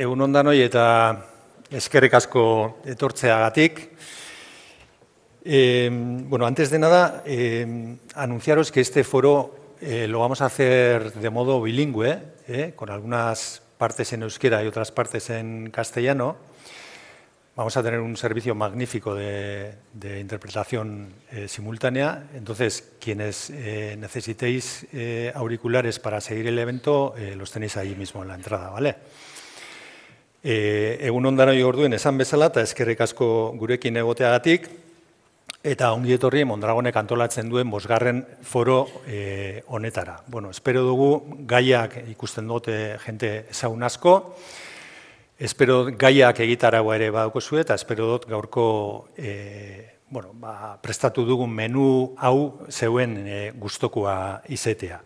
Egun ondanoi eta eskerrik de etortzeagatik. Eh, bueno, antes de nada, em, anunciaros que este foro eh, lo vamos a hacer de modo bilingüe, eh, con algunas partes en euskera y otras partes en castellano. Vamos a tener un servicio magnífico de, de interpretación eh, simultánea. Entonces, quienes necesitéis auriculares para seguir el evento, los tenéis ahí mismo en la entrada, ¿vale? E, egun ondara jo orduen esan bezala eta ezkerrik asko gurekin egoteagatik eta ongi etorri Mondragonek antolatzen duen bosgarren foro e, honetara. Bueno, espero dugu gaiak ikusten dute jente ezagun asko, espero gaiak egitarago ere badako zu eta espero dut gaurko e, bueno, ba, prestatu dugun menu hau zeuen e, gustokoa izetea.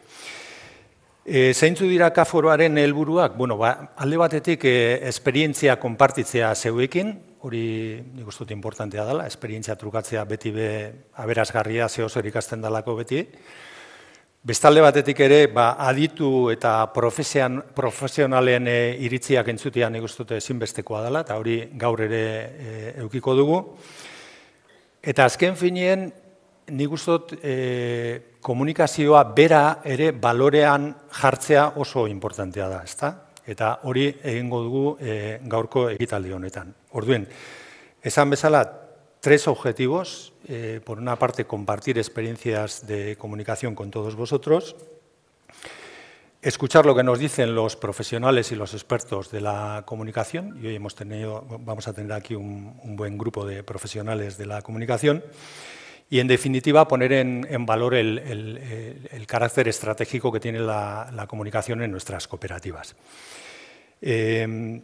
E, eh, zeintzu dira kaforoaren helburuak? Bueno, ba, alde batetik e, esperientzia konpartitzea zeuekin, hori nik uste dut importantea dela, esperientzia trukatzea beti be aberasgarria zeo zer ikasten dalako beti. Bestalde batetik ere, ba, aditu eta profesian, profesionalen e, iritziak entzutia nik uste dut ezinbestekoa dela, eta hori gaur ere e, eukiko dugu. Eta azken finien, Nik ustot e, komunikazioa bera ere balorean jartzea oso importantea da, ezta? Eta hori egingo dugu e, gaurko egitaldi honetan. Orduen, esan bezala, tres objetivos, e, por una parte, compartir experiencias de comunicación con todos vosotros, escuchar lo que nos dicen los profesionales y los expertos de la comunicación, y hoy hemos tenido, vamos a tener aquí un buen grupo de profesionales de la comunicación, y, en definitiva, poner en, valor el, carácter estratégico que tiene la, comunicación en nuestras cooperativas. Eh,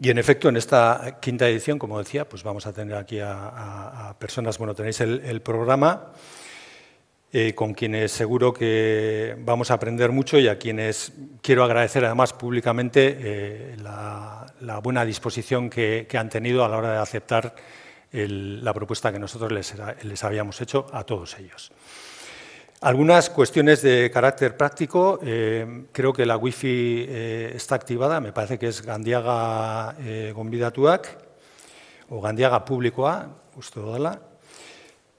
y en efecto, en esta quinta edición, como decía, pues vamos a tener aquí a, personas, bueno, tenéis el, programa, eh, con quienes seguro que vamos a aprender mucho y a quienes quiero agradecer además públicamente eh, la, buena disposición que, han tenido a la hora de aceptar la propuesta que nosotros les, habíamos hecho a todos ellos. Algunas cuestiones de carácter práctico. Eh, creo que la wifi eh, está activada, me parece que es Gandiaga eh, gonbidatuak o Gandiaga publikoa, justo.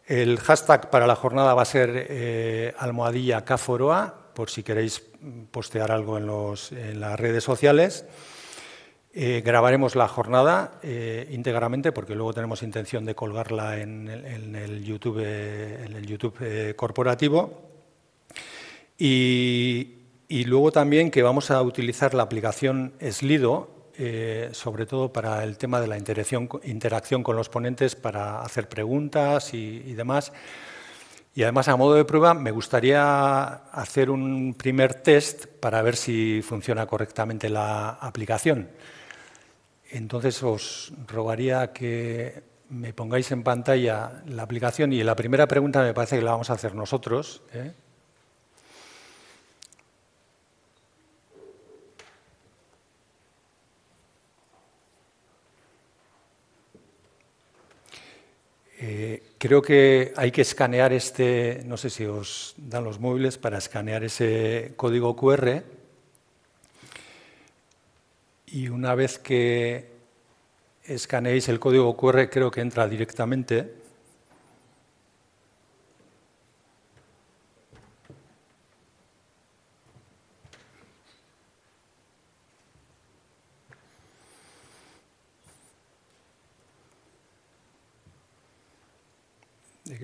El hashtag para la jornada va a ser eh, almohadilla caforoa, por si queréis postear algo en las redes sociales. Eh, grabaremos la jornada eh, íntegramente porque luego tenemos intención de colgarla en, el, YouTube, eh, corporativo. Y, luego también que vamos a utilizar la aplicación Slido, sobre todo para el tema de la interacción, con los ponentes, para hacer preguntas y demás. Y además, a modo de prueba, me gustaría hacer un primer test para ver si funciona correctamente la aplicación. Entonces os rogaría que me pongáis en pantalla la aplicación y la primera pregunta me parece que la vamos a hacer nosotros. ¿eh? Eh, creo que hay que escanear este, no sé si os dan los móviles para escanear ese código QR y una vez que escaneéis el código QR creo que entra directamente.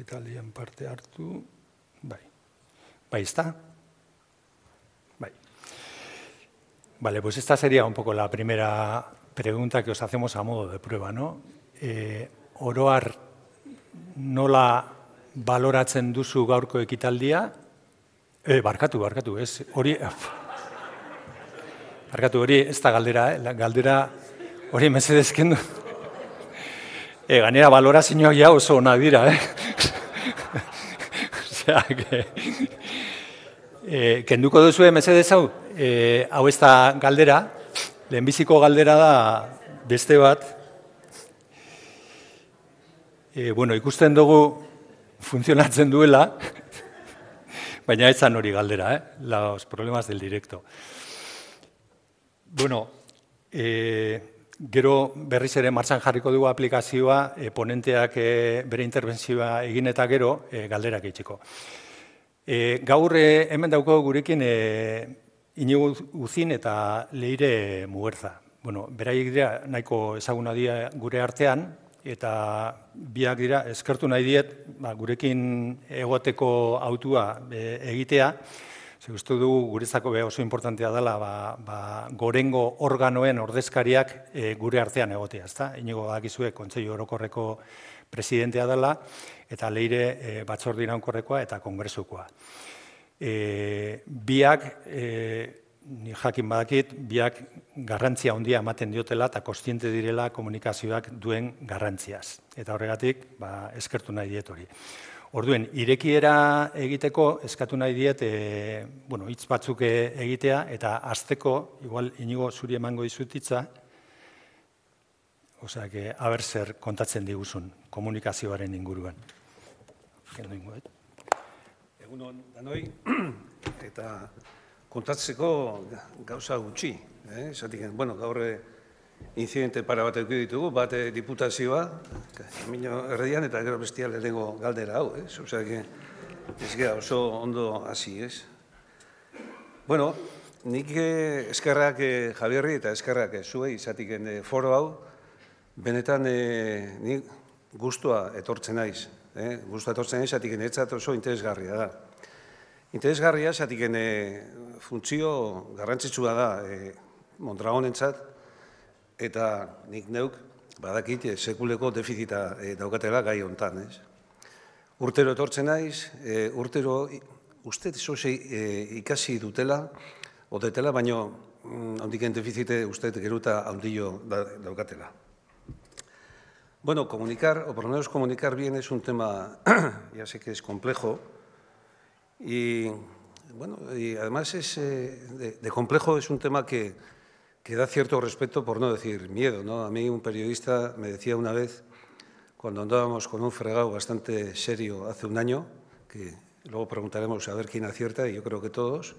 tal y en parte hartu. ahí está. Vale, pues esta sería un poco la primera pregunta que os hacemos a modo de prueba, ¿no? Eh, oroar nola, la valoratzen duzu gaurko ekitaldia? Eh, barkatu, barkatu, es hori. Barkatu hori, ez galdera, eh, galdera hori mesedes kendu. Eh, ganera baloratzen sino oso ona dira, eh? Osea, que... Eh, kenduko duzu mesedes hau? e, hau ez da galdera, lehenbiziko galdera da beste bat. E, bueno, ikusten dugu funtzionatzen duela, baina ez zan hori galdera, eh? los problemas del directo. Bueno, e, gero berriz ere martxan jarriko dugu aplikazioa, e, ponenteak e, bere interbentzioa egin eta gero e, galderak itxiko. E, gaur e, hemen dauko gurekin e, inigo uzin eta leire mugerza bueno beraiek dira nahiko ezaguna dira gure artean eta biak dira eskertu nahi diet ba gurekin egoteko autua e, egitea xeuste dugu guretzako oso importantea dela ba ba gorengo organoen ordezkariak e, gure artean egotea ezta inigo badakizue kontseilu orokorreko presidentea dela eta leire e, batzordira honkorrekoa eta kongresukoa E, biak, e, jakin badakit, biak garrantzia ondia ematen diotela eta kostiente direla komunikazioak duen garrantziaz. Eta horregatik, ba, eskertu nahi diet hori. Orduen, irekiera egiteko eskatu nahi diet, e, bueno, hitz batzuk egitea, eta azteko, igual, inigo zuri emango dizutitza, osake, zer kontatzen diguzun komunikazioaren inguruan. Gendu egunon danoi, eta kontatzeko gauza gutxi. Eh? Zatik, bueno, gaur eh, incidente para bat eukio ditugu, bat eh, diputazioa, kamino erredian eta gero bestia lehenengo galdera hau, ez? Eh? ez gara oso ondo hasi, ez? Eh? Bueno, nik eh, eskerrak Javierri eta eskerrak zuei, zatik, foro hau, benetan eh, nik etortzen naiz, Guztu eh? atortzen esatik oso interesgarria da. Interesgarria esatik funtzio garrantzitsua da e, eh, Mondragon entzat, eta nik neuk badakit eh, sekuleko defizita eh, daukatela gai hontan. Ez? Urtero etortzen naiz, urtero uste ikasi dutela, odetela, baino mm, hondiken defizite uste geruta handio daukatela. Bueno, comunicar, o por lo menos comunicar bien, es un tema, ya sé que es complejo, y bueno, y además es, eh, de, complejo es un tema que, da cierto respeto, por no decir miedo. ¿no? A mí un periodista me decía una vez, cuando andábamos con un fregado bastante serio hace un año, que luego preguntaremos a ver quién acierta, y yo creo que todos,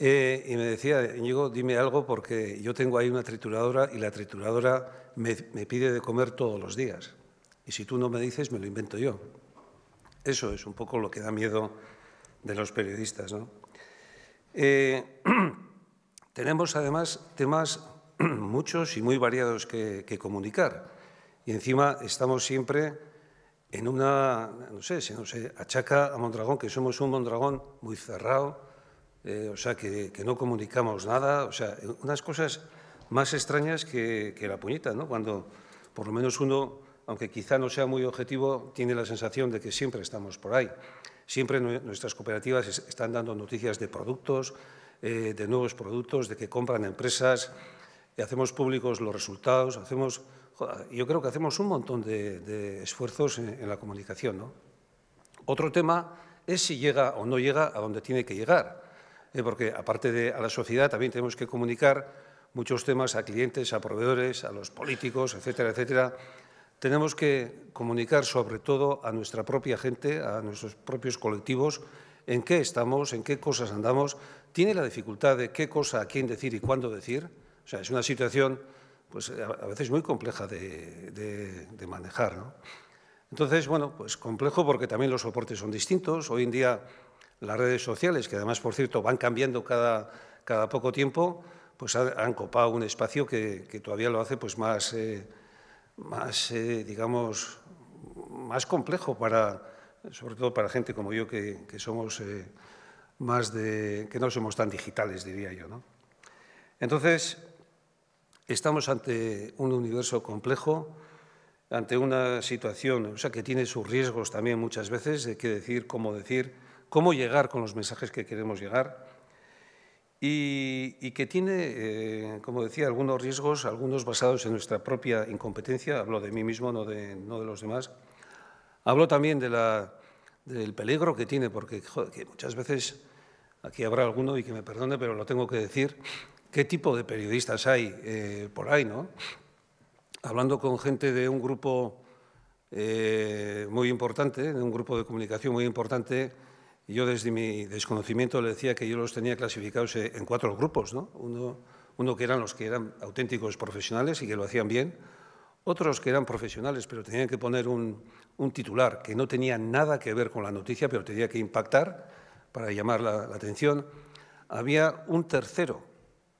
eh, y me decía, Íñigo, dime algo porque yo tengo ahí una trituradora y la trituradora me, pide de comer todos los días. Y si tú no me dices, me lo invento yo. Eso es un poco lo que da miedo de los periodistas. Eh, tenemos además temas muchos y muy variados que, comunicar. Y encima estamos siempre en una, no sé, se achaca a Mondragón que somos un Mondragón muy cerrado, eh, o sea, que no comunicamos nada, o sea, unas cosas más extrañas que, la puñita, ¿no? Cuando por lo menos uno, aunque quizá no sea muy objetivo, tiene la sensación de que siempre estamos por ahí. Siempre nuestras cooperativas están dando noticias de productos, eh, de nuevos productos, de que compran empresas, hacemos públicos los resultados, hacemos, yo creo que hacemos un montón de, esfuerzos en, la comunicación. ¿no? Otro tema es si llega o no llega a donde tiene que llegar, eh, porque aparte de a la sociedad también tenemos que comunicar muchos temas a clientes, a proveedores, a los políticos, etcétera, etcétera. Tenemos que comunicar sobre todo a nuestra propia gente, a nuestros propios colectivos, en qué estamos, en qué cosas andamos. Tiene la dificultad de qué cosa, a quién decir y cuándo decir. O sea, es una situación pues, eh, a veces muy compleja de, manejar. Entonces, bueno, pues complejo porque también los soportes son distintos. Hoy en día las redes sociales, que además, por cierto, van cambiando cada poco tiempo, pues han, copado un espacio que, todavía lo hace pues más, eh, más eh, digamos, más complejo para, sobre todo para gente como yo que, somos eh, más de, que no somos tan digitales, diría yo, Entonces, estamos ante un universo complejo, ante una situación, o sea, que tiene sus riesgos también muchas veces de qué decir, cómo decir, cómo llegar con los mensajes que queremos llegar y, que tiene, eh, como decía, algunos riesgos, algunos basados en nuestra propia incompetencia, hablo de mí mismo, no de, los demás. Hablo también del peligro que tiene, porque muchas veces, aquí habrá alguno y que me perdone, pero lo tengo que decir, qué tipo de periodistas hay eh, por ahí, ¿no? Hablando con gente de un grupo eh, muy importante, de un grupo de comunicación muy importante, y yo desde mi desconocimiento le decía que yo los tenía clasificados eh, en cuatro grupos, ¿no? Uno, que eran los que eran auténticos profesionales y que lo hacían bien, otros que eran profesionales pero tenían que poner un, titular que no tenía nada que ver con la noticia pero tenía que impactar para llamar la, atención. Había un tercero,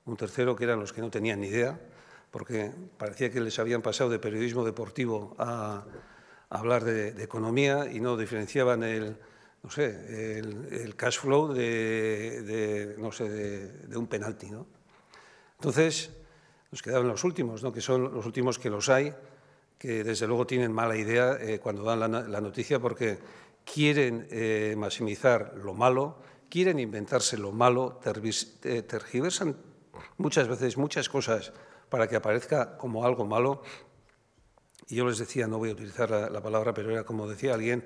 un tercero que eran los que no tenían ni idea, porque parecía que les habían pasado de periodismo deportivo a, hablar de, economía y no diferenciaban el, no sé, el, cash flow de, no sé, de, un penalti. Entonces, nos quedaron los últimos, ¿no? que son los últimos que los hay, que desde luego tienen mala idea eh, cuando dan la, noticia porque quieren eh, maximizar lo malo, quieren inventarse lo malo, eh, tergiversan muchas veces muchas cosas para que aparezca como algo malo. Y yo les decía, no voy a utilizar la palabra, pero era como decía alguien,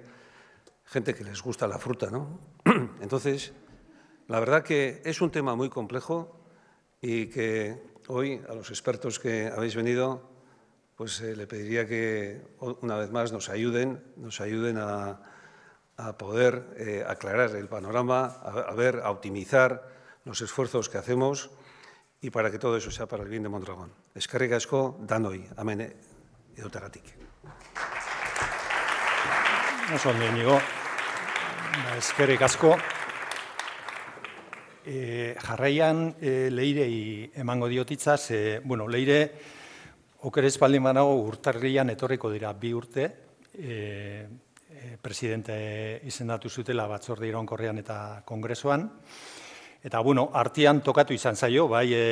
gente que les gusta la fruta, ¿no? Entonces, la verdad que es un tema muy complejo y que hoy a los expertos que habéis venido, pues eh, le pediría que una vez más nos ayuden, nos ayuden a, poder eh, aclarar el panorama, a, ver, a optimizar los esfuerzos que hacemos y para que todo eso sea para el bien de Mondragón. esco, dan hoy. amén, Y No son Ba, eskerrik asko. E, jarraian e, leirei emango diotitzaz, e, bueno, leire okere espaldin banago urtarrilean etorriko dira bi urte, e, e, presidente izendatu zutela batzorde ironkorrean eta kongresoan, eta bueno, artian tokatu izan zaio, bai e,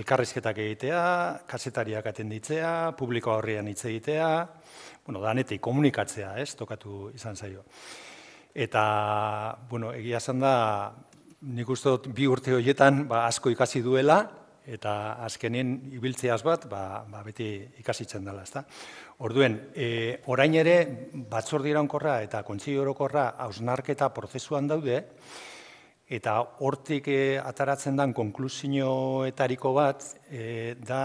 elkarrizketak egitea, kasetariak atenditzea, publikoa horrean hitz egitea, bueno, danetei komunikatzea, ez, tokatu izan zaio. Eta, bueno, egia zan da, nik uste dut bi urte horietan ba, asko ikasi duela, eta azkenen ibiltzeaz bat, ba, ba beti ikasitzen dela, ezta. Orduen, e, orain ere, batzordi onkorra eta kontzi orokorra hausnarketa prozesuan daude, eta hortik e, ataratzen den konklusioetariko bat, e, da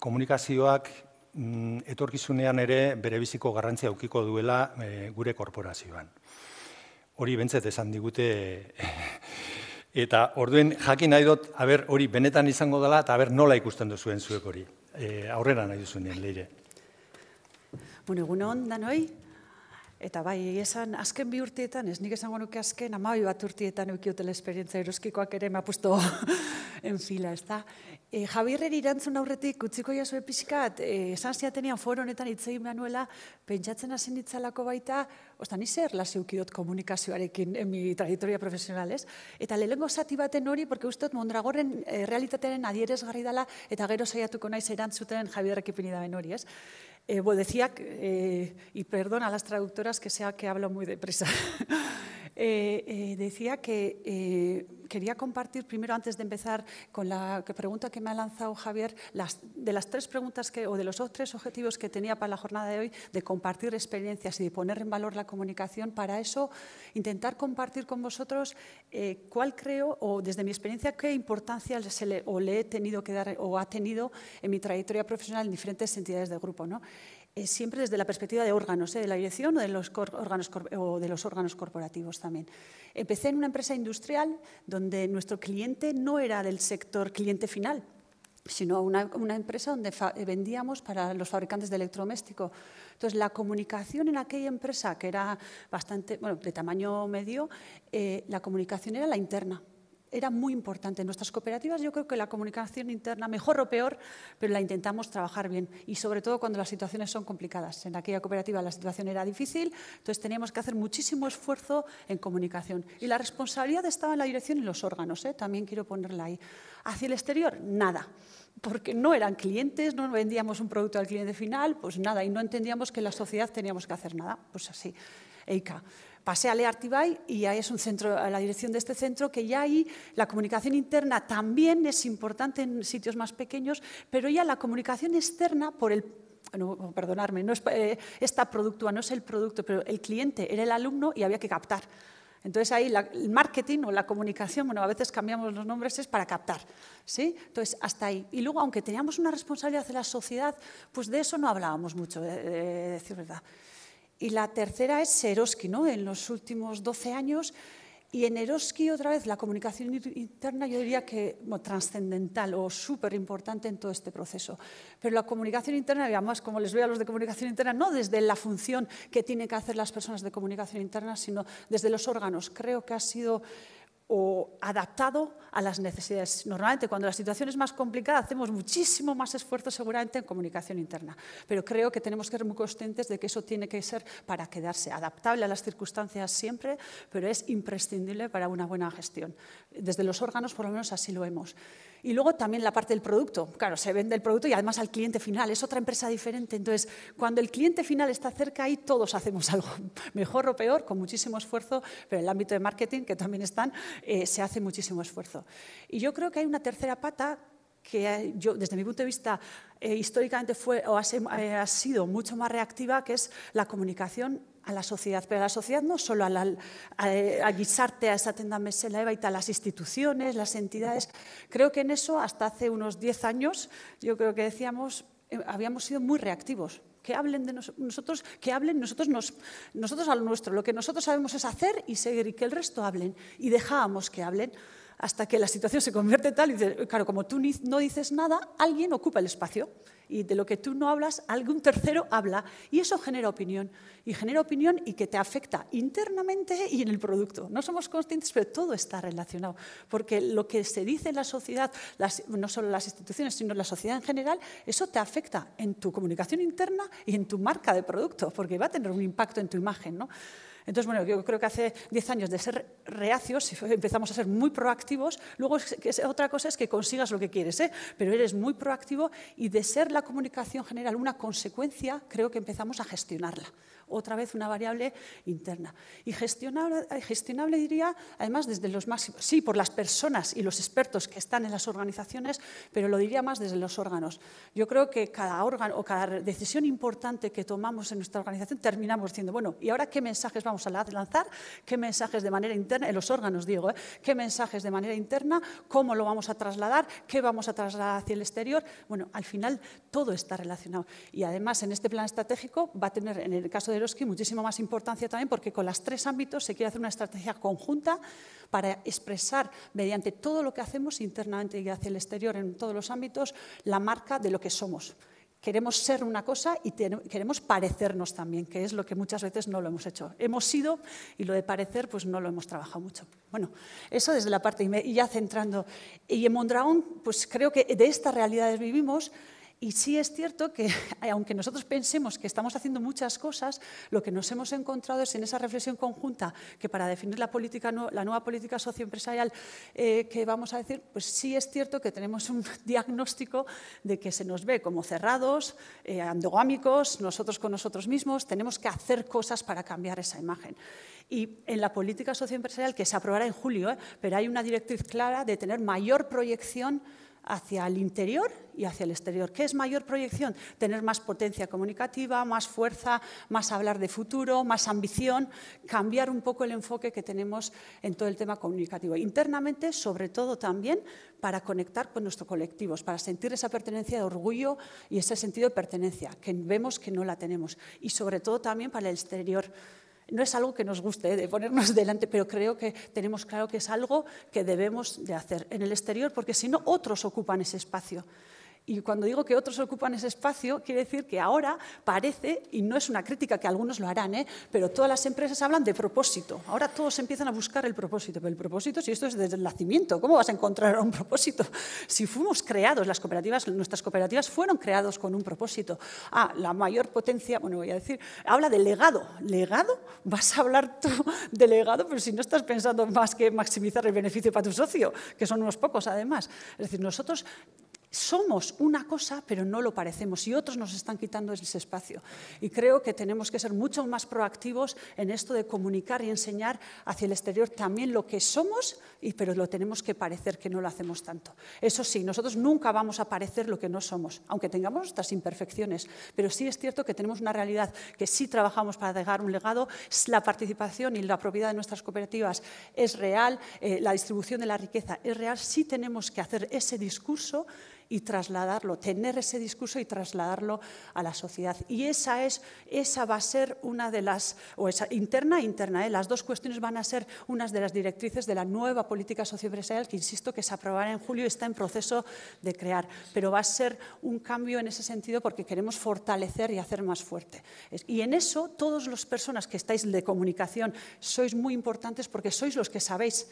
komunikazioak mm, etorkizunean ere bere biziko garrantzia aukiko duela e, gure korporazioan hori bentzat esan digute eh, eta orduen jakin nahi dut aber hori benetan izango dela eta aber nola ikusten duzuen zuek hori e, aurrera nahi duzuen leire Bueno, egun hon, danoi, Eta bai, esan, azken bi urtietan, ez nik esango nuke azken, amabi bat urtietan eukiotela esperientza eroskikoak ere mapusto en fila, ez da? E, eh, herri irantzun aurretik, utziko jaso epizkat, eh, esan ziatenean foro honetan hitz manuela, pentsatzen hasi nitzalako baita, osta nize erlazi komunikazioarekin en mi trajetoria profesionales, eta lehengo zati baten hori, porque uste dut mondragorren e, realitatearen adierez garri eta gero saiatuko naiz erantzuten Javierrek ipini da hori, ez? Eh, bo, deziak, e, y perdona las traductoras que sea que hablo muy deprisa. Eh, eh, decía que eh, quería compartir primero, antes de empezar con la pregunta que me ha lanzado Javier, las, de las tres preguntas que, o de los tres objetivos que tenía para la jornada de hoy, de compartir experiencias y de poner en valor la comunicación. Para eso, intentar compartir con vosotros cuál creo, o desde mi experiencia, qué importancia le, o le he tenido que dar o ha tenido en mi trayectoria profesional en diferentes entidades del grupo. ¿no? Eh, siempre desde la perspectiva de órganos, eh, de la dirección o de, los órganos o de los órganos corporativos también. Empecé en una empresa industrial donde nuestro cliente no era del sector cliente final, sino una, empresa donde eh, vendíamos para los fabricantes de electrodoméstico. Entonces, la comunicación en aquella empresa, que era bastante, bueno, de tamaño medio, la comunicación era la interna era muy importante. En nuestras cooperativas yo creo que la comunicación interna, mejor o peor, pero la intentamos trabajar bien y sobre todo cuando las situaciones son complicadas. En aquella cooperativa la situación era difícil, entonces teníamos que hacer muchísimo esfuerzo en comunicación. Y la responsabilidad estaba en la dirección y los órganos, ¿eh? también quiero ponerla ahí. Hacia el exterior, nada porque no eran clientes, no vendíamos un producto al cliente final, pues nada, y no entendíamos que la sociedad teníamos que hacer nada, pues así, EICA pasé a Leartibai y ahí es un centro, a la dirección de este centro, que ya ahí la comunicación interna también es importante en sitios más pequeños, pero ya la comunicación externa por el perdonarme, no es eh, esta productúa no es el producto, pero el cliente era el alumno y había que captar. Entonces ahí el marketing o la comunicación, bueno, a veces cambiamos los nombres, es para captar, ¿sí? Entonces hasta ahí. Y luego, aunque teníamos una responsabilidad de la sociedad, pues de eso no hablábamos mucho, de, de decir verdad. Y la tercera es Eroski, ¿no? En los últimos 12 años y en Eroski, otra vez, la comunicación interna, yo diría que bueno, trascendental o súper importante en todo este proceso. Pero la comunicación interna, además, como les veo a los de comunicación interna, no desde la función que tienen que hacer las personas de comunicación interna, sino desde los órganos. Creo que ha sido o adaptado a las necesidades. Normalmente cuando la situación es más complicada hacemos muchísimo más esfuerzo seguramente en comunicación interna, pero creo que tenemos que ser muy conscientes de que eso tiene que ser para quedarse, adaptable a las circunstancias siempre, pero es imprescindible para una buena gestión. Desde los órganos por lo menos así lo hemos. Y luego también la parte del producto. Claro, se vende el producto y además al cliente final. Es otra empresa diferente. Entonces, cuando el cliente final está cerca, ahí todos hacemos algo, mejor o peor, con muchísimo esfuerzo, pero en el ámbito de marketing, que también están, eh, se hace muchísimo esfuerzo. Y yo creo que hay una tercera pata que eh, yo, desde mi punto de vista, eh, históricamente fue o eh, ha, sido mucho más reactiva, que es la comunicación a la sociedad, pero a la sociedad no solo a, guisarte a esa tenda mesela y a las instituciones, las entidades. Creo que en eso, hasta hace unos 10 años, yo creo que decíamos, habíamos sido muy reactivos que hablen de nosotros, que hablen nosotros, nos, nosotros a lo nuestro. Lo que nosotros sabemos es hacer y seguir y que el resto hablen. Y dejábamos que hablen hasta que la situación se convierte tal y claro, como tú no dices nada, alguien ocupa el espacio y de lo que tú no hablas, algún tercero habla y eso genera opinión y genera opinión y que te afecta internamente y en el producto. No somos conscientes, pero todo está relacionado porque lo que se dice en la sociedad, no solo las instituciones, sino la sociedad en general, eso te afecta en tu comunicación interna y en tu marca de producto porque va a tener un impacto en tu imagen, ¿no? Entonces, bueno, yo creo que hace 10 años de ser reacios empezamos a ser muy proactivos. Luego, es otra cosa es que consigas lo que quieres, ¿eh? pero eres muy proactivo y de ser la comunicación general una consecuencia, creo que empezamos a gestionarla otra vez una variable interna. Y gestionable, diría, además, desde los máximos, sí, por las personas y los expertos que están en las organizaciones, pero lo diría más desde los órganos. Yo creo que cada órgano o cada decisión importante que tomamos en nuestra organización terminamos diciendo, bueno, ¿y ahora qué mensajes vamos a lanzar? ¿Qué mensajes de manera interna, en los órganos digo, eh? qué mensajes de manera interna, cómo lo vamos a trasladar, qué vamos a trasladar hacia el exterior? Bueno, al final todo está relacionado. Y además en este plan estratégico va a tener, en el caso de que muchísima más importancia también porque con las tres ámbitos se quiere hacer una estrategia conjunta para expresar mediante todo lo que hacemos internamente y hacia el exterior en todos los ámbitos la marca de lo que somos. Queremos ser una cosa y queremos parecernos también, que es lo que muchas veces no lo hemos hecho. Hemos sido y lo de parecer pues no lo hemos trabajado mucho. Bueno, eso desde la parte y ya centrando. Y en Mondragón pues creo que de estas realidades vivimos y sí es cierto que, aunque nosotros pensemos que estamos haciendo muchas cosas, lo que nos hemos encontrado es en esa reflexión conjunta que para definir la, política, la nueva política socioempresarial eh, que vamos a decir, pues sí es cierto que tenemos un diagnóstico de que se nos ve como cerrados, eh, nosotros con nosotros mismos, tenemos que hacer cosas para cambiar esa imagen. Y en la política socioempresarial, que se aprobará en julio, eh, pero hay una directriz clara de tener mayor proyección hacia el interior y hacia el exterior. ¿Qué es mayor proyección? Tener más potencia comunicativa, más fuerza, más hablar de futuro, más ambición, cambiar un poco el enfoque que tenemos en todo el tema comunicativo. Internamente, sobre todo también para conectar con nuestros colectivos, para sentir esa pertenencia de orgullo y ese sentido de pertenencia que vemos que no la tenemos. Y sobre todo también para el exterior no es algo que nos guste ¿eh? de ponernos delante, pero creo que tenemos claro que es algo que debemos de hacer en el exterior, porque si no, otros ocupan ese espacio. Y cuando digo que otros ocupan ese espacio, quiere decir que ahora parece, y no es una crítica que algunos lo harán, ¿eh? pero todas las empresas hablan de propósito. Ahora todos empiezan a buscar el propósito. Pero el propósito, si esto es desde el nacimiento, ¿cómo vas a encontrar un propósito? Si fuimos creados, las cooperativas, nuestras cooperativas fueron creados con un propósito. Ah, la mayor potencia, bueno, voy a decir, habla de legado. ¿Legado? Vas a hablar tú de legado, pero si no estás pensando más que maximizar el beneficio para tu socio, que son unos pocos además. Es decir, nosotros somos una cosa, pero no lo parecemos y otros nos están quitando ese espacio. Y creo que tenemos que ser mucho más proactivos en esto de comunicar y enseñar hacia el exterior también lo que somos, y, pero lo tenemos que parecer que no lo hacemos tanto. Eso sí, nosotros nunca vamos a parecer lo que no somos, aunque tengamos nuestras imperfecciones, pero sí es cierto que tenemos una realidad que sí trabajamos para dejar un legado, la participación y la propiedad de nuestras cooperativas es real, eh, la distribución de la riqueza es real, sí tenemos que hacer ese discurso y trasladarlo, tener ese discurso y trasladarlo a la sociedad. Y esa, es, esa va a ser una de las, o esa, interna e interna, ¿eh? las dos cuestiones van a ser unas de las directrices de la nueva política socioempresarial que, insisto, que se aprobará en julio y está en proceso de crear. Pero va a ser un cambio en ese sentido porque queremos fortalecer y hacer más fuerte. Y en eso, todos los personas que estáis de comunicación sois muy importantes porque sois los que sabéis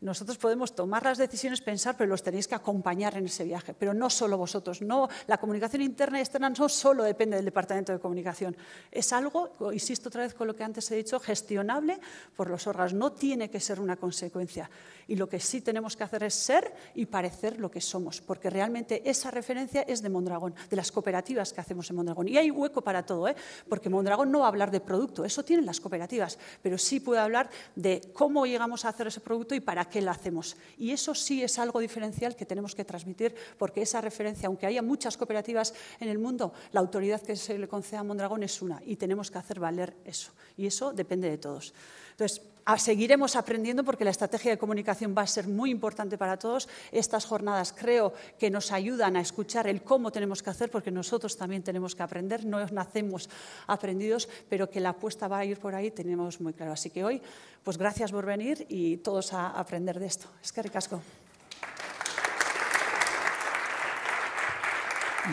nosotros podemos tomar las decisiones, pensar, pero los tenéis que acompañar en ese viaje, pero no solo vosotros. No, la comunicación interna y externa no solo depende del departamento de comunicación. Es algo, insisto otra vez con lo que antes he dicho, gestionable por los órganos. No tiene que ser una consecuencia. Y lo que sí tenemos que hacer es ser y parecer lo que somos, porque realmente esa referencia es de Mondragón, de las cooperativas que hacemos en Mondragón. Y hay hueco para todo, ¿eh? porque Mondragón no va a hablar de producto, eso tienen las cooperativas, pero sí puede hablar de cómo llegamos a hacer ese producto y para qué la hacemos. Y eso sí es algo diferencial que tenemos que transmitir, porque esa referencia, aunque haya muchas cooperativas en el mundo, la autoridad que se le concede a Mondragón es una y tenemos que hacer valer eso. Y eso depende de todos. Entonces, seguiremos aprendiendo porque la estrategia de comunicación va a ser muy importante para todos. Estas jornadas creo que nos ayudan a escuchar el cómo tenemos que hacer porque nosotros también tenemos que aprender, no nacemos aprendidos, pero que la apuesta va a ir por ahí, tenemos muy claro. Así que hoy, pues gracias por venir y todos a aprender de esto. Es que ricasco.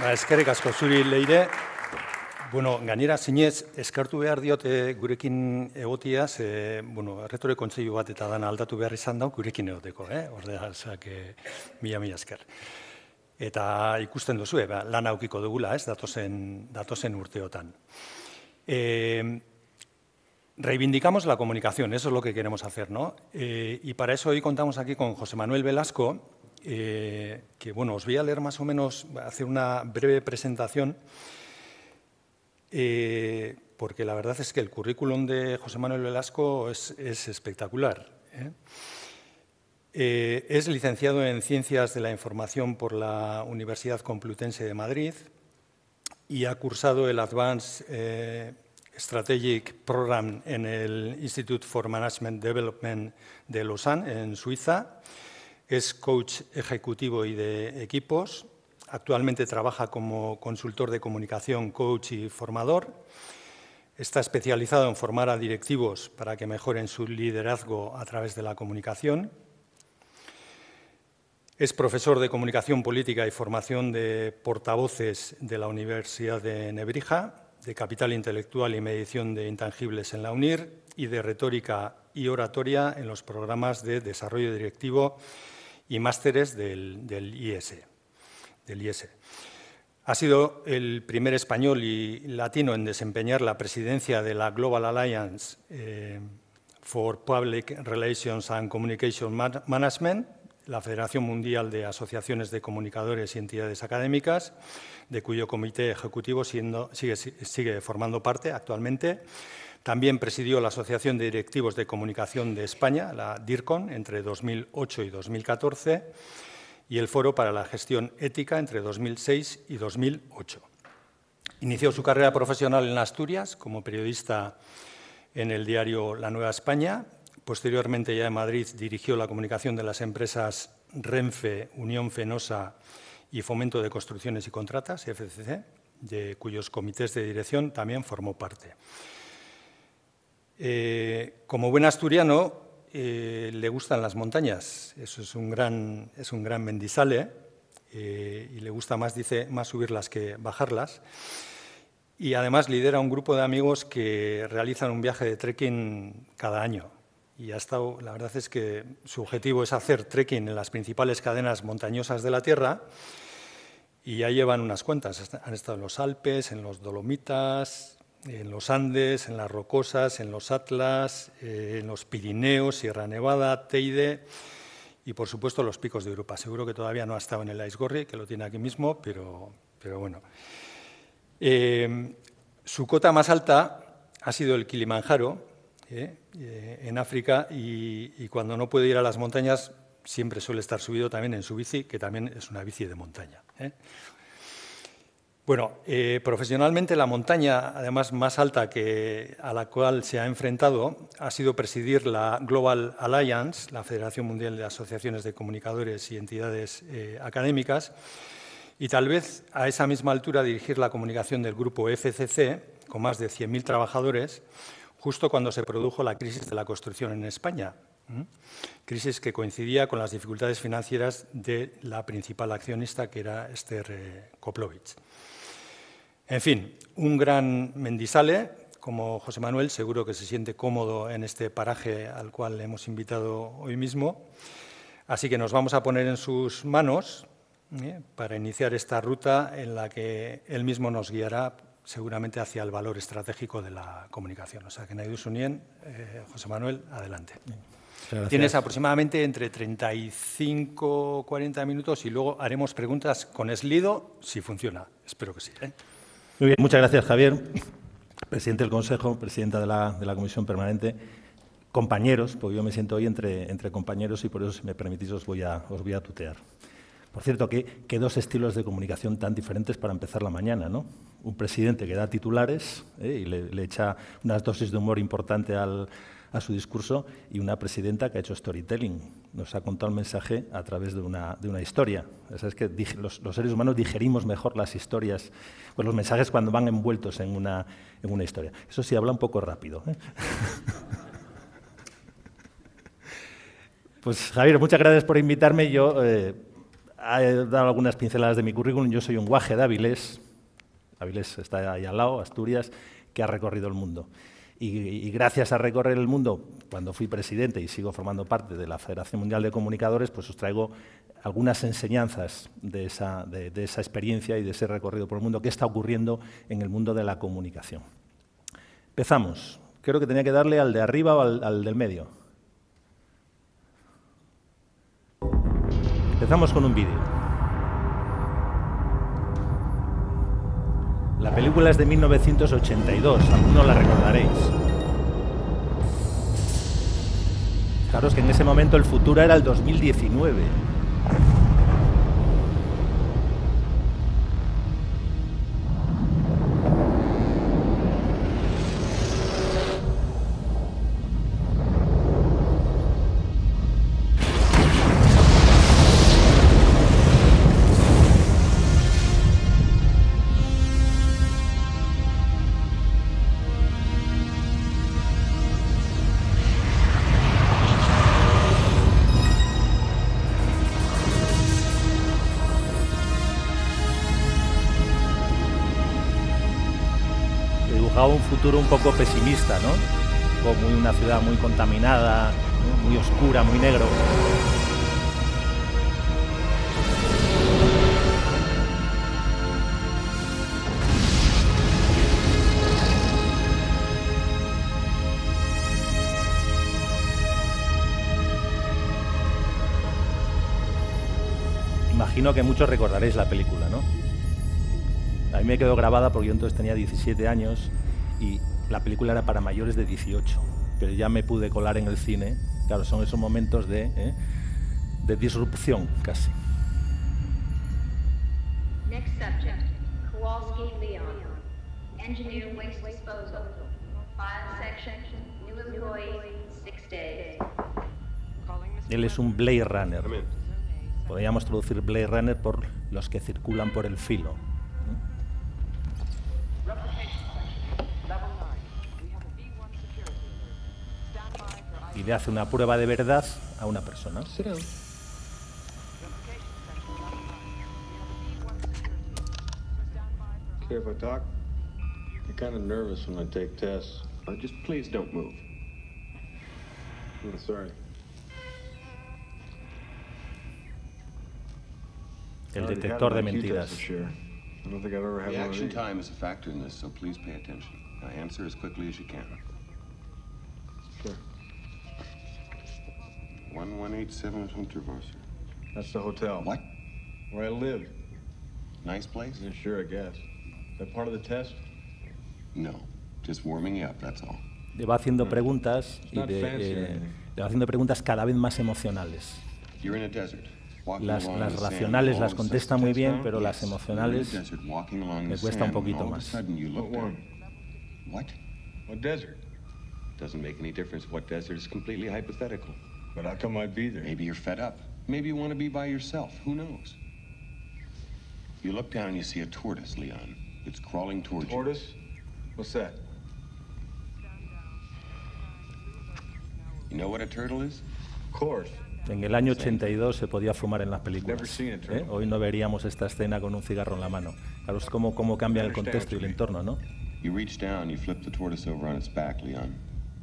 Ba, eskerrik leire, Bueno, gainera zinez, eskertu behar diot e, gurekin egotiaz, e, bueno, erretore kontzeio bat eta dan aldatu behar izan da gurekin egoteko, eh? Ordea, zak, e, mila mila esker. Eta ikusten duzu, ba, lan aukiko dugula, ez, datozen, datozen urteotan. E, reivindicamos la comunicación, eso es lo que queremos hacer, ¿no? E, y para eso hoy contamos aquí con José Manuel Velasco, eh, que, bueno, os voy a leer más o menos, hacer una breve presentación, Eh, porque la verdad es que el currículum de José Manuel Velasco es, espectacular. ¿eh? Eh, es licenciado en Ciencias de la Información por la Universidad Complutense de Madrid y ha cursado el Advanced Strategic Program en el Institute for Management Development de Lausanne, en Suiza. Es coach ejecutivo y de equipos. Actualmente trabaja como consultor de comunicación, coach y formador. Está especializado en formar a directivos para que mejoren su liderazgo a través de la comunicación. Es profesor de comunicación política y formación de portavoces de la Universidad de Nebrija, de capital intelectual y medición de intangibles en la UNIR y de retórica y oratoria en los programas de desarrollo directivo y másteres del, ISE del IES. Ha sido el primer español y latino en desempeñar la presidencia de la Global Alliance eh, for Public Relations and Communication Management, la Federación Mundial de Asociaciones de Comunicadores y Entidades Académicas, de cuyo comité ejecutivo siendo, sigue formando parte actualmente. También presidió la Asociación de Directivos de Comunicación de España, la DIRCON, entre 2008 y 2014 y el Foro para la Gestión Ética entre 2006 y 2008. Inició su carrera profesional en Asturias como periodista en el diario La Nueva España. Posteriormente ya en Madrid dirigió la comunicación de las empresas Renfe, Unión Fenosa y Fomento de Construcciones y Contratas, FCC, de cuyos comités de dirección también formó parte. Eh, como buen asturiano, eh, le gustan las montañas, eso es un gran, es un gran mendizale eh, y le gusta más, dice, más subirlas que bajarlas. Y además lidera un grupo de amigos que realizan un viaje de trekking cada año. Y ha estado, la verdad es que su objetivo es hacer trekking en las principales cadenas montañosas de la Tierra. Y ya llevan unas cuantas. Han estado en los Alpes, en los Dolomitas, en los Andes, en las Rocosas, en los Atlas, eh, en los Pirineos, Sierra Nevada, Teide y por supuesto los picos de Europa. Seguro que todavía no ha estado en el Ice Gorri, que lo tiene aquí mismo, pero, pero bueno. Eh, su cota más alta ha sido el Kilimanjaro eh, en África y, cuando no puede ir a las montañas siempre suele estar subido también en su bici, que también es una bici de montaña. Bueno, eh, profesionalmente la montaña, además más alta que a la cual se ha enfrentado, ha sido presidir la Global Alliance, la Federación Mundial de Asociaciones de Comunicadores y Entidades eh, Académicas, y tal vez a esa misma altura dirigir la comunicación del grupo FCC, con más de 100.000 trabajadores, justo cuando se produjo la crisis de la construcción en España, crisis que coincidía con las dificultades financieras de la principal accionista, que era Esther eh, Koplovich. En fin, un gran mendizale, como José Manuel, seguro que se siente cómodo en este paraje al cual le hemos invitado hoy mismo. Así que nos vamos a poner en sus manos ¿eh? para iniciar esta ruta en la que él mismo nos guiará seguramente hacia el valor estratégico de la comunicación. O sea, que Naidu Unien, eh, José Manuel, adelante. Tienes aproximadamente entre 35 40 minutos y luego haremos preguntas con Slido, si funciona. Espero que sí. ¿eh? muchas gracias, Javier. Presidente del Consejo, presidenta de la, Comisión Permanente, compañeros, porque yo me siento hoy entre, entre compañeros y por eso, si me permitís, os voy a, os tutear. Por cierto, ¿qué dos estilos de comunicación tan diferentes para empezar la mañana, ¿no? Un presidente que da titulares ¿eh? y le, le echa unas dosis de humor importante al, a su discurso y una presidenta que ha hecho storytelling. Nos ha contado el mensaje a través de una, de una historia. Es que los, seres humanos digerimos mejor las historias, pues los mensajes cuando van envueltos en una, historia. Eso sí, habla un poco rápido. ¿eh? Pues Javier, muchas gracias por invitarme. Yo eh, he dado algunas pinceladas de mi currículum. Yo soy un guaje de Avilés. Avilés está ahí al lado, Asturias, que ha recorrido el mundo. Y, gracias a recorrer el mundo, cuando fui presidente y sigo formando parte de la Federación Mundial de Comunicadores, pues os traigo algunas enseñanzas de esa, experiencia y de ese recorrido por el mundo, qué está ocurriendo en el mundo de la comunicación. Empezamos. Creo que tenía que darle al de arriba o al, al del medio. Empezamos con un vídeo. La película es de 1982, aún no la recordaréis. Fijaros que en ese momento el futuro era el 2019. un poco pesimista, ¿no? Como una ciudad muy contaminada, muy oscura, muy negro. Imagino que muchos recordaréis la película, ¿no? A mí me quedó grabada porque yo entonces tenía 17 años y la película era para mayores de 18, pero ya me pude colar en el cine. Claro, son esos momentos de, ¿eh? disrupción casi. Él es un Blade Runner. Podríamos traducir Blade Runner por los que circulan por el filo. y le hace una prueba de verdad a una persona. ¿Será? Careful, Doc. I'm kind of nervous when I take tests. just please don't move. I'm sorry. El detector de mentiras. The action time is a factor in this, so please pay attention. Now answer as quickly as you can. 1187 Hunter Varser. That's the hotel. What? Where I live. Nice place? Yeah, sure, I guess. that part of the test? No. Just warming up, that's all. Le va haciendo mm. preguntas y de, le eh, va haciendo preguntas cada vez más emocionales. Las, las, racionales las contesta muy bien, pero las emocionales le cuesta un poquito más. What desert? Doesn't make any difference. What desert is completely hypothetical. But how come I'd be there? Maybe you're fed up. Maybe you want to be by yourself. Who knows? You look down, you see a tortoise, Leon. It's crawling towards tortoise? you. Tortoise? What's that? You know what a turtle is? Of course. En el año 82 se podía fumar en las películas. ¿eh? Hoy no veríamos esta escena con un cigarro en la mano. Claro, es como, como cambia el contexto y el entorno, ¿no? You reach down, you flip the tortoise over on its back, Leon.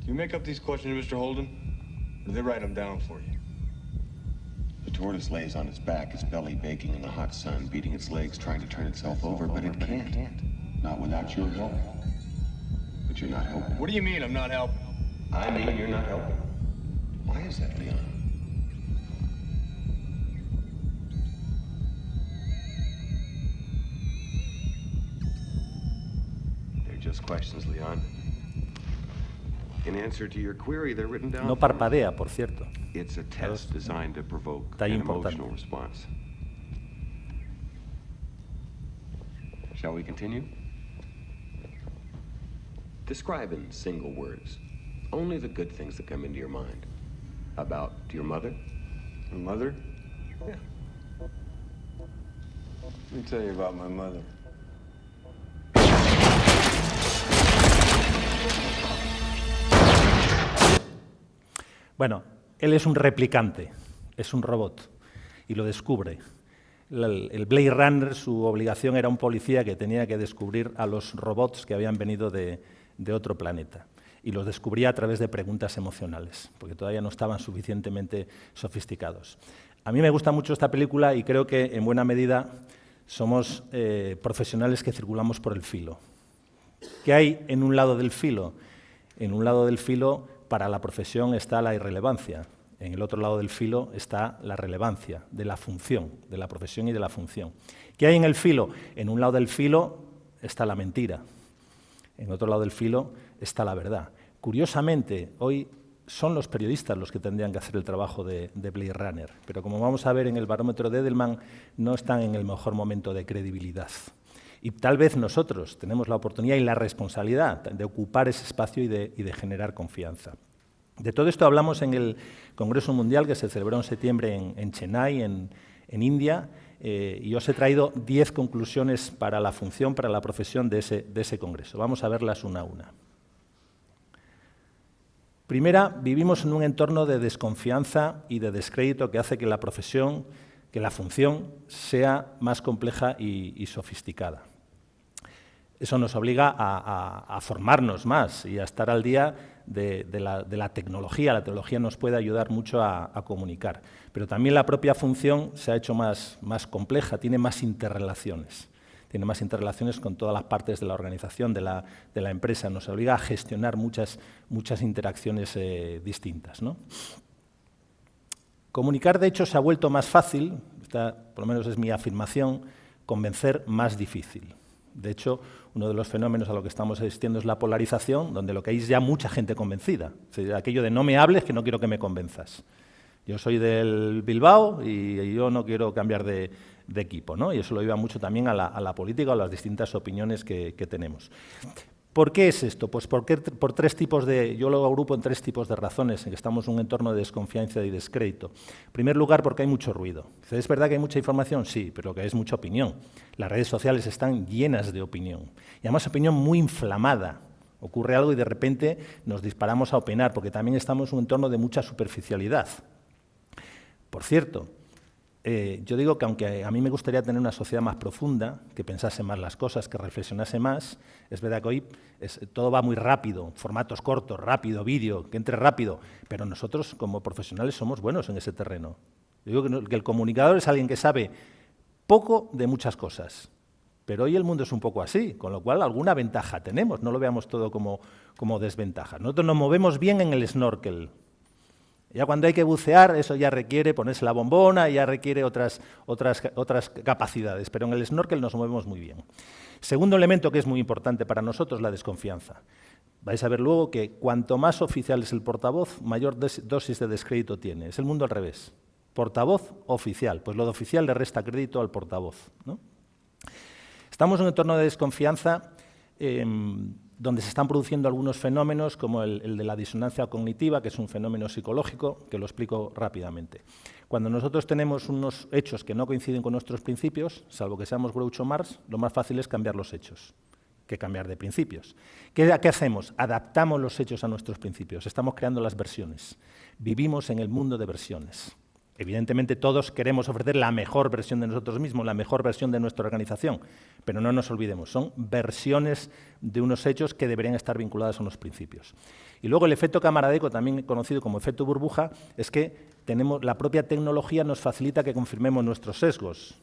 You make up these questions, Mr. Holden? They write them down for you. The tortoise lays on its back, its belly baking in the hot sun, beating its legs, trying to turn itself over, but it can't. Not without your help. But you're not helping. What do you mean I'm not helping? I mean you're not helping. Why is that, Leon? They're just questions, Leon. No parpadea, por cierto. It's a test designed to provoke an emotional response. Shall we continue? Describe in single words only the good things that come into your mind about your mother. mother? Yeah. Let me tell you about my mother. Bueno, él es un replicante, es un robot, y lo descubre. El Blade Runner, su obligación era un policía que tenía que descubrir a los robots que habían venido de, otro planeta y los descubría a través de preguntas emocionales, porque todavía no estaban suficientemente sofisticados. A mí me gusta mucho esta película y creo que en buena medida somos eh, profesionales que circulamos por el filo. ¿Qué hay en un lado del filo? En un lado del filo para la profesión está la irrelevancia, en el otro lado del filo está la relevancia de la función, de la profesión y de la función. ¿Qué hay en el filo? En un lado del filo está la mentira, en otro lado del filo está la verdad. Curiosamente, hoy son los periodistas los que tendrían que hacer el trabajo de, de Blade Runner, pero como vamos a ver en el barómetro de Edelman, no están en el mejor momento de credibilidad. Y tal vez nosotros tenemos la oportunidad y la responsabilidad de ocupar ese espacio y de, generar confianza. De todo esto hablamos en el Congreso Mundial que se celebró en septiembre en, Chennai, en, India, eh, y os he traído diez conclusiones para la función, para la profesión de ese, Congreso. Vamos a verlas una a una. Primera, vivimos en un entorno de desconfianza y de descrédito que hace que la profesión, que la función sea más compleja y sofisticada eso nos obliga a, formarnos más y a estar al día de, la, tecnología. La tecnología nos puede ayudar mucho a, comunicar, pero también la propia función se ha hecho más, compleja, tiene más interrelaciones tiene más interrelaciones con todas las partes de la organización, de la, empresa, nos obliga a gestionar muchas, interacciones eh, distintas. Comunicar, de hecho, se ha vuelto más fácil, esta por lo menos es mi afirmación, convencer más difícil. De hecho, uno de los fenómenos a lo que estamos asistiendo es la polarización, donde lo que hay es ya mucha gente convencida. aquello de no me hables que no quiero que me convenzas. Yo soy del Bilbao y yo no quiero cambiar de, equipo, ¿no? Y eso lo lleva mucho también a la, política o a las distintas opiniones que tenemos. ¿Por qué es esto? Pues por tres tipos de, yo lo agrupo en tres tipos de razones en que estamos en un entorno de desconfianza y descrédito. En primer lugar, porque hay mucho ruido. ¿Es verdad que hay mucha información? Sí, pero que es mucha opinión. Las redes sociales están llenas de opinión. Y además opinión muy inflamada. Ocurre algo y de repente nos disparamos a opinar, porque también estamos en un entorno de mucha superficialidad. Por cierto, eh, yo digo que aunque a mí me gustaría tener una sociedad más profunda, que pensase más las cosas, que reflexionase más, es verdad que hoy todo va muy rápido, formatos cortos, rápido, vídeo, que entre rápido, pero nosotros como profesionales somos buenos en ese terreno. Yo digo que, el comunicador es alguien que sabe poco de muchas cosas, pero hoy el mundo es un poco así, con lo cual alguna ventaja tenemos, no lo veamos todo como, como desventaja. Nosotros nos movemos bien en el snorkel, ya cuando hay que bucear, eso ya requiere ponerse la bombona, ya requiere otras, otras, otras capacidades, pero en el snorkel nos movemos muy bien. Segundo elemento que es muy importante para nosotros, la desconfianza. Vais a ver luego que cuanto más oficial es el portavoz, mayor dosis de descrédito tiene. Es el mundo al revés. Portavoz oficial, pues lo de oficial le resta crédito al portavoz. Estamos en un entorno de desconfianza em, donde se están produciendo algunos fenómenos, como el, de la disonancia cognitiva, que es un fenómeno psicológico, que lo explico rápidamente. Cuando nosotros tenemos unos hechos que no coinciden con nuestros principios, salvo que seamos Groucho Marx, lo más fácil es cambiar los hechos que cambiar de principios. ¿Qué hacemos? Adaptamos los hechos a nuestros principios, estamos creando las versiones. Vivimos en el mundo de versiones. Evidentemente todos queremos ofrecer la mejor versión de nosotros mismos, la mejor versión de nuestra organización, pero no nos olvidemos, son versiones de unos hechos que deberían estar vinculadas a unos principios. Y luego el efecto camaradeco, también conocido como efecto burbuja, es que tenemos, la propia tecnología nos facilita que confirmemos nuestros sesgos,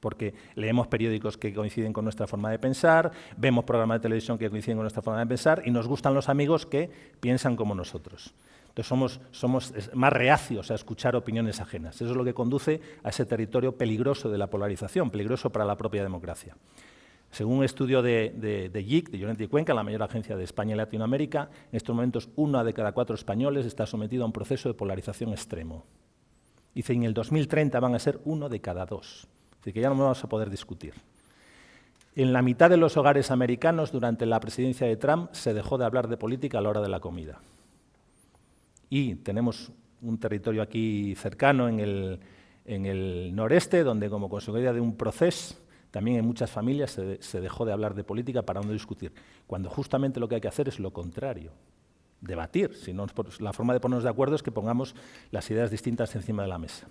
porque leemos periódicos que coinciden con nuestra forma de pensar, vemos programas de televisión que coinciden con nuestra forma de pensar y nos gustan los amigos que piensan como nosotros. Entonces somos, más reacios a escuchar opiniones ajenas. Eso es lo que conduce a ese territorio peligroso de la polarización, peligroso para la propia democracia. Según un estudio de, de, de YIC, de y Cuenca, la mayor agencia de España y Latinoamérica, en estos momentos uno de cada cuatro españoles está sometido a un proceso de polarización extremo. Dice, en el 2030 van a ser uno de cada dos. Así que ya no vamos a poder discutir. En la mitad de los hogares americanos, durante la presidencia de Trump, se dejó de hablar de política a la hora de la comida y tenemos un territorio aquí cercano en el, noreste, donde como consecuencia de un proceso, también en muchas familias se, se, dejó de hablar de política para no discutir, cuando justamente lo que hay que hacer es lo contrario, debatir. Si no, la forma de ponernos de acuerdo es que pongamos las ideas distintas encima de la mesa.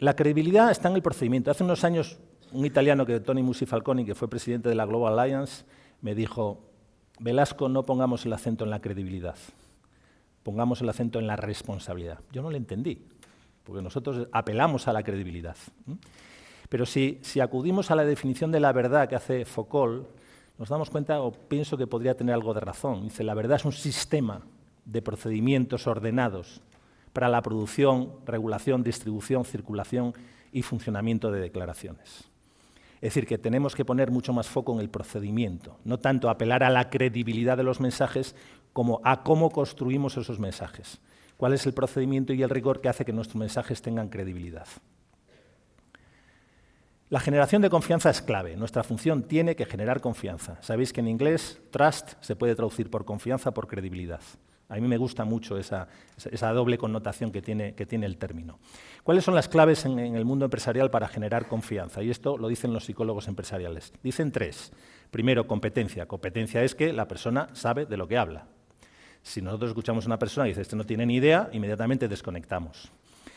La credibilidad está en el procedimiento. Hace unos años, un italiano que Tony Musi Falconi, que fue presidente de la Global Alliance, me dijo, Velasco no pongamos el acento en la credibilidad, pongamos el acento en la responsabilidad. Yo no le entendí, porque nosotros apelamos a la credibilidad. Pero si, acudimos a la definición de la verdad que hace Foucault, nos damos cuenta, o pienso que podría tener algo de razón. Dice, la verdad es un sistema de procedimientos ordenados para la producción, regulación, distribución, circulación y funcionamiento de declaraciones. Es decir, que tenemos que poner mucho más foco en el procedimiento, no tanto apelar a la credibilidad de los mensajes como a cómo construimos esos mensajes, cuál es el procedimiento y el rigor que hace que nuestros mensajes tengan credibilidad. La generación de confianza es clave. Nuestra función tiene que generar confianza. Sabéis que en inglés trust se puede traducir por confianza, por credibilidad. A mí me gusta mucho esa, doble connotación que tiene, el término. ¿Cuáles son las claves en, el mundo empresarial para generar confianza? Y esto lo dicen los psicólogos empresariales. Dicen tres. Primero, competencia. Competencia es que la persona sabe de lo que habla. Si nosotros escuchamos a una persona y dice, este no tiene ni idea, inmediatamente desconectamos.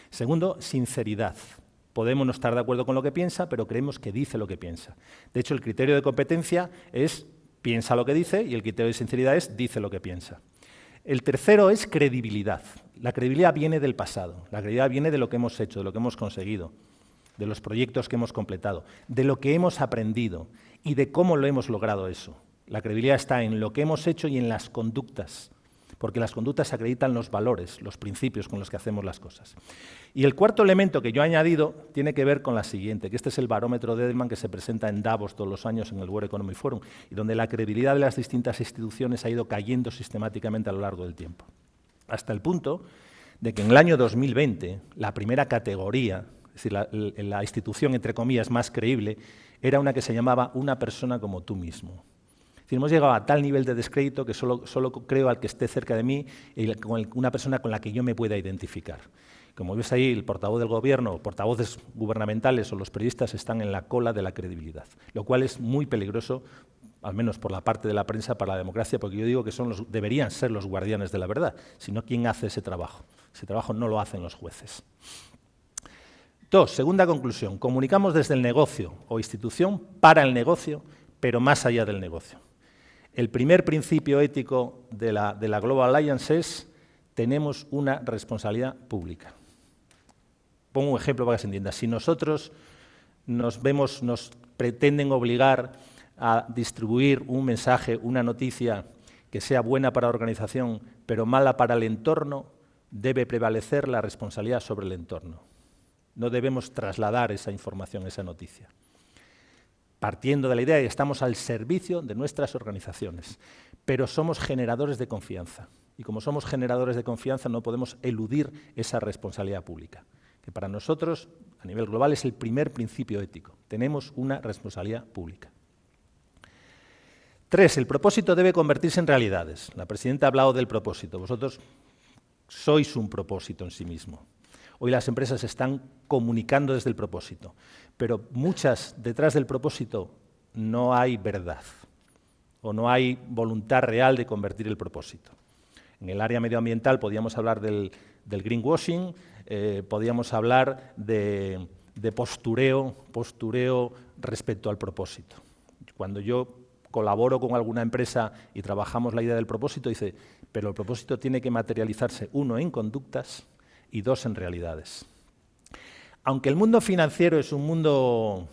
Segundo, sinceridad. Podemos no estar de acuerdo con lo que piensa, pero creemos que dice lo que piensa. De hecho, el criterio de competencia es piensa lo que dice y el criterio de sinceridad es dice lo que piensa. El tercero es credibilidad. La credibilidad viene del pasado, la credibilidad viene de lo que hemos hecho, de lo que hemos conseguido, de los proyectos que hemos completado, de lo que hemos aprendido y de cómo lo hemos logrado eso. La credibilidad está en lo que hemos hecho y en las conductas porque las conductas acreditan los valores, los principios con los que hacemos las cosas. Y el cuarto elemento que yo he añadido tiene que ver con la siguiente, que este es el barómetro de Edelman que se presenta en Davos todos los años en el World Economic Forum, y donde la credibilidad de las distintas instituciones ha ido cayendo sistemáticamente a lo largo del tiempo. Hasta el punto de que en el año 2020 la primera categoría, es decir, la institución entre comillas más creíble, era una que se llamaba una persona como tú mismo hemos llegado a tal nivel de descrédito que solo, creo al que esté cerca de mí y con una persona con la que yo me pueda identificar. Como ves ahí, el portavoz del gobierno, portavoces gubernamentales o los periodistas están en la cola de la credibilidad, lo cual es muy peligroso, al menos por la parte de la prensa, para la democracia, porque yo digo que deberían ser los guardianes de la verdad, sino quién hace ese trabajo. Ese trabajo no lo hacen los jueces. Dos, segunda conclusión, comunicamos desde el negocio o institución para el negocio, pero más allá del negocio. El primer principio ético de la, Global Alliance es tenemos una responsabilidad pública. Pongo un ejemplo para que se entienda. Si nosotros nos vemos, nos pretenden obligar a distribuir un mensaje, una noticia que sea buena para la organización, pero mala para el entorno, debe prevalecer la responsabilidad sobre el entorno. No debemos trasladar esa información, esa noticia partiendo de la idea de que estamos al servicio de nuestras organizaciones, pero somos generadores de confianza. Y como somos generadores de confianza no podemos eludir esa responsabilidad pública, que para nosotros a nivel global es el primer principio ético. Tenemos una responsabilidad pública. Tres, el propósito debe convertirse en realidades. La presidenta ha hablado del propósito. Vosotros sois un propósito en sí mismo. Hoy las empresas están comunicando desde el propósito pero muchas detrás del propósito no hay verdad o no hay voluntad real de convertir el propósito. En el área medioambiental podíamos hablar del, greenwashing, eh, podíamos hablar de, de postureo, postureo respecto al propósito. Cuando yo colaboro con alguna empresa y trabajamos la idea del propósito, dice, pero el propósito tiene que materializarse, uno, en conductas y dos, en realidades aunque el mundo financiero es un mundo,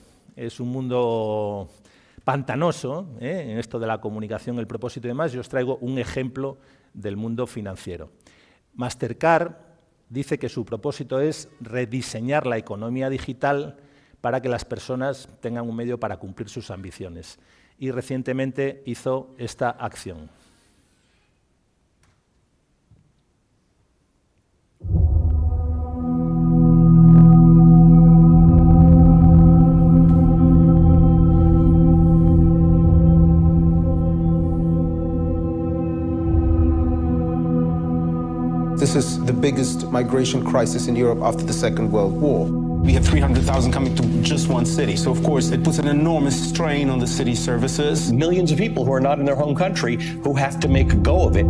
pantanoso, ¿eh? en esto de la comunicación, el propósito y demás, yo os traigo un ejemplo del mundo financiero. Mastercard dice que su propósito es rediseñar la economía digital para que las personas tengan un medio para cumplir sus ambiciones. Y recientemente hizo esta acción. This is the biggest migration crisis in Europe after the Second World War. We have 300,000 coming to just one city. So, of course, it puts an enormous strain on the city services. Millions of people who are not in their home country who have to make a go of it.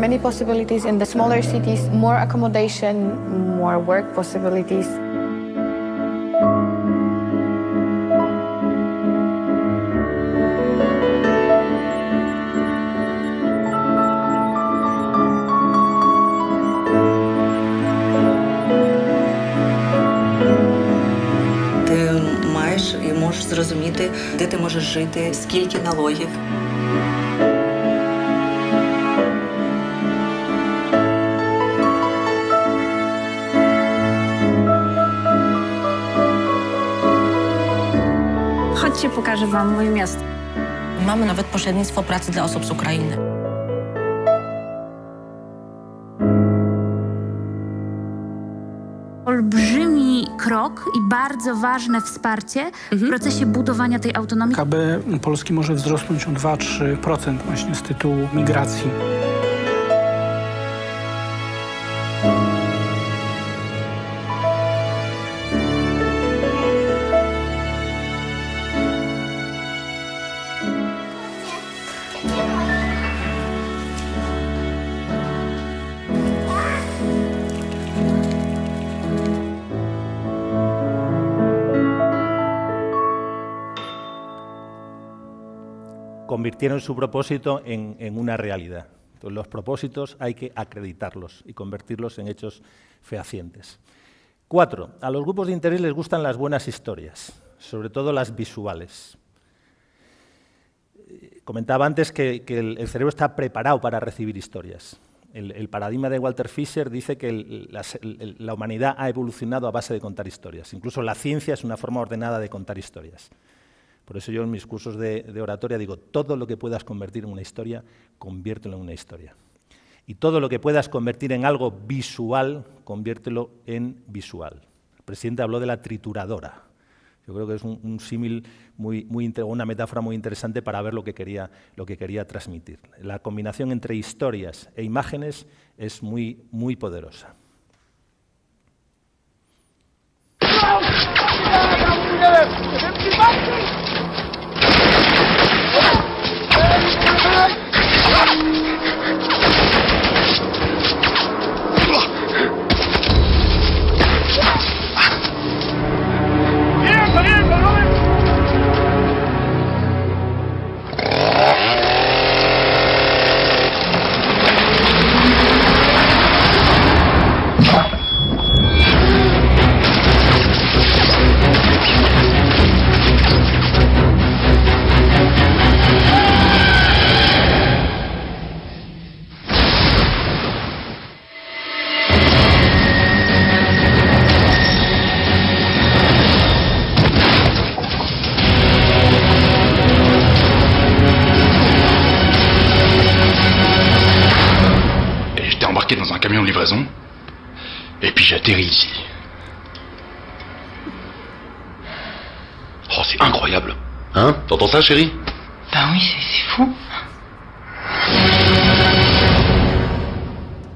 many possibilities in the smaller cities, more accommodation, more work possibilities. Ти маєш і можеш зрозуміти, де ти можеш жити, скільки налогів. pokażę Wam moje miasto. Mamy nawet pośrednictwo pracy dla osób z Ukrainy. Olbrzymi krok i bardzo ważne wsparcie w mhm. procesie budowania tej autonomii. KB Polski może wzrosnąć o 2-3% właśnie z tytułu migracji. tienen su propósito en, una realidad. los propósitos hay que acreditarlos y convertirlos en hechos fehacientes. Cuatro, a los grupos de interés les gustan las buenas historias, sobre todo las visuales. Eh, comentaba antes que, el, cerebro está preparado para recibir historias. El, paradigma de Walter Fischer dice que la humanidad ha evolucionado a base de contar historias. Incluso la ciencia es una forma ordenada de contar historias. Por eso yo en mis cursos de, oratoria digo, todo lo que puedas convertir en una historia, conviértelo en una historia. Y todo lo que puedas convertir en algo visual, conviértelo en visual. El presidente habló de la trituradora. Yo creo que es un, símil muy, una metáfora muy interesante para ver lo que, quería, lo que quería transmitir. La combinación entre historias e imágenes es muy, muy poderosa. はい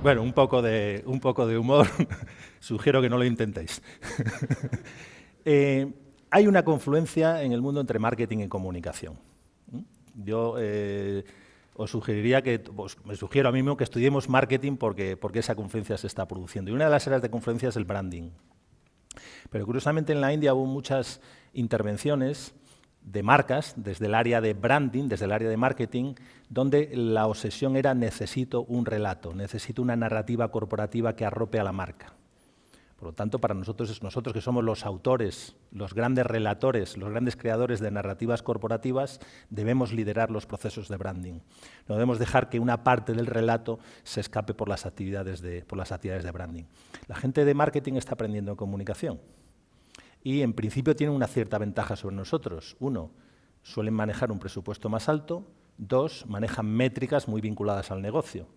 Bueno, un poco de, un poco de humor. Sugiero que no lo intentéis. Eh, hay una confluencia en el mundo entre marketing y comunicación. ¿Mm? Yo eh, os sugeriría que, me sugiero a mí mismo que estudiemos marketing porque, porque esa confluencia se está produciendo. Y una de las áreas de confluencia es el branding. Pero curiosamente en la India hubo muchas intervenciones de marcas, desde el área de branding, desde el área de marketing, donde la obsesión era necesito un relato, necesito una narrativa corporativa que arrope a la marca. Por lo tanto, para nosotros, nosotros que somos los autores, los grandes relatores, los grandes creadores de narrativas corporativas, debemos liderar los procesos de branding. No debemos dejar que una parte del relato se escape por las actividades de, por las actividades de branding. La gente de marketing está aprendiendo en comunicación y en principio tienen una cierta ventaja sobre nosotros. Uno, suelen manejar un presupuesto más alto. Dos, manejan métricas muy vinculadas al negocio.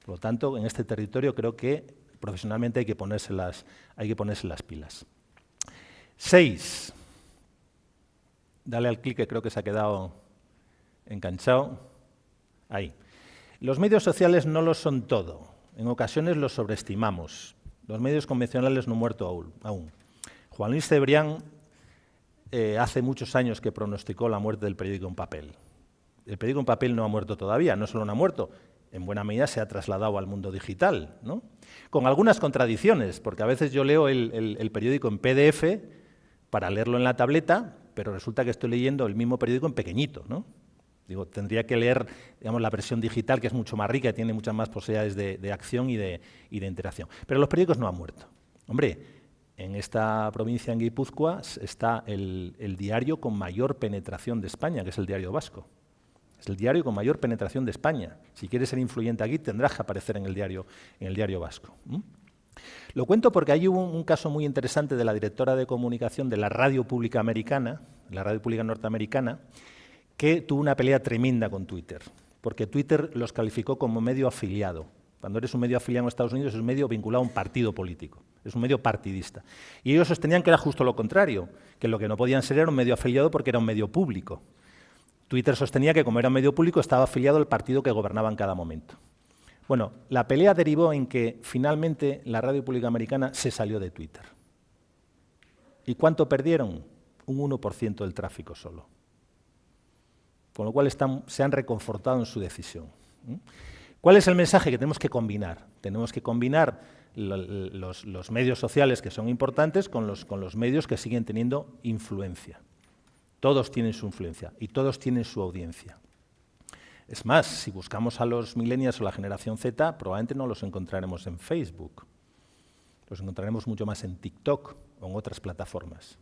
Por lo tanto, en este territorio creo que profesionalmente hay que ponerse las, hay que ponerse las pilas. Seis, dale al clic que creo que se ha quedado enganchado. Ahí. Los medios sociales no lo son todo. En ocasiones los sobreestimamos. Los medios convencionales no han muerto aún. Juan Luis Cebrián eh, hace muchos años que pronosticó la muerte del periódico en papel. El periódico en papel no ha muerto todavía, no solo no ha muerto, en buena medida se ha trasladado al mundo digital, ¿no? con algunas contradicciones, porque a veces yo leo el, periódico en PDF para leerlo en la tableta, pero resulta que estoy leyendo el mismo periódico en pequeñito. ¿no? Digo, tendría que leer digamos, la versión digital, que es mucho más rica, tiene muchas más posibilidades de, acción y de, y de, interacción. Pero los periódicos no han muerto. Hombre, en esta provincia, en Guipúzcoa, está el, diario con mayor penetración de España, que es el diario vasco. Es el diario con mayor penetración de España. Si quieres ser influyente aquí, tendrás que aparecer en el diario, en el diario vasco. Lo cuento porque hay hubo un caso muy interesante de la directora de comunicación de la radio pública americana, la radio pública norteamericana, que tuvo una pelea tremenda con Twitter, porque Twitter los calificó como medio afiliado. Cuando eres un medio afiliado a Estados Unidos es un medio vinculado a un partido político, es un medio partidista. Y ellos sostenían que era justo lo contrario, que lo que no podían ser era un medio afiliado porque era un medio público. Twitter sostenía que como era un medio público estaba afiliado al partido que gobernaba en cada momento. Bueno, la pelea derivó en que finalmente la radio pública americana se salió de Twitter. ¿Y cuánto perdieron? Un 1% del tráfico solo. Con lo cual se han reconfortado en su decisión. ¿Cuál es el mensaje que tenemos que combinar? Tenemos que combinar los, medios sociales que son importantes con los, con los medios que siguen teniendo influencia. Todos tienen su influencia y todos tienen su audiencia. Es más, si buscamos a los millennials o la generación Z, probablemente no los encontraremos en Facebook. Los encontraremos mucho más en TikTok o en otras plataformas.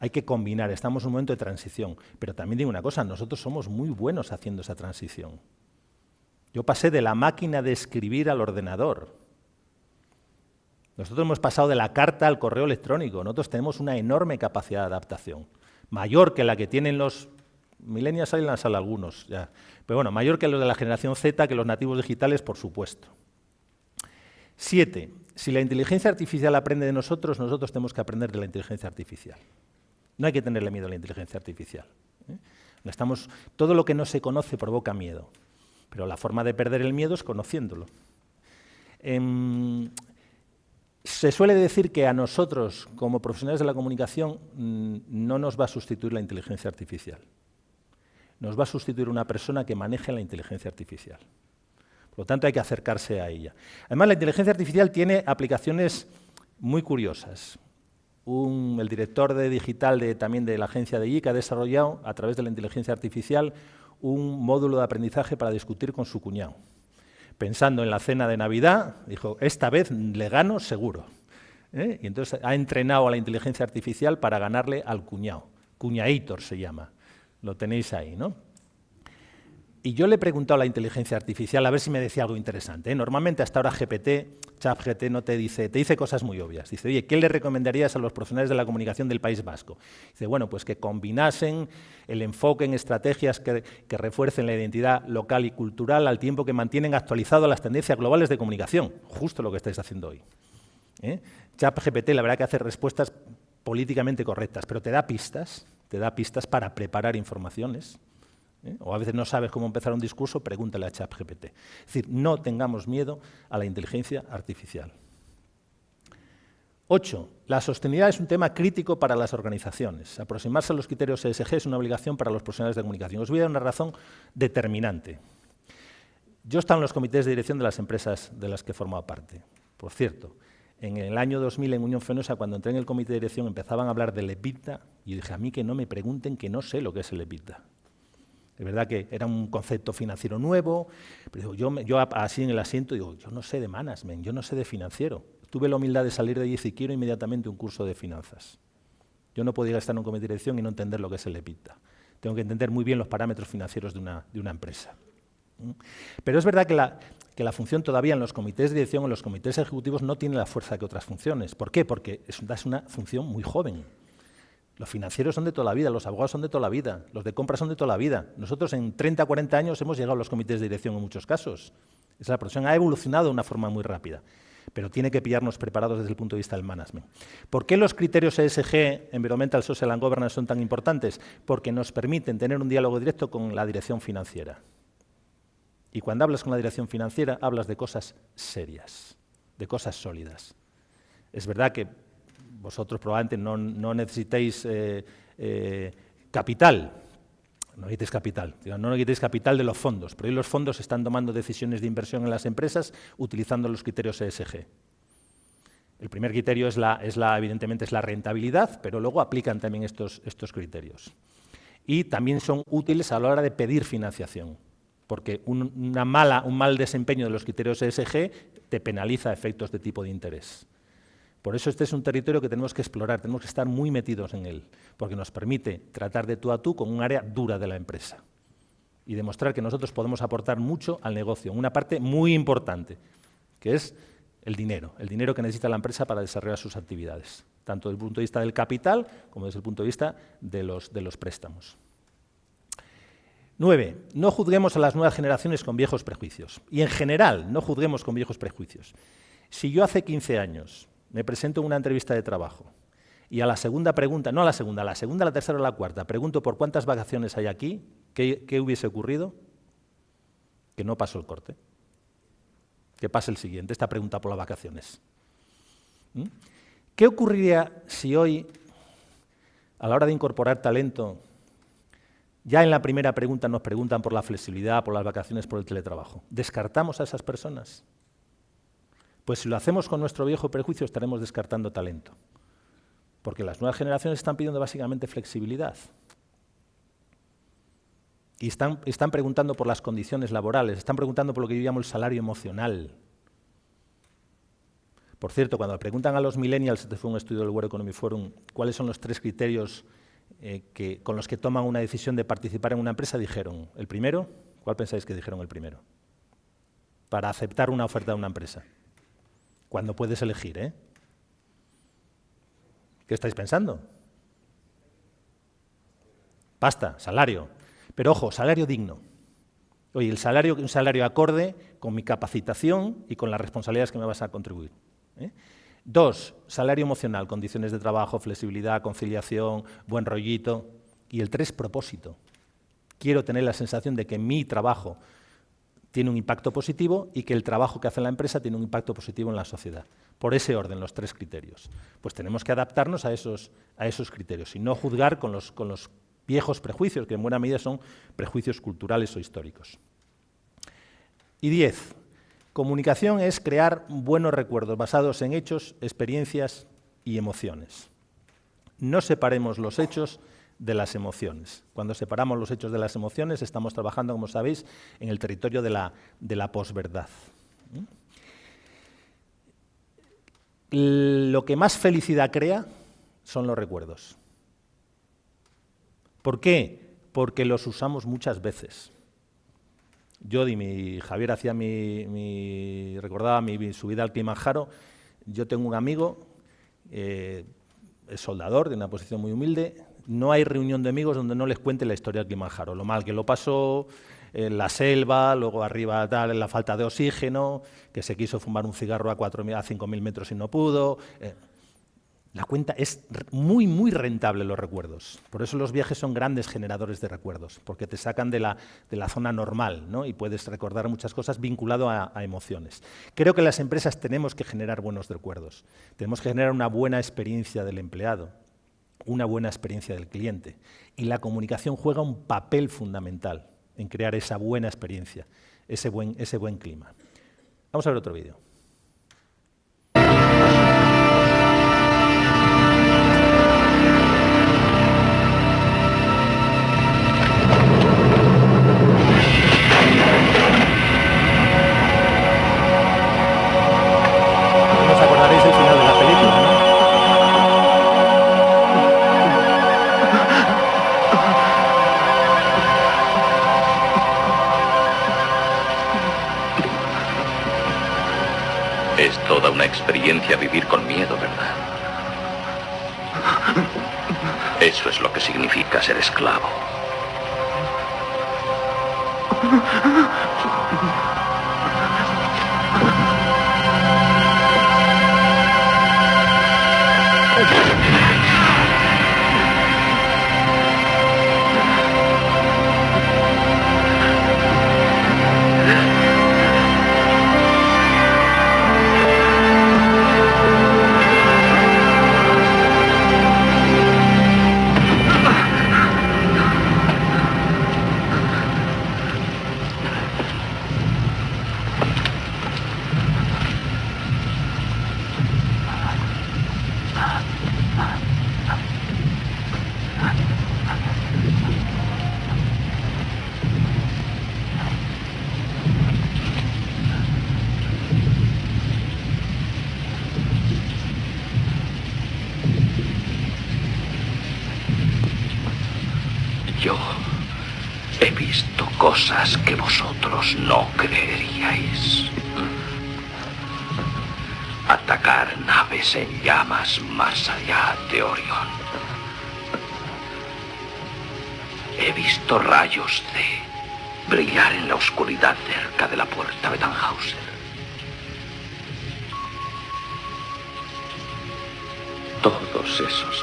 Hay que combinar, estamos en un momento de transición. Pero también digo una cosa, nosotros somos muy buenos haciendo esa transición. Yo pasé de la máquina de escribir al ordenador. Nosotros hemos pasado de la carta al correo electrónico. Nosotros tenemos una enorme capacidad de adaptación, mayor que la que tienen los millennials, hay en la sala algunos ya, pero bueno, mayor que los de la generación Z, que los nativos digitales, por supuesto. Siete, si la inteligencia artificial aprende de nosotros, nosotros tenemos que aprender de la inteligencia artificial. No hay que tenerle miedo a la inteligencia artificial. ¿eh? todo lo que no se conoce provoca miedo. Pero la forma de perder el miedo es conociéndolo. Em, se suele decir que a nosotros, como profesionales de la comunicación, mm, no nos va a sustituir la inteligencia artificial. Nos va a sustituir una persona que maneje la inteligencia artificial. Por lo tanto, hay que acercarse a ella. Además, la inteligencia artificial tiene aplicaciones muy curiosas. el director de digital de, también de la agencia de IC ha desarrollado, a través de la inteligencia artificial, un módulo de aprendizaje para discutir con su cuñado. Pensando en la cena de Navidad, dijo, esta vez le gano seguro. ¿eh? Y entonces ha entrenado a la inteligencia artificial para ganarle al cuñado. Cuñaitor se llama. Lo tenéis ahí, ¿no? Y yo le he preguntado a la inteligencia artificial a ver si me decía algo interesante. ¿eh? Normalmente hasta ahora GPT, ChatGPT no te dice, te dice cosas muy obvias. Dice, oye, ¿qué le recomendarías a los profesionales de la comunicación del País Vasco? Dice, bueno, pues que combinasen el enfoque en estrategias que, refuercen la identidad local y cultural al tiempo que mantienen actualizadas las tendencias globales de comunicación. Justo lo que estáis haciendo hoy. ¿eh? ChatGPT, la verdad que hace respuestas políticamente correctas, pero te da pistas, te da pistas para preparar informaciones. ¿eh? o a veces no sabes cómo empezar un discurso, pregúntale a ChatGPT. Es decir, no tengamos miedo a la inteligencia artificial. Ocho, La sostenibilidad es un tema crítico para las organizaciones. Aproximarse a los criterios ESG es una obligación para los profesionales de comunicación. Os voy a dar una razón determinante. Yo estaba en los comités de dirección de las empresas de las que formaba parte. Por cierto, en el año 2000 en Unión Fenosa, cuando entré en el comité de dirección, empezaban a hablar del EBITDA y dije a mí que no me pregunten que no sé lo que es el EBITDA. Es verdad que era un concepto financiero nuevo, pero yo, así en el asiento digo, yo no sé de management, yo no sé de financiero. Tuve la humildad de salir de allí y quiero inmediatamente un curso de finanzas. Yo no podía estar en un comité de dirección y no entender lo que se le EPITA. Tengo que entender muy bien los parámetros financieros de una, empresa. Pero es verdad que la, función todavía en los comités de dirección, en los comités ejecutivos, no tiene la fuerza que otras funciones. ¿Por qué? Porque es una función muy joven. Los financieros son de toda la vida, los abogados son de toda la vida, los de compra son de toda la vida. Nosotros en 30, 40 años hemos llegado a los comités de dirección en muchos casos. Esa la profesión ha evolucionado de una forma muy rápida, pero tiene que pillarnos preparados desde el punto de vista del management. ¿Por qué los criterios ESG, Environmental, Social and Governance, son tan importantes? Porque nos permiten tener un diálogo directo con la dirección financiera. Y cuando hablas con la dirección financiera, hablas de cosas serias, de cosas sólidas. Es verdad que vosotros probablemente no, no necesitéis eh, eh, capital, no necesitéis capital, no necesitéis capital de los fondos, pero hoy los fondos están tomando decisiones de inversión en las empresas utilizando los criterios ESG. El primer criterio es la, evidentemente es la rentabilidad, pero luego aplican también estos, criterios. Y también son útiles a la hora de pedir financiación porque una mala, un mal desempeño de los criterios ESG te penaliza efectos de tipo de interés. Por eso este es un territorio que tenemos que explorar, tenemos que estar muy metidos en él, porque nos permite tratar de tú a tú con un área dura de la empresa y demostrar que nosotros podemos aportar mucho al negocio, una parte muy importante, que es el dinero, el dinero que necesita la empresa para desarrollar sus actividades, tanto desde el punto de vista del capital como desde el punto de vista de los, préstamos. Nueve, No juzguemos a las nuevas generaciones con viejos prejuicios. Y en general, no juzguemos con viejos prejuicios. Si yo hace 15 años me presento en una entrevista de trabajo y a la segunda pregunta, no a la segunda, a la segunda, la tercera o a la cuarta, pregunto por cuántas vacaciones hay aquí, ¿qué, hubiese ocurrido? Que no pasó el corte. Que pase el siguiente, esta pregunta por las vacaciones. ¿Mm? ¿Qué ocurriría si hoy, a la hora de incorporar talento, ya en la primera pregunta nos preguntan por la flexibilidad, por las vacaciones, por el teletrabajo? ¿Descartamos a esas personas? Pues si lo hacemos con nuestro viejo prejuicio estaremos descartando talento. Porque las nuevas generaciones están pidiendo básicamente flexibilidad. Y están, preguntando por las condiciones laborales, están preguntando por lo que yo llamo el salario emocional. Por cierto, cuando preguntan a los millennials, este fue un estudio del World Economy Forum, cuáles son los tres criterios eh, con los que toman una decisión de participar en una empresa, dijeron, el primero, ¿cuál pensáis que dijeron el primero? Para aceptar una oferta de una empresa cuando puedes elegir, ¿eh? ¿Qué estáis pensando? Pasta, salario. Pero ojo, salario digno. Oye, el salario, un salario acorde con mi capacitación y con las responsabilidades que me vas a contribuir. ¿eh? Dos, salario emocional, condiciones de trabajo, flexibilidad, conciliación, buen rollito. Y el tres, propósito. Quiero tener la sensación de que mi trabajo tiene un impacto positivo y que el trabajo que hace la empresa tiene un impacto positivo en la sociedad. Por ese orden, los tres criterios. Pues tenemos que adaptarnos a esos, criterios y no juzgar con los, con los viejos prejuicios, que en buena medida son prejuicios culturales o históricos. Y diez, comunicación es crear buenos recuerdos basados en hechos, experiencias y emociones. No separemos los hechos de las emociones. Cuando separamos los hechos de las emociones, estamos trabajando, como sabéis, en el territorio de la, de la posverdad. ¿Mm? Lo que más felicidad crea son los recuerdos. ¿Por qué? Porque los usamos muchas veces. Yo y mi Javier hacía mi, mi, recordaba mi subida al jaro Yo tengo un amigo, eh, es soldador, de una posición muy humilde, no hay reunión de amigos donde no les cuente la historia de Kilimanjaro, lo mal que lo pasó, en la selva, luego arriba tal, en la falta de oxígeno, que se quiso fumar un cigarro a, a 5.000 metros y no pudo. Eh, la cuenta es muy, muy rentable los recuerdos. Por eso los viajes son grandes generadores de recuerdos, porque te sacan de la, zona normal y puedes recordar muchas cosas vinculado a, a, emociones. Creo que las empresas tenemos que generar buenos recuerdos, tenemos que generar una buena experiencia del empleado una buena experiencia del cliente. Y la comunicación juega un papel fundamental en crear esa buena experiencia, ese buen, ese buen clima. Vamos a ver otro vídeo. una experiencia vivir con miedo, ¿verdad? Eso es lo que significa ser esclavo. cosas que vosotros no creeríais. Atacar naves en llamas más allá de Orión. He visto rayos de brillar en la oscuridad cerca de la puerta de Tannhauser. Todos esos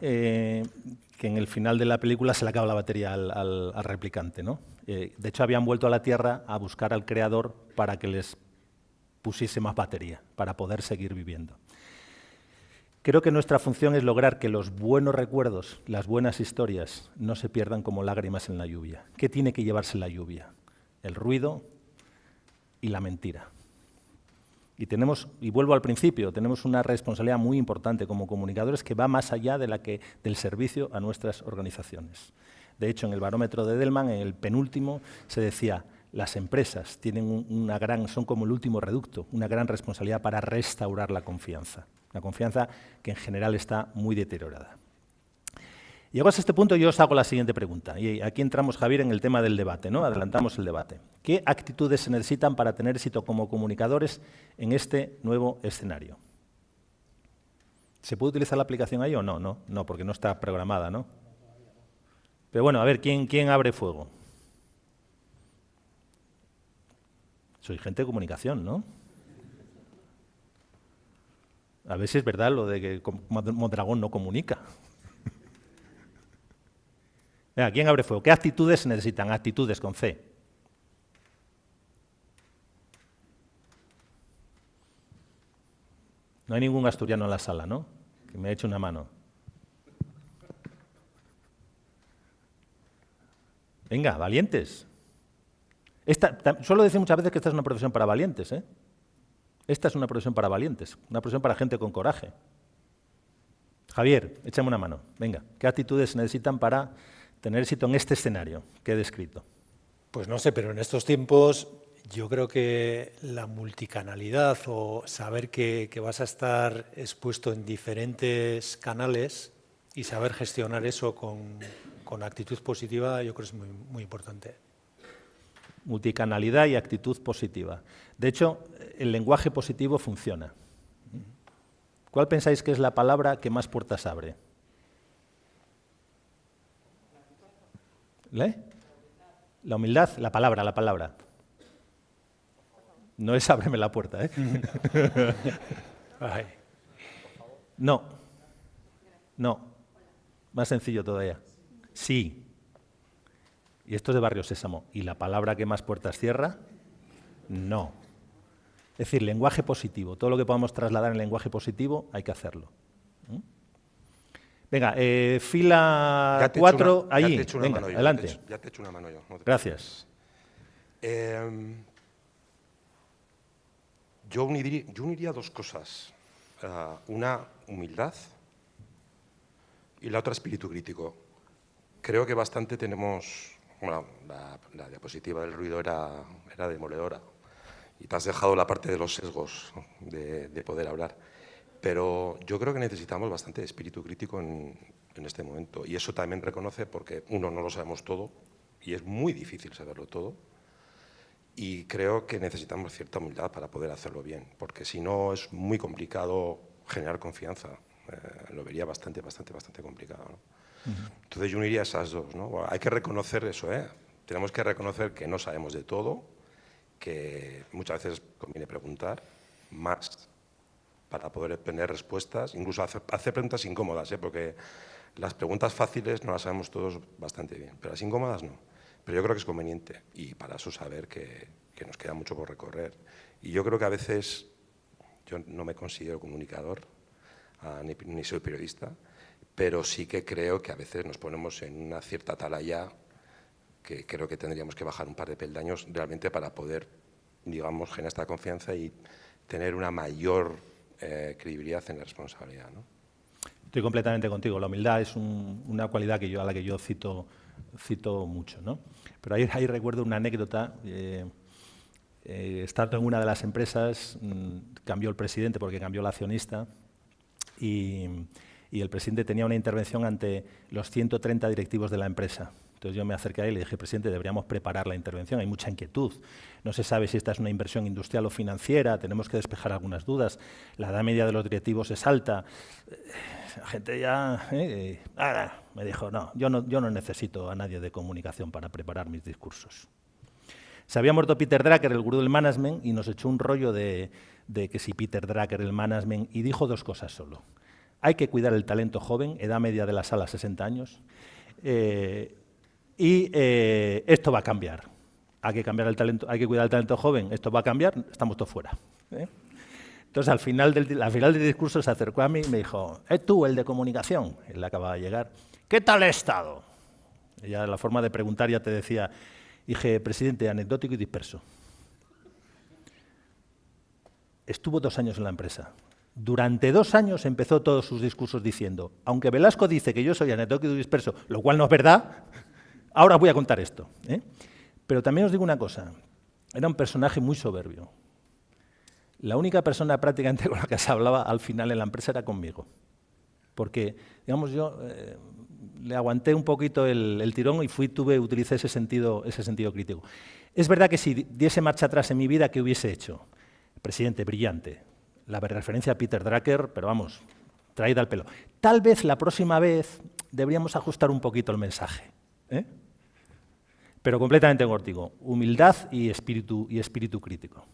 Eh, que en el final de la película se le acaba la batería al, replicante. ¿no? Eh, de hecho, habían vuelto a la Tierra a buscar al creador para que les pusiese más batería, para poder seguir viviendo. Creo que nuestra función es lograr que los buenos recuerdos, las buenas historias, no se pierdan como lágrimas en la lluvia. ¿Qué tiene que llevarse la lluvia? El ruido y la mentira. Y tenemos, y vuelvo al principio, tenemos una responsabilidad muy importante como comunicadores que va más allá de la que, del servicio a nuestras organizaciones. De hecho, en el barómetro de Delman, en el penúltimo, se decía, las empresas tienen una gran, son como el último reducto, una gran responsabilidad para restaurar la confianza. Una confianza que en general está muy deteriorada. Llegados a este punto, yo os hago la siguiente pregunta. Y aquí entramos, Javier, en el tema del debate, ¿no? Adelantamos el debate. ¿Qué actitudes se necesitan para tener éxito como comunicadores en este nuevo escenario? ¿Se puede utilizar la aplicación ahí o no? No, no porque no está programada, ¿no? Pero bueno, a ver, ¿quién, quién abre fuego? Soy gente de comunicación, ¿no? A veces es verdad lo de que Mondragón no comunica. Eh, ¿quién abre fuego? ¿Qué actitudes se necesitan? Actitudes con fe. No hay ningún asturiano en la sala, ¿no? Que me eche una mano. Venga, valientes. Esta, suelo decir muchas veces que esta es una profesión para valientes. ¿eh? Esta es una profesión para valientes, una profesión para gente con coraje. Javier, échame una mano. Venga, ¿qué actitudes se necesitan para tener éxito en este escenario que he descrito? Pues no sé, pero en estos tiempos yo creo que la multicanalidad o saber que, vas a estar expuesto en diferentes canales y saber gestionar eso con, actitud positiva, yo creo que es muy importante. Multicanalidad y actitud positiva. De hecho, el lenguaje positivo funciona. ¿Cuál pensáis que es la palabra que más puertas abre? E? La humildad, la palabra, la palabra. No es ábreme la puerta, ¿eh? no. No. Más sencillo todavía. Sí. Y esto es de Barrio Sésamo. ¿Y la palabra que más puertas cierra? No. Es decir, lenguaje positivo. Todo lo que podamos trasladar en lenguaje positivo hay que hacerlo. ¿Mm? Venga, eh, fila 4, ahí. te una adelante. Ya te, echo, una mano yo. Gracias. Em, yo, uniría, dos cosas. Eh, una, humildad y la otra, espíritu crítico. Creo que bastante tenemos... Bueno, la, diapositiva del ruido era, era demoledora y te has dejado la parte de los sesgos de poder hablar. Pero yo creo que necesitamos bastante espíritu crítico en, este momento. Y eso también reconoce porque, uno, no lo sabemos todo y es muy difícil saberlo todo. Y creo que necesitamos cierta humildad para poder hacerlo bien, porque si no es muy complicado generar confianza. Eh, lo vería bastante, bastante, bastante complicado. Entonces yo uniría esas dos. ¿no? hay que reconocer eso. ¿eh? Tenemos que reconocer que no sabemos de todo, que muchas veces conviene preguntar más para poder tener respuestas, incluso hacer, preguntas incómodas, ¿eh? porque las preguntas fáciles no las sabemos todos bastante bien, pero las incómodas no. Pero yo creo que es conveniente y para eso saber que, nos queda mucho por recorrer. Y yo creo que a veces, yo no me considero comunicador, ah, ni, soy periodista, pero sí que creo que a veces nos ponemos en una cierta atalaya que creo que tendríamos que bajar un par de peldaños realmente para poder, digamos, generar esta confianza y tener una mayor eh, credibilidad en la responsabilidad. ¿no? Estoy completamente contigo. La humildad es una cualidad que yo, a la que yo cito, mucho. Pero ahí, recuerdo una anécdota. Eh, eh, estando en una de las empresas, mm, cambió el presidente porque cambió el accionista y el presidente tenía una intervención ante los 130 directivos de la empresa. Entonces yo me acerqué a él y le dije, presidente, deberíamos preparar la intervención, hay mucha inquietud. No se sabe si esta es una inversión industrial o financiera, tenemos que despejar algunas dudas, la edad media de los directivos es alta. La gente ya... Eh, eh, me dijo, no yo, no, necesito a nadie de comunicación para preparar mis discursos. Se había muerto Peter Drucker, el gurú del management, y nos echó un rollo de, que si Peter Drucker, el management, y dijo dos cosas solo. Hay que cuidar el talento joven, edad media de la sala 60 años. Eh, y eh, esto va a cambiar. Hay que cambiar el talento, hay que cuidar el talento joven. Esto va a cambiar, estamos todos fuera. ¿eh? Entonces, al final, del, al final del discurso se acercó a mí y me dijo, ¿es tú el de comunicación? Él acababa de llegar. ¿Qué tal he estado? Ella, la forma de preguntar ya te decía, dije, presidente, anecdótico y disperso. Estuvo dos años en la empresa. Durante dos años empezó todos sus discursos diciendo, aunque Velasco dice que yo soy anecdótico y disperso, lo cual no es verdad, Ahora voy a contar esto. ¿eh? Pero también os digo una cosa, era un personaje muy soberbio. La única persona prácticamente con la que se hablaba al final en la empresa era conmigo. Porque, digamos, yo eh, le aguanté un poquito el, tirón y fui, tuve, utilicé ese sentido, ese sentido crítico. Es verdad que si diese marcha atrás en mi vida, ¿qué hubiese hecho? Presidente, brillante. La referencia a Peter Drucker, pero vamos, traída al pelo. Tal vez la próxima vez deberíamos ajustar un poquito el mensaje. ¿eh? pero completamente górtico. Humildad y espíritu, y espíritu crítico.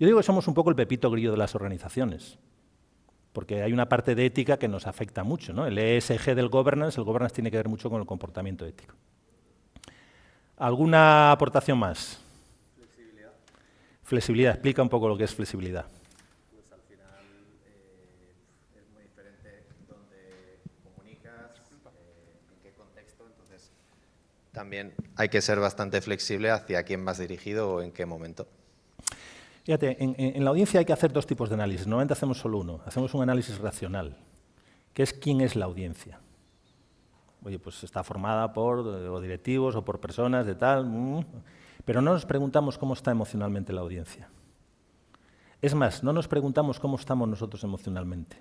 Yo digo que somos un poco el pepito grillo de las organizaciones, porque hay una parte de ética que nos afecta mucho. El ESG del governance, el governance tiene que ver mucho con el comportamiento ético. ¿Alguna aportación más? Flexibilidad. Flexibilidad, explica un poco lo que es flexibilidad. Pues al final eh, es muy diferente comunicas, eh, en qué contexto, también hay que ser bastante flexible hacia quién más dirigido o en qué momento. Fíjate, en, la audiencia hay que hacer dos tipos de análisis. Normalmente hacemos solo uno. Hacemos un análisis racional, que es quién es la audiencia. Oye, pues está formada por eh, directivos o por personas de tal. Mm, pero no nos preguntamos cómo está emocionalmente la audiencia. Es más, no nos preguntamos cómo estamos nosotros emocionalmente.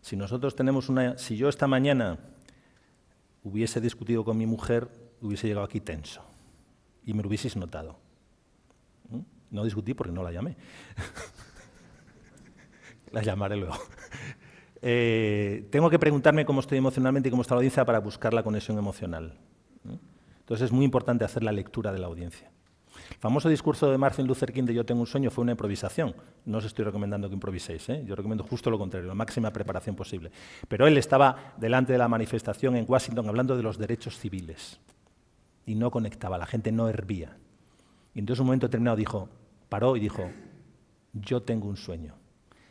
Si nosotros tenemos una. Si yo esta mañana hubiese discutido con mi mujer, hubiese llegado aquí tenso y me lo hubieseis notado. ¿Mm? No discutí porque no la llamé. la llamaré luego. Eh, tengo que preguntarme cómo estoy emocionalmente y cómo está la audiencia para buscar la conexión emocional. Entonces es muy importante hacer la lectura de la audiencia. El famoso discurso de Martin Luther King de Yo tengo un sueño fue una improvisación. No os estoy recomendando que improviséis, ¿eh? yo recomiendo justo lo contrario, la máxima preparación posible. Pero él estaba delante de la manifestación en Washington hablando de los derechos civiles y no conectaba, la gente no hervía. Y entonces un momento determinado dijo, paró y dijo, yo tengo un sueño.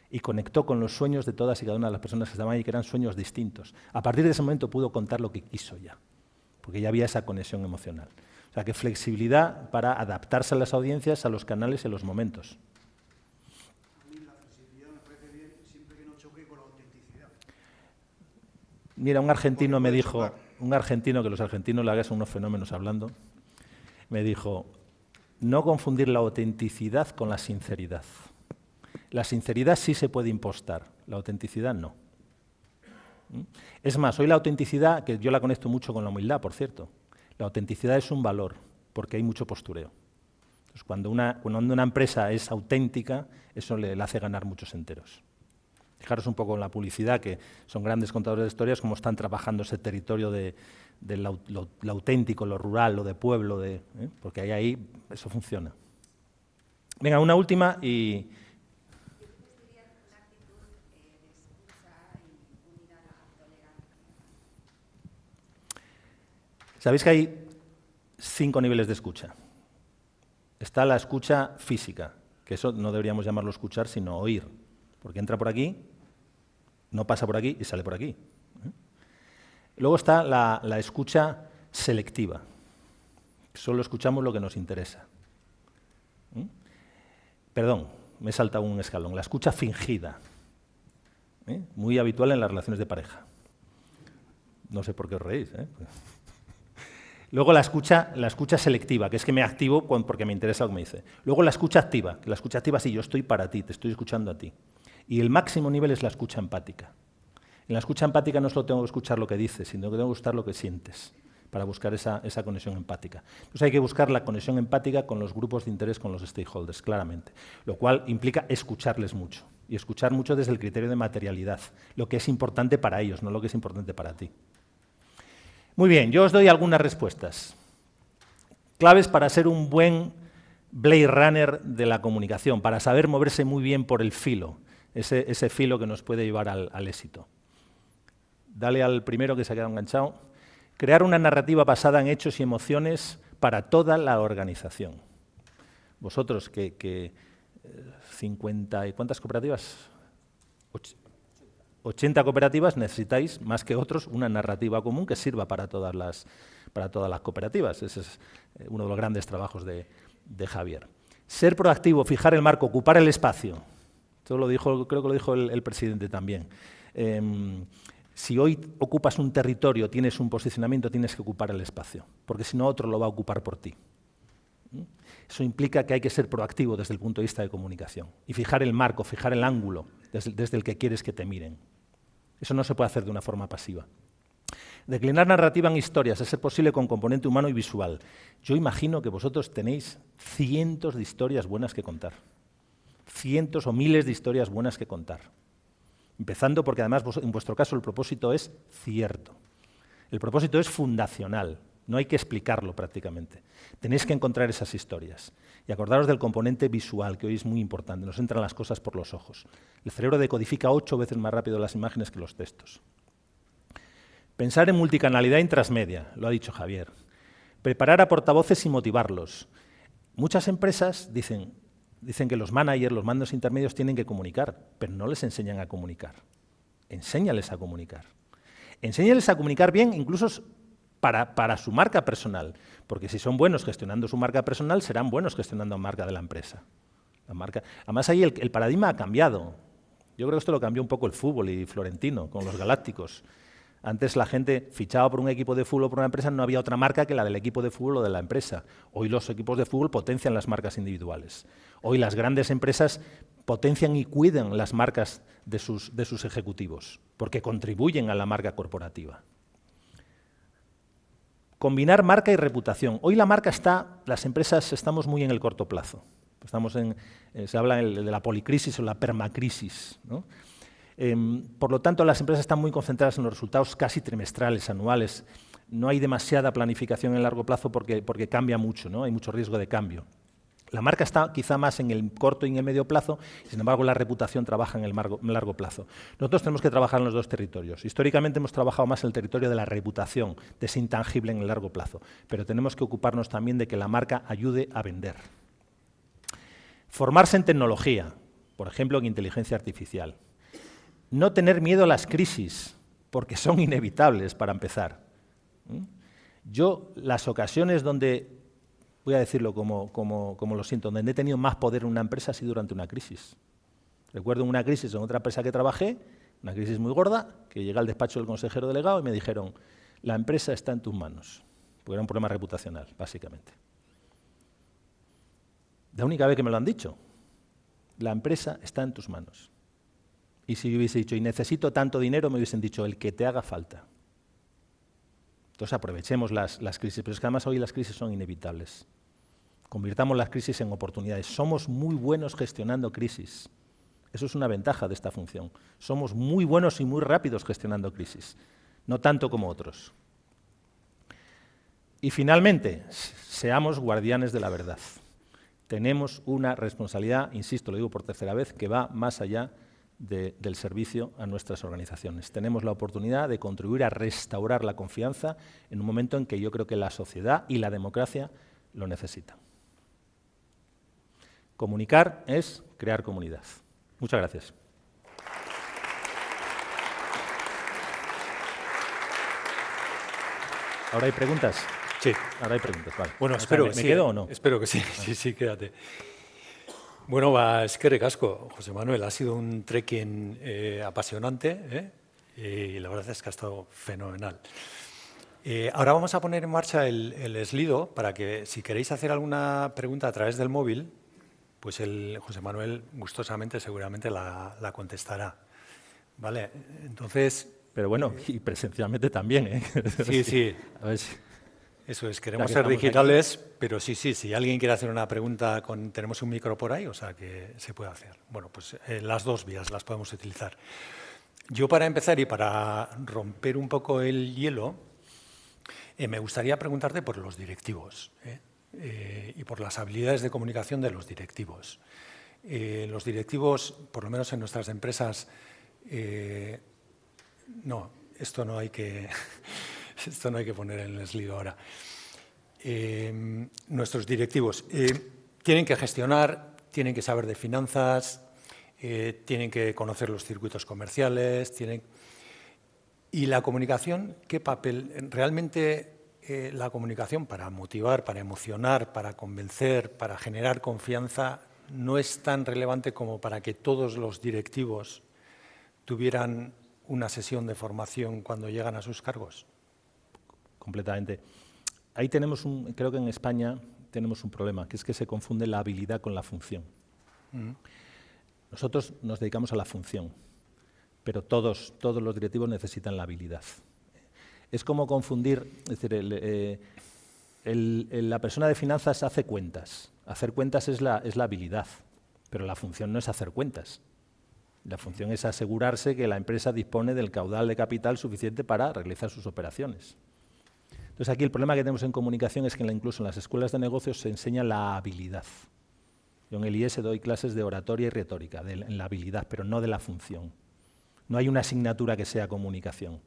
Y conectó con los sueños de todas y cada una de las personas que estaban ahí, que eran sueños distintos. A partir de ese momento pudo contar lo que quiso ya, porque ya había esa conexión emocional. O sea, que flexibilidad para adaptarse a las audiencias, a los canales y a los momentos. Mira, un argentino me dijo, un argentino, que los argentinos la son unos fenómenos hablando, me dijo, no confundir la autenticidad con la sinceridad. La sinceridad sí se puede impostar, la autenticidad no. ¿Mm? Es más, hoy la autenticidad, que yo la conecto mucho con la humildad, por cierto, la autenticidad es un valor, porque hay mucho postureo. cuando, una, empresa es auténtica, eso le hace ganar muchos enteros. Fijaros un poco en la publicidad, que son grandes contadores de historias, cómo están trabajando ese territorio de, lo, auténtico, lo rural, lo de pueblo, ¿eh? porque ahí, ahí eso funciona. Venga, una última y... Sabéis que hay cinco niveles de escucha. Está la escucha física, que eso no deberíamos llamarlo escuchar, sino oír, porque entra por aquí no pasa por aquí y sale por aquí. ¿eh? Luego está la, escucha selectiva. Solo escuchamos lo que nos interesa. ¿eh? Perdón, me he saltado un escalón. La escucha fingida. ¿eh? Muy habitual en las relaciones de pareja. No sé por qué os reís. Luego la escucha, la escucha selectiva, que es que me activo porque me interesa lo que me dice. Luego la escucha activa, la escucha activa sí, yo estoy para ti, te estoy escuchando a ti. Y el máximo nivel es la escucha empática. En la escucha empática no solo tengo que escuchar lo que dices, sino que tengo que gustar lo que sientes para buscar esa, esa, conexión empática. Entonces hay que buscar la conexión empática con los grupos de interés, con los stakeholders, claramente, lo cual implica escucharles mucho y escuchar mucho desde el criterio de materialidad, lo que es importante para ellos, no lo que es importante para ti. Muy bien, yo os doy algunas respuestas. Claves para ser un buen Blade Runner de la comunicación, para saber moverse muy bien por el filo, ese, filo que nos puede llevar al, éxito. Dale al primero que se ha quedado enganchado. Crear una narrativa basada en hechos y emociones para toda la organización. Vosotros que, 50 eh, y cuántas cooperativas? 80 cooperativas necesitáis, más que otros, una narrativa común que sirva para todas las, cooperativas. Ese es eh, uno de los grandes trabajos de Javier. Ser proactivo, fijar el marco, ocupar el espacio lo dijo, creo que lo dijo el, presidente también. Em, si hoy ocupas un territorio, tienes un posicionamiento, tienes que ocupar el espacio, porque si no otro lo va a ocupar por ti. ¿Mm? Eso implica que hay que ser proactivo desde el punto de vista de comunicación y fijar el marco, fijar el ángulo desde, el que quieres que te miren. Eso no se puede hacer de una forma pasiva. Declinar narrativa en historias, es ser posible con componente humano y visual. Yo imagino que vosotros tenéis cientos de historias buenas que contar cientos o miles de historias buenas que contar. Empezando porque además en vuestro caso el propósito es cierto. El propósito es fundacional, no hay que explicarlo prácticamente. Tenéis que encontrar esas historias. Y acordaros del componente visual, que hoy es muy importante, nos entran las cosas por los ojos. El cerebro decodifica ocho veces más rápido las imágenes que los textos. Pensar en multicanalidad intrasmedia, lo ha dicho Javier. Preparar a portavoces y motivarlos. Muchas empresas dicen, dicen que los managers, los mandos intermedios tienen que comunicar, pero no les enseñan a comunicar. Enséñales a comunicar. Enséñales a comunicar bien, incluso para, su marca personal, porque si son buenos gestionando su marca personal, serán buenos gestionando la marca de la empresa. Además, ahí el, el paradigma ha cambiado. Yo creo que esto lo cambió un poco el fútbol y Florentino con los Galácticos. Antes la gente fichaba por un equipo de fútbol o por una empresa, no había otra marca que la del equipo de fútbol o de la empresa. Hoy los equipos de fútbol potencian las marcas individuales. Hoy las grandes empresas potencian y cuidan las marcas de sus, ejecutivos, porque contribuyen a la marca corporativa. Combinar marca y reputación. Hoy la marca está, las empresas estamos muy en el corto plazo. Estamos eh, se habla de la policrisis o la permacrisis. ¿no? Em, por lo tanto, las empresas están muy concentradas en los resultados casi trimestrales, anuales. No hay demasiada planificación en largo plazo porque, cambia mucho, ¿no? hay mucho riesgo de cambio. La marca está quizá más en el corto y en el medio plazo, sin embargo la reputación trabaja en el largo plazo. Nosotros tenemos que trabajar en los dos territorios. Históricamente hemos trabajado más en el territorio de la reputación, de ese intangible en el largo plazo, pero tenemos que ocuparnos también de que la marca ayude a vender. Formarse en tecnología, por ejemplo en inteligencia artificial. No tener miedo a las crisis, porque son inevitables para empezar. Yo las ocasiones donde, voy a decirlo como, lo siento, donde he tenido más poder en una empresa ha sido durante una crisis. Recuerdo una crisis en otra empresa que trabajé, una crisis muy gorda, que llegué al despacho del consejero delegado y me dijeron, la empresa está en tus manos, porque era un problema reputacional, básicamente. La única vez que me lo han dicho, la empresa está en tus manos. Y si yo hubiese dicho, y necesito tanto dinero, me hubiesen dicho, el que te haga falta. Entonces aprovechemos las, crisis, pero es que además hoy las crisis son inevitables. Convirtamos las crisis en oportunidades. Somos muy buenos gestionando crisis. Eso es una ventaja de esta función. Somos muy buenos y muy rápidos gestionando crisis, no tanto como otros. Y finalmente, seamos guardianes de la verdad. Tenemos una responsabilidad, insisto, lo digo por tercera vez, que va más allá del servicio a nuestras organizaciones. Tenemos la oportunidad de contribuir a restaurar la confianza en un momento en que yo creo que la sociedad y la democracia lo necesitan. Comunicar es crear comunidad. Muchas gracias. Ahora hay preguntas. Sí. Ahora hay preguntas, Bueno, espero ¿me, quedo o no? Espero que sí, sí, sí, quédate. Bueno, es que recasco, José Manuel. Ha sido un trekking eh, apasionante eh, y la verdad es que ha estado fenomenal. Eh, ahora vamos a poner en marcha el, el, para que si queréis hacer alguna pregunta a través del móvil, pues el José Manuel gustosamente seguramente la, contestará. ¿Vale? Entonces... Pero bueno, y presencialmente también, ¿eh? Sí, sí. A ver eso es, queremos ser digitales, pero sí, sí, si alguien quiere hacer una pregunta, tenemos un micro por ahí, o sea que se puede hacer. Bueno, pues eh, las dos vías las podemos utilizar. Yo para empezar y para romper un poco el hielo, eh, me gustaría preguntarte por los directivos ¿eh? y por las habilidades de comunicación de los directivos. los directivos, por lo menos en nuestras empresas, no, esto no hay que... Esto no hay que poner en el lío ahora. Em, nuestros directivos eh, tienen que gestionar, tienen que saber de finanzas, eh, tienen que conocer los circuitos comerciales, tienen... Y la comunicación, ¿qué papel? Realmente eh, la comunicación para motivar, para emocionar, para convencer, para generar confianza, no es tan relevante como para que todos los directivos tuvieran una sesión de formación cuando llegan a sus cargos completamente. Ahí tenemos, un, creo que en España tenemos un problema, que es que se confunde la habilidad con la función. Nosotros nos dedicamos a la función, pero todos, todos los directivos necesitan la habilidad. Es como confundir, es decir, eh, la persona de finanzas hace cuentas. Hacer cuentas es la, es la habilidad, pero la función no es hacer cuentas. La función es asegurarse que la empresa dispone del caudal de capital suficiente para realizar sus operaciones. Entonces aquí el problema que tenemos en comunicación es que incluso en las escuelas de negocios se enseña la habilidad. Yo en el IES doy clases de oratoria y retórica, en la habilidad, pero no de la función. No hay una asignatura que sea comunicación.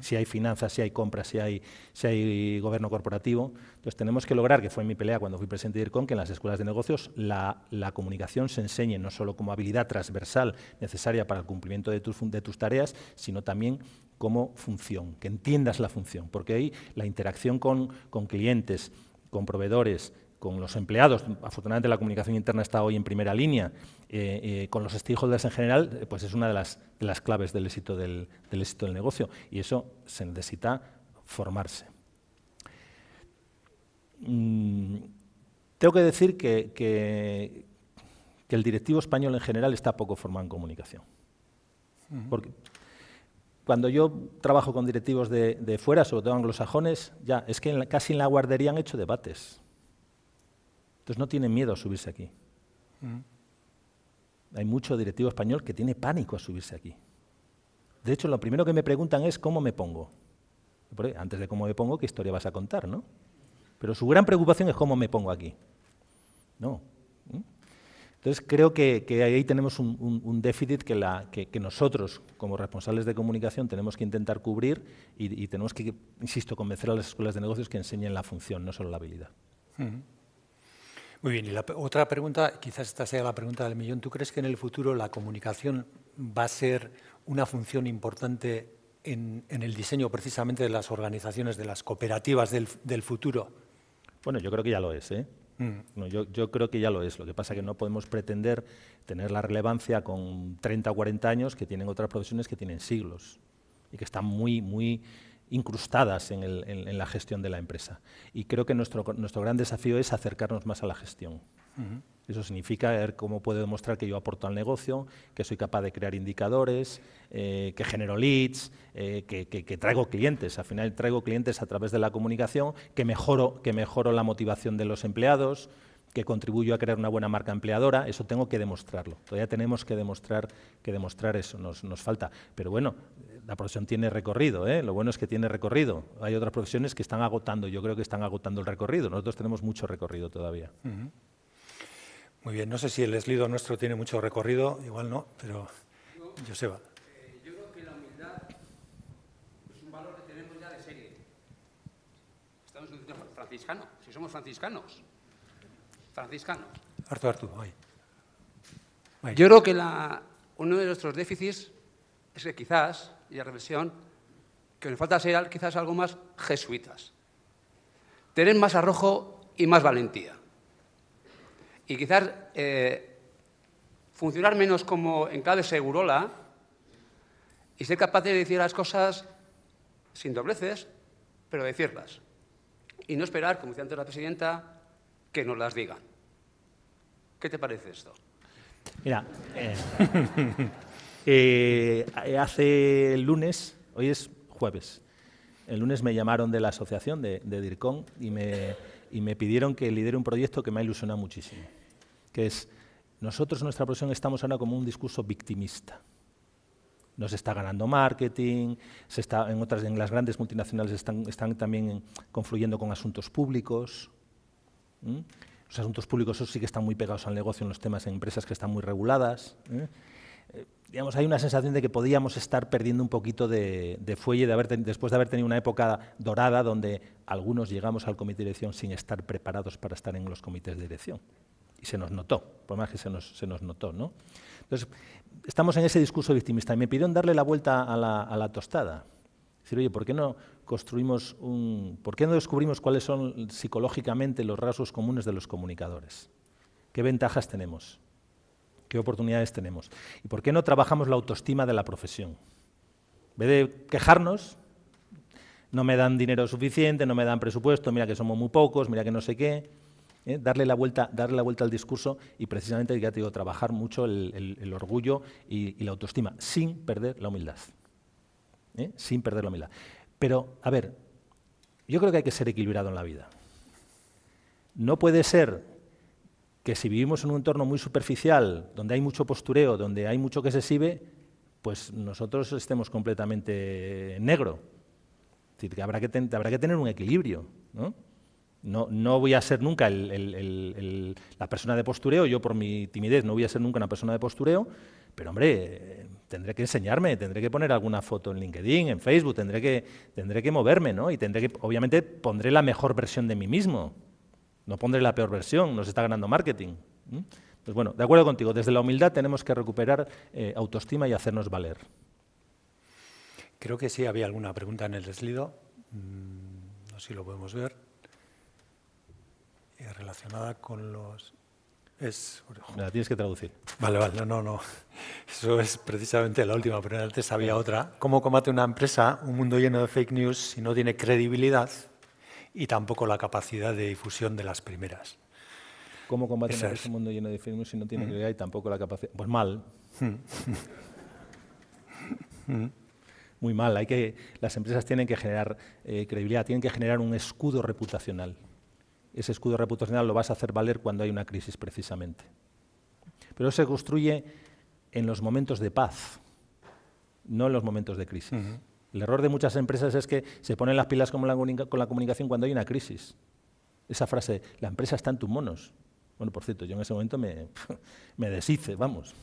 Si hay finanzas, si hay compras, si hay, gobierno corporativo. Entonces tenemos que lograr, que fue mi pelea cuando fui presidente de IRCON, que en las escuelas de negocios la, comunicación se enseñe no solo como habilidad transversal necesaria para el cumplimiento de tus, tareas, sino también como función, que entiendas la función, porque ahí la interacción con, con clientes, con proveedores, con los empleados, afortunadamente la comunicación interna está hoy en primera línea, eh, eh, con los stakeholders en general, eh, pues es una de las, claves del éxito del, éxito del negocio y eso se necesita formarse. Mm, tengo que decir que, el directivo español en general está poco formado en comunicación. Porque cuando yo trabajo con directivos de, fuera, sobre todo anglosajones, ya es que casi en la guardería han hecho debates. Entonces no tienen miedo a subirse aquí. Hay mucho directivo español que tiene pánico a subirse aquí. De hecho, lo primero que me preguntan es cómo me pongo. Antes de cómo me pongo, ¿qué historia vas a contar? ¿no? Pero su gran preocupación es cómo me pongo aquí. No. ¿Mm? Entonces creo que, ahí tenemos un, déficit que, nosotros, como responsables de comunicación, tenemos que intentar cubrir y, tenemos que, insisto, convencer a las escuelas de negocios que enseñen la función, no solo la habilidad. Muy bien, y la otra pregunta, quizás esta sea la pregunta del millón, ¿tú crees que en el futuro la comunicación va a ser una función importante en, el diseño precisamente de las organizaciones, de las cooperativas del, futuro? Bueno, yo creo que ya lo es, ¿eh? Mm. No, yo, yo, creo que ya lo es. Lo que pasa es que no podemos pretender tener la relevancia con 30 o 40 años que tienen otras profesiones que tienen siglos y que están muy, muy incrustadas en, la gestión de la empresa. Y creo que nuestro, nuestro gran desafío es acercarnos más a la gestión. Eso significa ver cómo puedo demostrar que yo aporto al negocio, que soy capaz de crear indicadores, eh, que genero leads, eh, que, traigo clientes. Al final traigo clientes a través de la comunicación, que mejoro, que mejoro la motivación de los empleados, que contribuyo a crear una buena marca empleadora. Eso tengo que demostrarlo. Todavía tenemos que demostrar, que demostrar eso. Nos, nos falta. Pero bueno, la profesión tiene recorrido, ¿eh? lo bueno es que tiene recorrido. Hay otras profesiones que están agotando, yo creo que están agotando el recorrido. Nosotros tenemos mucho recorrido todavía. Muy bien, no sé si el eslido nuestro tiene mucho recorrido, igual no, pero eh, yo creo que la humildad es un valor que tenemos ya de serie. Estamos en franciscano, si somos franciscanos. Franciscanos. Arturo, Arturo, ahí. Yo creo que la, uno de nuestros déficits es que quizás y a reflexión que nos falta ser quizás algo más jesuitas. Tener más arrojo y más valentía. Y quizás eh, funcionar menos como en cada segurola y ser capaz de decir las cosas sin dobleces, pero decirlas. Y no esperar, como decía antes la presidenta, que nos las digan. ¿Qué te parece esto? Mira. Eh, Eh, hace el lunes, hoy es jueves, el lunes me llamaron de la asociación de, de y me, pidieron que lidere un proyecto que me ha ilusionado muchísimo, que es, nosotros en nuestra profesión estamos ahora como un discurso victimista. Nos está ganando marketing, se está, en, otras, en las grandes multinacionales están, también confluyendo con asuntos públicos. Los asuntos públicos, sí que están muy pegados al negocio en los temas de empresas que están muy reguladas. ¿eh? digamos, hay una sensación de que podíamos estar perdiendo un poquito de, fuelle después de haber tenido una época dorada donde algunos llegamos al comité de dirección sin estar preparados para estar en los comités de dirección. Y se nos notó, por más que se nos, notó. ¿no? Entonces, estamos en ese discurso victimista. Y me pidieron darle la vuelta a la, tostada. Es decir, oye, ¿por qué no ¿Por qué no descubrimos cuáles son psicológicamente los rasgos comunes de los comunicadores? ¿Qué ventajas tenemos? ¿Qué oportunidades tenemos? ¿Y por qué no trabajamos la autoestima de la profesión? En vez de quejarnos, no me dan dinero suficiente, no me dan presupuesto, mira que somos muy pocos, mira que no sé qué. ¿eh? Darle, la vuelta, darle la vuelta al discurso y precisamente, ya te digo, trabajar mucho el, orgullo y, la autoestima, sin perder la humildad. ¿eh? Sin perder la humildad. Pero, a ver, yo creo que hay que ser equilibrado en la vida. No puede ser que si vivimos en un entorno muy superficial, donde hay mucho postureo, donde hay mucho que se exhibe, pues nosotros estemos completamente negro. Es decir, que habrá que, habrá que tener un equilibrio. ¿no? No, voy a ser nunca la persona de postureo, yo por mi timidez no voy a ser nunca una persona de postureo, pero hombre, tendré que enseñarme, tendré que poner alguna foto en LinkedIn, en Facebook, tendré que, tendré que moverme, ¿no? Y tendré que, obviamente, pondré la mejor versión de mí mismo. No pondré la peor versión, nos está ganando marketing. Pues bueno, de acuerdo contigo, desde la humildad tenemos que recuperar eh, autoestima y hacernos valer. Creo que sí había alguna pregunta en el deslido, mm, no sé si lo podemos ver, eh, relacionada con los... Es... la tienes que traducir. Vale, vale, no, no, no. Eso es precisamente la última, pero antes había otra. ¿Cómo combate una empresa un mundo lleno de fake news si no tiene credibilidad y tampoco la capacidad de difusión de las primeras. ¿Cómo combaten un mundo lleno de firmes si no tienen credibilidad? y tampoco la capacidad? Pues mal. Muy mal. Hay que, las empresas tienen que generar eh, credibilidad, tienen que generar un escudo reputacional. Ese escudo reputacional lo vas a hacer valer cuando hay una crisis precisamente. Pero se construye en los momentos de paz, no en los momentos de crisis. El error de muchas empresas es que se ponen las pilas con la, comunicación cuando hay una crisis. Esa frase, la empresa está en tus monos. Bueno, por cierto, yo en ese momento me, deshice, vamos.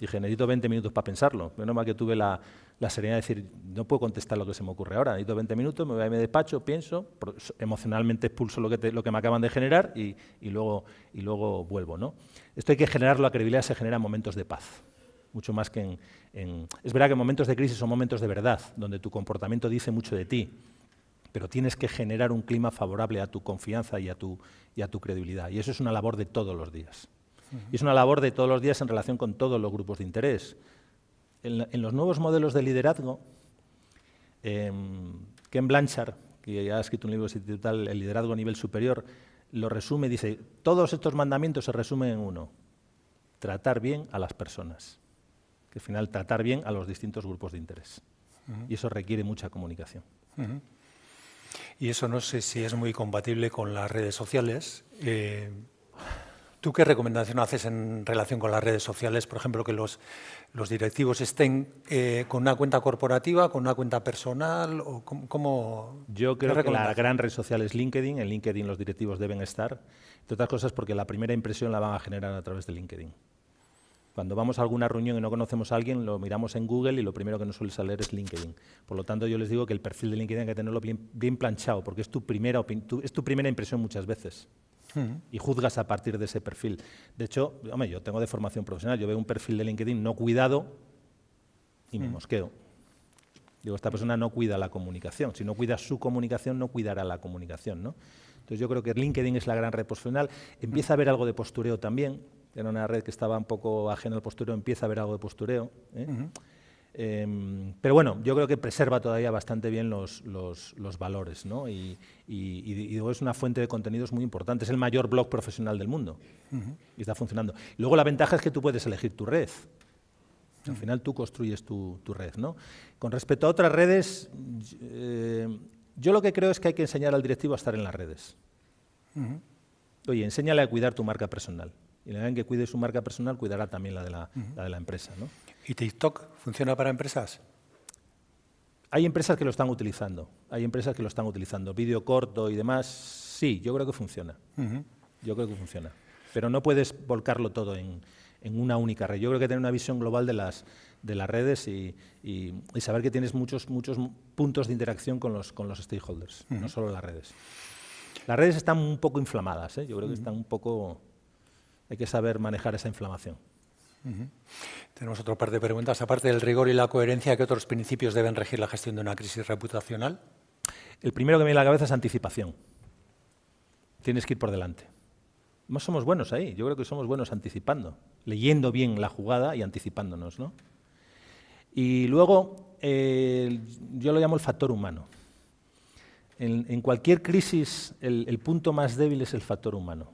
Dije, necesito 20 minutos para pensarlo. Menos mal que tuve la, la, serenidad de decir, no puedo contestar lo que se me ocurre ahora. Necesito 20 minutos, me voy a mi despacho, pienso, emocionalmente expulso lo que, me acaban de generar y, luego, y luego vuelvo. ¿no? Esto hay que generarlo, la credibilidad se genera en momentos de paz mucho más que en, Es verdad que momentos de crisis son momentos de verdad, donde tu comportamiento dice mucho de ti, pero tienes que generar un clima favorable a tu confianza y a tu, y a tu credibilidad. Y eso es una labor de todos los días. Y es una labor de todos los días en relación con todos los grupos de interés. En, los nuevos modelos de liderazgo, em, Ken Blanchard, que ha escrito un libro titular El liderazgo a nivel superior, lo resume, dice, todos estos mandamientos se resumen en uno, tratar bien a las personas que al final tratar bien a los distintos grupos de interés. Y eso requiere mucha comunicación. Y eso no sé si es muy compatible con las redes sociales. Eh, ¿Tú qué recomendación haces en relación con las redes sociales? Por ejemplo, que los, los directivos estén eh, con una cuenta corporativa, con una cuenta personal, o cómo... Yo creo que la gran red social es LinkedIn. En LinkedIn los directivos deben estar, entre otras cosas porque la primera impresión la van a generar a través de LinkedIn. Cuando vamos a alguna reunión y no conocemos a alguien, lo miramos en Google y lo primero que nos suele salir es LinkedIn. Por lo tanto, yo les digo que el perfil de LinkedIn hay que tenerlo bien, planchado, porque es tu, primera es tu primera impresión muchas veces. Hmm. Y juzgas a partir de ese perfil. De hecho, yo tengo de formación profesional, yo veo un perfil de LinkedIn no cuidado y me hmm. mosqueo. Digo, esta persona no cuida la comunicación. Si no cuida su comunicación, no cuidará la comunicación. ¿no? Entonces yo creo que LinkedIn es la gran red profesional. Empieza a haber algo de postureo también era una red que estaba un poco ajena al postureo, empieza a haber algo de postureo. ¿eh? Em, pero bueno, yo creo que preserva todavía bastante bien los, valores, ¿no? Y, es una fuente de contenidos muy importante. Es el mayor blog profesional del mundo y está funcionando. Luego la ventaja es que tú puedes elegir tu red. Al final tú construyes tu, red, ¿no? Con respecto a otras redes, eh, yo lo que creo es que hay que enseñar al directivo a estar en las redes. Oye, enséñale a cuidar tu marca personal y la en que cuide su marca personal, cuidará también la de la, empresa. ¿no? ¿Y TikTok funciona para empresas? Hay empresas que lo están utilizando, hay empresas que lo están utilizando. Vídeo corto y demás, sí, yo creo que funciona. Yo creo que funciona. Pero no puedes volcarlo todo en, una única red. Yo creo que tener una visión global de las, redes y, saber que tienes muchos, puntos de interacción con los, stakeholders, no solo las redes. Las redes están un poco inflamadas, ¿eh? yo creo que están un poco hay que saber manejar esa inflamación. Tenemos otro par de preguntas. Aparte del rigor y la coherencia, ¿qué otros principios deben regir la gestión de una crisis reputacional? El primero que me viene a la cabeza es anticipación. Tienes que ir por delante. No somos buenos ahí. Yo creo que somos buenos anticipando, leyendo bien la jugada y anticipándonos. ¿no? Y luego, yo lo llamo el factor humano. En, cualquier crisis, el punto más débil es el factor humano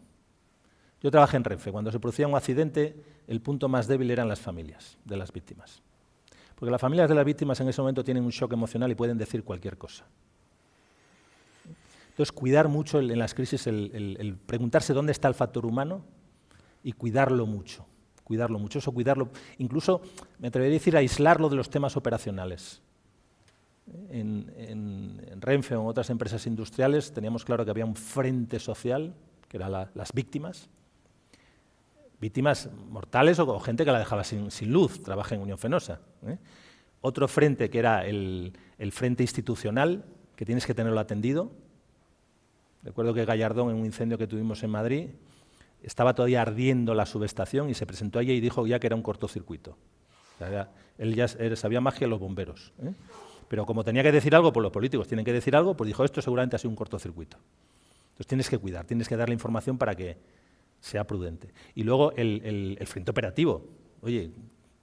yo trabajé en Renfe. Cuando se producía un accidente, el punto más débil eran las familias de las víctimas. Porque las familias de las víctimas en ese momento tienen un shock emocional y pueden decir cualquier cosa. Entonces, cuidar mucho en las crisis, preguntarse dónde está el factor humano y cuidarlo mucho. Cuidarlo mucho, eso cuidarlo. Incluso, me atrevería a decir, aislarlo de los temas operacionales. En, Renfe o en otras empresas industriales teníamos claro que había un frente social, que eran las víctimas, víctimas mortales o, gente que la dejaba sin, luz, trabaja en Unión Fenosa. ¿eh? Otro frente que era el, frente institucional, que tienes que tenerlo atendido. Recuerdo que Gallardón, en un incendio que tuvimos en Madrid, estaba todavía ardiendo la subestación y se presentó allí y dijo ya que era un cortocircuito. él ya sabía magia que los bomberos. ¿eh? Pero como tenía que decir algo, por pues los políticos tienen que decir algo, pues dijo, esto seguramente ha sido un cortocircuito. Entonces tienes que cuidar, tienes que dar la información para que sea prudente. Y luego el, frente operativo. Oye,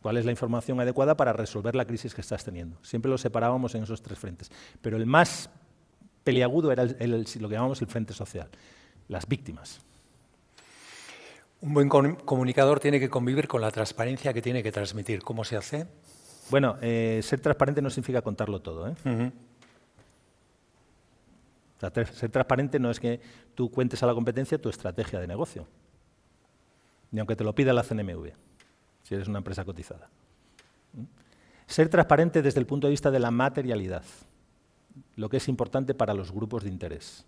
¿cuál es la información adecuada para resolver la crisis que estás teniendo? Siempre lo separábamos en esos tres frentes. Pero el más peliagudo era el, lo que llamamos el frente social, las víctimas. Un buen comunicador tiene que convivir con la transparencia que tiene que transmitir. ¿Cómo se hace? Bueno, eh, ser transparente no significa contarlo todo. ¿eh? ser transparente no es que tú cuentes a la competencia tu estrategia de negocio ni aunque te lo pida la CNMV, si eres una empresa cotizada. Ser transparente desde el punto de vista de la materialidad, lo que es importante para los grupos de interés.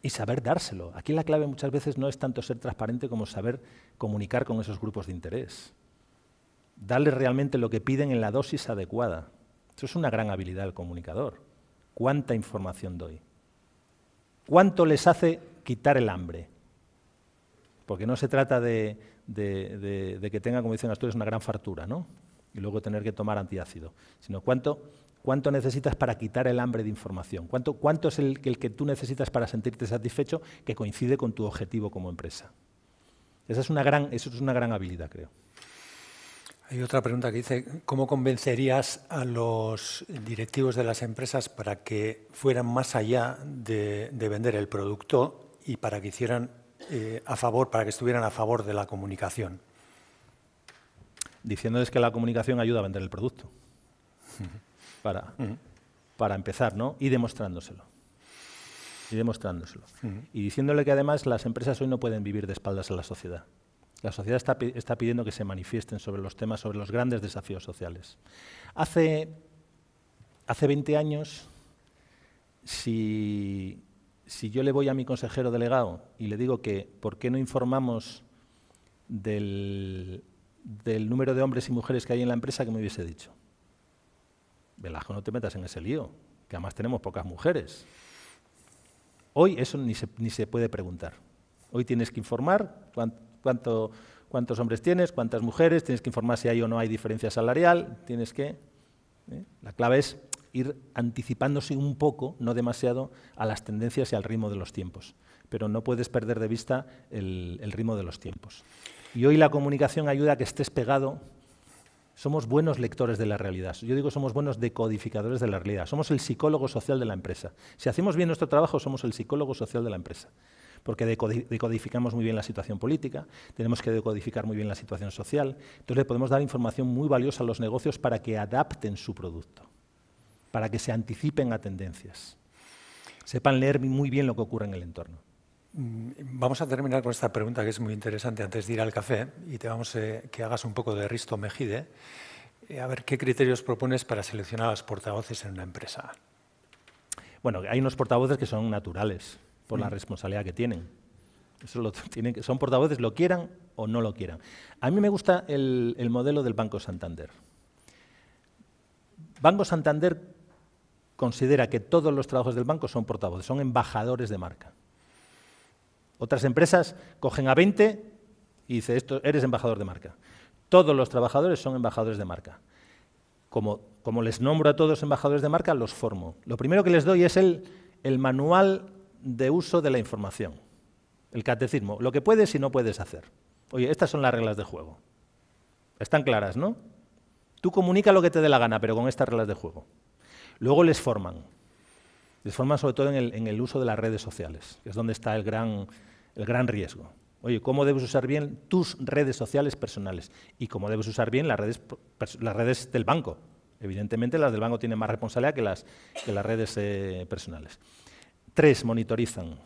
Y saber dárselo. Aquí la clave muchas veces no es tanto ser transparente como saber comunicar con esos grupos de interés. Darles realmente lo que piden en la dosis adecuada. Eso es una gran habilidad del comunicador. ¿Cuánta información doy? ¿Cuánto les hace quitar el hambre? Porque no se trata de, que tenga, como dicen Asturias, una gran fartura, ¿no? Y luego tener que tomar antiácido, sino cuánto, cuánto necesitas para quitar el hambre de información, cuánto, cuánto es el, el que tú necesitas para sentirte satisfecho que coincide con tu objetivo como empresa. Esa es una gran, eso es una gran habilidad, creo. Hay otra pregunta que dice, ¿cómo convencerías a los directivos de las empresas para que fueran más allá de, vender el producto y para que hicieran eh, a favor, para que estuvieran a favor de la comunicación. Diciéndoles que la comunicación ayuda a vender el producto. Para, empezar, ¿no? Y demostrándoselo. Y demostrándoselo. Y diciéndole que además las empresas hoy no pueden vivir de espaldas a la sociedad. La sociedad está, pidiendo que se manifiesten sobre los temas, sobre los grandes desafíos sociales. Hace, hace 20 años, si, si yo le voy a mi consejero delegado y le digo que por qué no informamos del, número de hombres y mujeres que hay en la empresa, que me hubiese dicho? Velasco, no te metas en ese lío, que además tenemos pocas mujeres. Hoy eso ni se, puede preguntar. Hoy tienes que informar cuántos hombres tienes, cuántas mujeres, tienes que informar si hay o no hay diferencia salarial, tienes que... ¿eh? La clave es ir anticipándose un poco, no demasiado, a las tendencias y al ritmo de los tiempos. Pero no puedes perder de vista el, ritmo de los tiempos. Y hoy la comunicación ayuda a que estés pegado. Somos buenos lectores de la realidad. Yo digo somos buenos decodificadores de la realidad. Somos el psicólogo social de la empresa. Si hacemos bien nuestro trabajo, somos el psicólogo social de la empresa porque decodificamos muy bien la situación política, tenemos que decodificar muy bien la situación social, entonces le podemos dar información muy valiosa a los negocios para que adapten su producto para que se anticipen a tendencias. Sepan leer muy bien lo que ocurre en el entorno. Mm, vamos a terminar con esta pregunta que es muy interesante antes de ir al café y te vamos a eh, que hagas un poco de Risto Mejide. Eh, a ver, ¿qué criterios propones para seleccionar a los portavoces en una empresa? Bueno, hay unos portavoces que son naturales por la mm. responsabilidad que tienen. Eso lo tienen son portavoces, lo quieran o no lo quieran. A mí me gusta el, el modelo del Banco Santander. Banco Santander considera que todos los trabajadores del banco son portavoces, son embajadores de marca. Otras empresas cogen a 20 y dice, esto, eres embajador de marca. Todos los trabajadores son embajadores de marca. Como, les nombro a todos embajadores de marca, los formo. Lo primero que les doy es el, manual de uso de la información, el catecismo, lo que puedes y no puedes hacer. Oye, estas son las reglas de juego. Están claras, ¿no? Tú comunica lo que te dé la gana, pero con estas reglas de juego. Luego les forman. Les forman sobre todo en el, uso de las redes sociales, que es donde está el gran, el gran riesgo. Oye, ¿cómo debes usar bien tus redes sociales personales? Y cómo debes usar bien las redes, las redes del banco. Evidentemente, las del banco tienen más responsabilidad que las, que las redes eh, personales. Tres, monitorizan.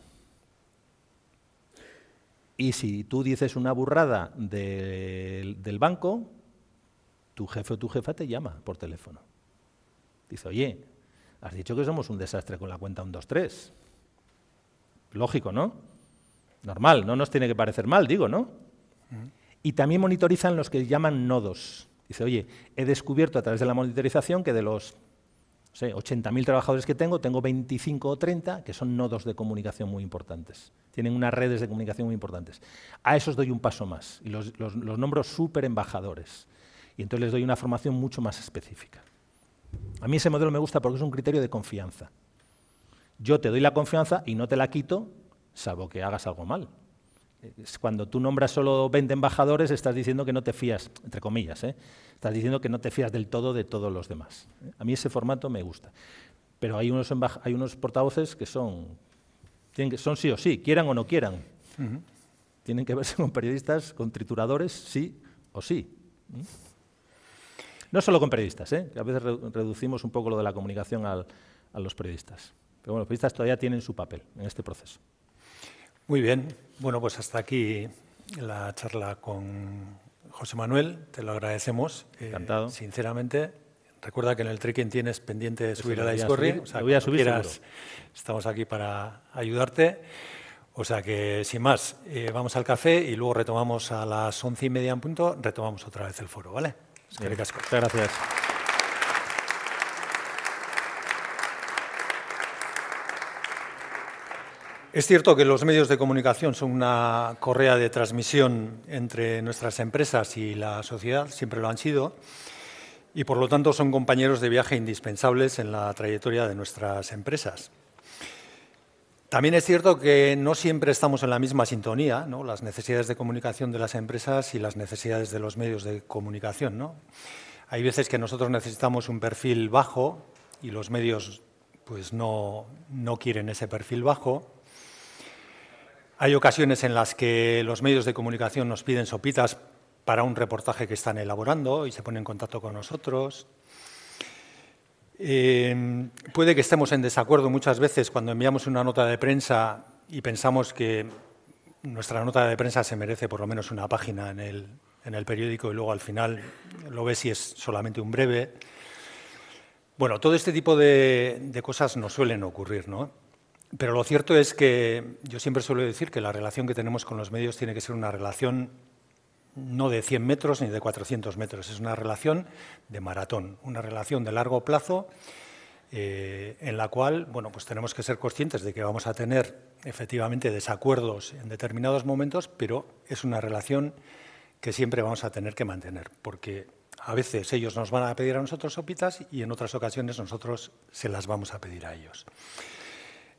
Y si tú dices una burrada del banco, tu jefe o tu jefa te llama por teléfono. Dice, oye, has dicho que somos un desastre con la cuenta 1, 2, 3. Lógico, ¿no? Normal, no nos tiene que parecer mal, digo, ¿no? Y también monitorizan los que llaman nodos. Dice, oye, he descubierto a través de la monitorización que de los 80.000 trabajadores que tengo, tengo 25 o 30 que son nodos de comunicación muy importantes. Tienen unas redes de comunicación muy importantes. A esos doy un paso más y los, los nombro super embajadores. Y entonces les doy una formación mucho más específica. A mí ese modelo me gusta porque es un criterio de confianza. Yo te doy la confianza y no te la quito, salvo que hagas algo mal. Cuando tú nombras solo 20 embajadores, estás diciendo que no te fías, entre comillas, ¿eh? estás diciendo que no te fías del todo de todos los demás. ¿eh? A mí ese formato me gusta. Pero hay unos, hay unos portavoces que son, tienen son sí o sí, quieran o no quieran. Tienen que verse con periodistas, con trituradores, sí o sí. No solo con periodistas, ¿eh? a veces reducimos un poco lo de la comunicación al, a los periodistas. Pero bueno, los periodistas todavía tienen su papel en este proceso. Muy bien. Bueno, pues hasta aquí la charla con José Manuel. Te lo agradecemos. Eh, Encantado. sinceramente, recuerda que en el trekking tienes pendiente de subir a la Discorri. O voy a subir Estamos aquí para ayudarte. O sea que, sin más, eh, vamos al café y luego retomamos a las once y media en punto, retomamos otra vez el foro, ¿vale? gracias. Es cierto que los medios de comunicación son una correa de transmisión entre nuestras empresas y la sociedad, siempre lo han sido, y por lo tanto son compañeros de viaje indispensables en la trayectoria de nuestras empresas. También es cierto que no siempre estamos en la misma sintonía, las necesidades de comunicación de las empresas y las necesidades de los medios de comunicación. Hay veces que nosotros necesitamos un perfil bajo y los medios pues, no, no quieren ese perfil bajo. Hay ocasiones en las que los medios de comunicación nos piden sopitas para un reportaje que están elaborando y se ponen en contacto con nosotros. Em, puede que estemos en desacuerdo muchas veces cuando enviamos una nota de prensa y pensamos que nuestra nota de prensa se merece por lo menos una página en el, periódico y luego al final lo ves si es solamente un breve. Bueno, todo este tipo de, cosas no suelen ocurrir, ¿no? Pero lo cierto es que yo siempre suelo decir que la relación que tenemos con los medios tiene que ser una relación no de 100 metros ni de 400 metros, es una relación de maratón, una relación de largo plazo eh, en la cual bueno, pues tenemos que ser conscientes de que vamos a tener efectivamente desacuerdos en determinados momentos, pero es una relación que siempre vamos a tener que mantener, porque a veces ellos nos van a pedir a nosotros sopitas y en otras ocasiones nosotros se las vamos a pedir a ellos.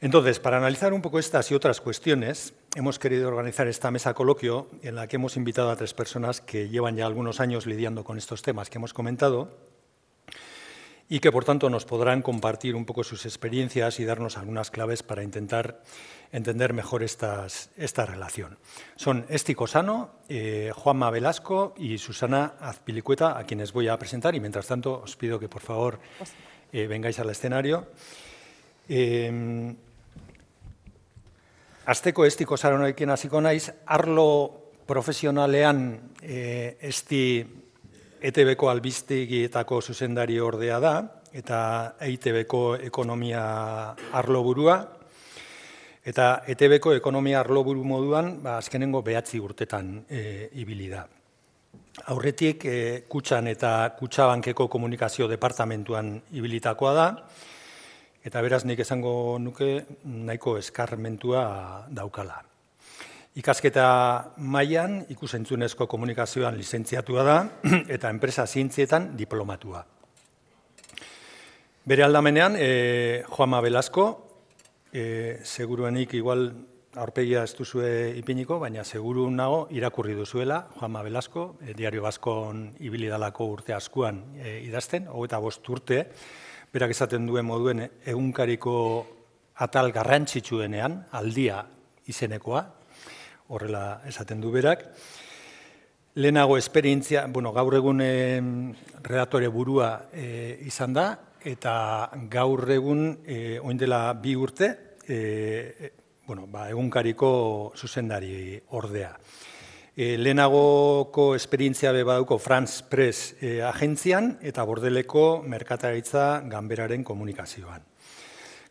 Entonces, para analizar un poco estas y otras cuestiones, hemos querido organizar esta mesa coloquio en la que hemos invitado a tres personas que llevan ya algunos años lidiando con estos temas que hemos comentado y que, por tanto, nos podrán compartir un poco sus experiencias y darnos algunas claves para intentar entender mejor esta relación. Son Esti Cosano, eh, Juanma Velasco y Susana Azpilicueta, a quienes voy a presentar y, mientras tanto, os pido que, por favor, eh, vengáis al escenario. Eh, Azteko ez diko zaronoekin hasiko naiz, arlo profesionalean eh, e, ez di ko albiztegietako zuzendari ordea da, eta EITB-ko ekonomia arlo burua, eta ETBko ko ekonomia arlo buru moduan, ba, azkenengo behatzi urtetan e, ibili da. Aurretik, e, eh, kutsan eta kutsabankeko komunikazio departamentuan ibilitakoa da, eta beraz nik esango nuke nahiko eskarmentua daukala. Ikasketa mailan ikusentzunezko komunikazioan lizentziatua da eta enpresa zientzietan diplomatua. Bere aldamenean, e, eh, Joama Belasko, e, eh, seguruenik igual aurpegia ez duzue ipiniko, baina seguru nago irakurri duzuela Joama Belasko, e, eh, Diario Baskon ibilidalako urte askuan e, idazten, hau bost urte, berak esaten duen moduen egunkariko atal garrantzitsuenean, aldia izenekoa, horrela esaten du berak. Lehenago esperientzia, bueno, gaur egun e, redatore burua e, izan da, eta gaur egun, e, eh, oindela bi urte, e, bueno, ba, egunkariko zuzendari ordea. Eh, lehenagoko esperientzia be baduko France Press eh, agentzian eta bordeleko merkataritza ganberaren komunikazioan.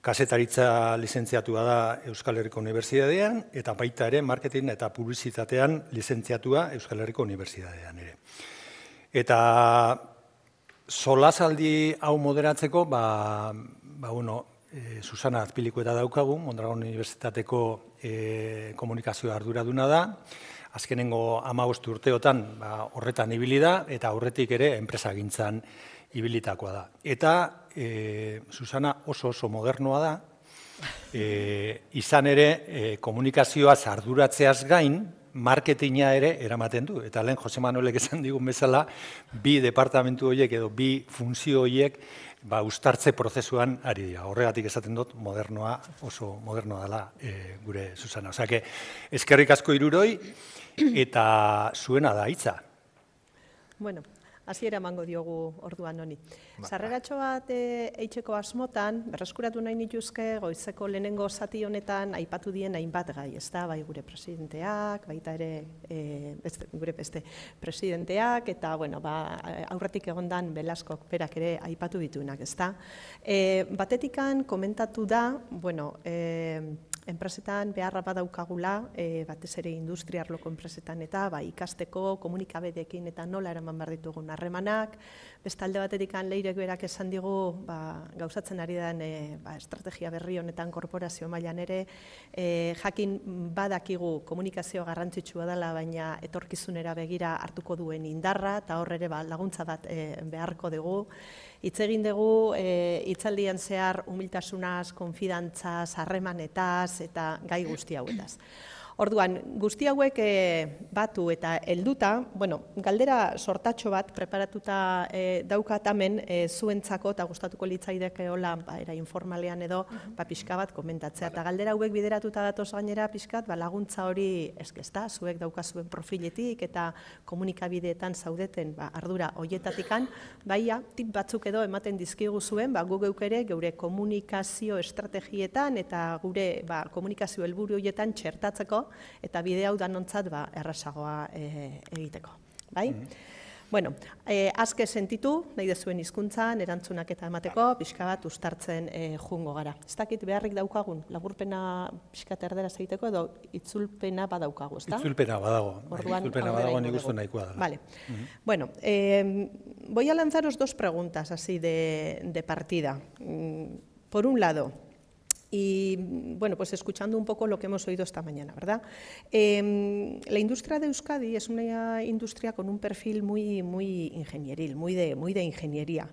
Kasetaritza lizentziatua da Euskal Herriko Unibertsitatean eta baita ere marketing eta publizitatean lizentziatua Euskal Herriko Unibertsitatean ere. Eta solasaldi hau moderatzeko, ba, ba bueno, eh, Susana Azpilikoeta daukagu, Mondragon Unibertsitateko komunikazioa komunikazio arduraduna da, azkenengo amagustu urteotan ba, horretan ibili da, eta horretik ere enpresa gintzan ibilitakoa da. Eta e, Susana oso oso modernoa da, e, izan ere e, komunikazioa zarduratzeaz gain, marketinga ere eramaten du. Eta lehen Jose Manuelek esan digun bezala, bi departamentu horiek edo bi funzio horiek ba, ustartze prozesuan ari dira. Horregatik esaten dut, modernoa, oso modernoa dela gure Susana. Ozake, eskerrik asko iruroi, eta zuena da hitza. Bueno, Aziera emango diogu orduan honi. Ba. Sarreratxo bat e, eitzeko asmotan, berreskuratu nahi nituzke, goizeko lehenengo zati honetan aipatu dien hainbat gai, ez da, bai gure presidenteak, baita ere e, gure beste presidenteak, eta bueno, ba, aurretik egondan belaskok perak ere aipatu dituenak, ez da. E, batetikan komentatu da, bueno, Enpresetan beharra badaukagula, e, batez ere industriarloko enpresetan eta ba, ikasteko komunikabedekin eta nola eraman behar ditugun harremanak, bestalde baterikan leirek berak esan digu ba, gauzatzen ari den e, ba, estrategia berri honetan korporazio mailan ere e, jakin badakigu komunikazio garrantzitsua dela baina etorkizunera begira hartuko duen indarra eta hor ere ba, laguntza bat e, beharko dugu hitz egin dugu hitzaldian e, zehar umiltasunaz konfidantzaz harremanetaz eta gai guzti hauetaz Orduan, guzti hauek e, batu eta helduta, bueno, galdera sortatxo bat preparatuta e, zuentzako eta gustatuko litzaideke hola ba, era informalean edo mhm. ba, pixka bat komentatzea. Eta galdera hauek bideratuta datoz gainera pixkat, ba, laguntza hori eskesta, zuek daukazuen profiletik eta komunikabideetan zaudeten ba, ardura hoietatikan, baia tip batzuk edo ematen dizkigu zuen, ba, gu geukere geure komunikazio estrategietan eta gure ba, komunikazio helburu hoietan txertatzeko eta bide hau danontzat ba, errazagoa e, egiteko. Bai? Mhm. Bueno, e, eh, azke sentitu, nahi dezuen hizkuntzan erantzunak eta emateko, pixka bat ustartzen e, eh, jungo gara. Ez dakit beharrik daukagun, Lagurpena pixka terdera zaiteko edo itzulpena badaukago, ez da? Itzulpena badago, Orduan, itzulpena badago nik da. Vale. Mhm. Bueno, e, voy a lanzaros dos preguntas así de, de partida. Mm, por un lado, y bueno, pues escuchando un poco lo que hemos oído esta mañana, ¿verdad? Eh, la industria de Euskadi es una industria con un perfil muy, muy ingenieril, muy de, muy de ingeniería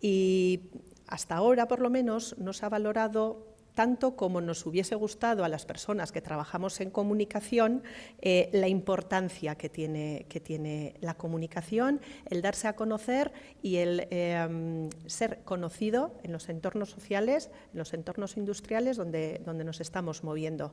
y hasta ahora, por lo menos, nos ha valorado tanto como nos hubiese gustado a las personas que trabajamos en comunicación, eh, la importancia que tiene, que tiene la comunicación, el darse a conocer y el em, ser conocido en los entornos sociales, en los entornos industriales donde nos estamos moviendo.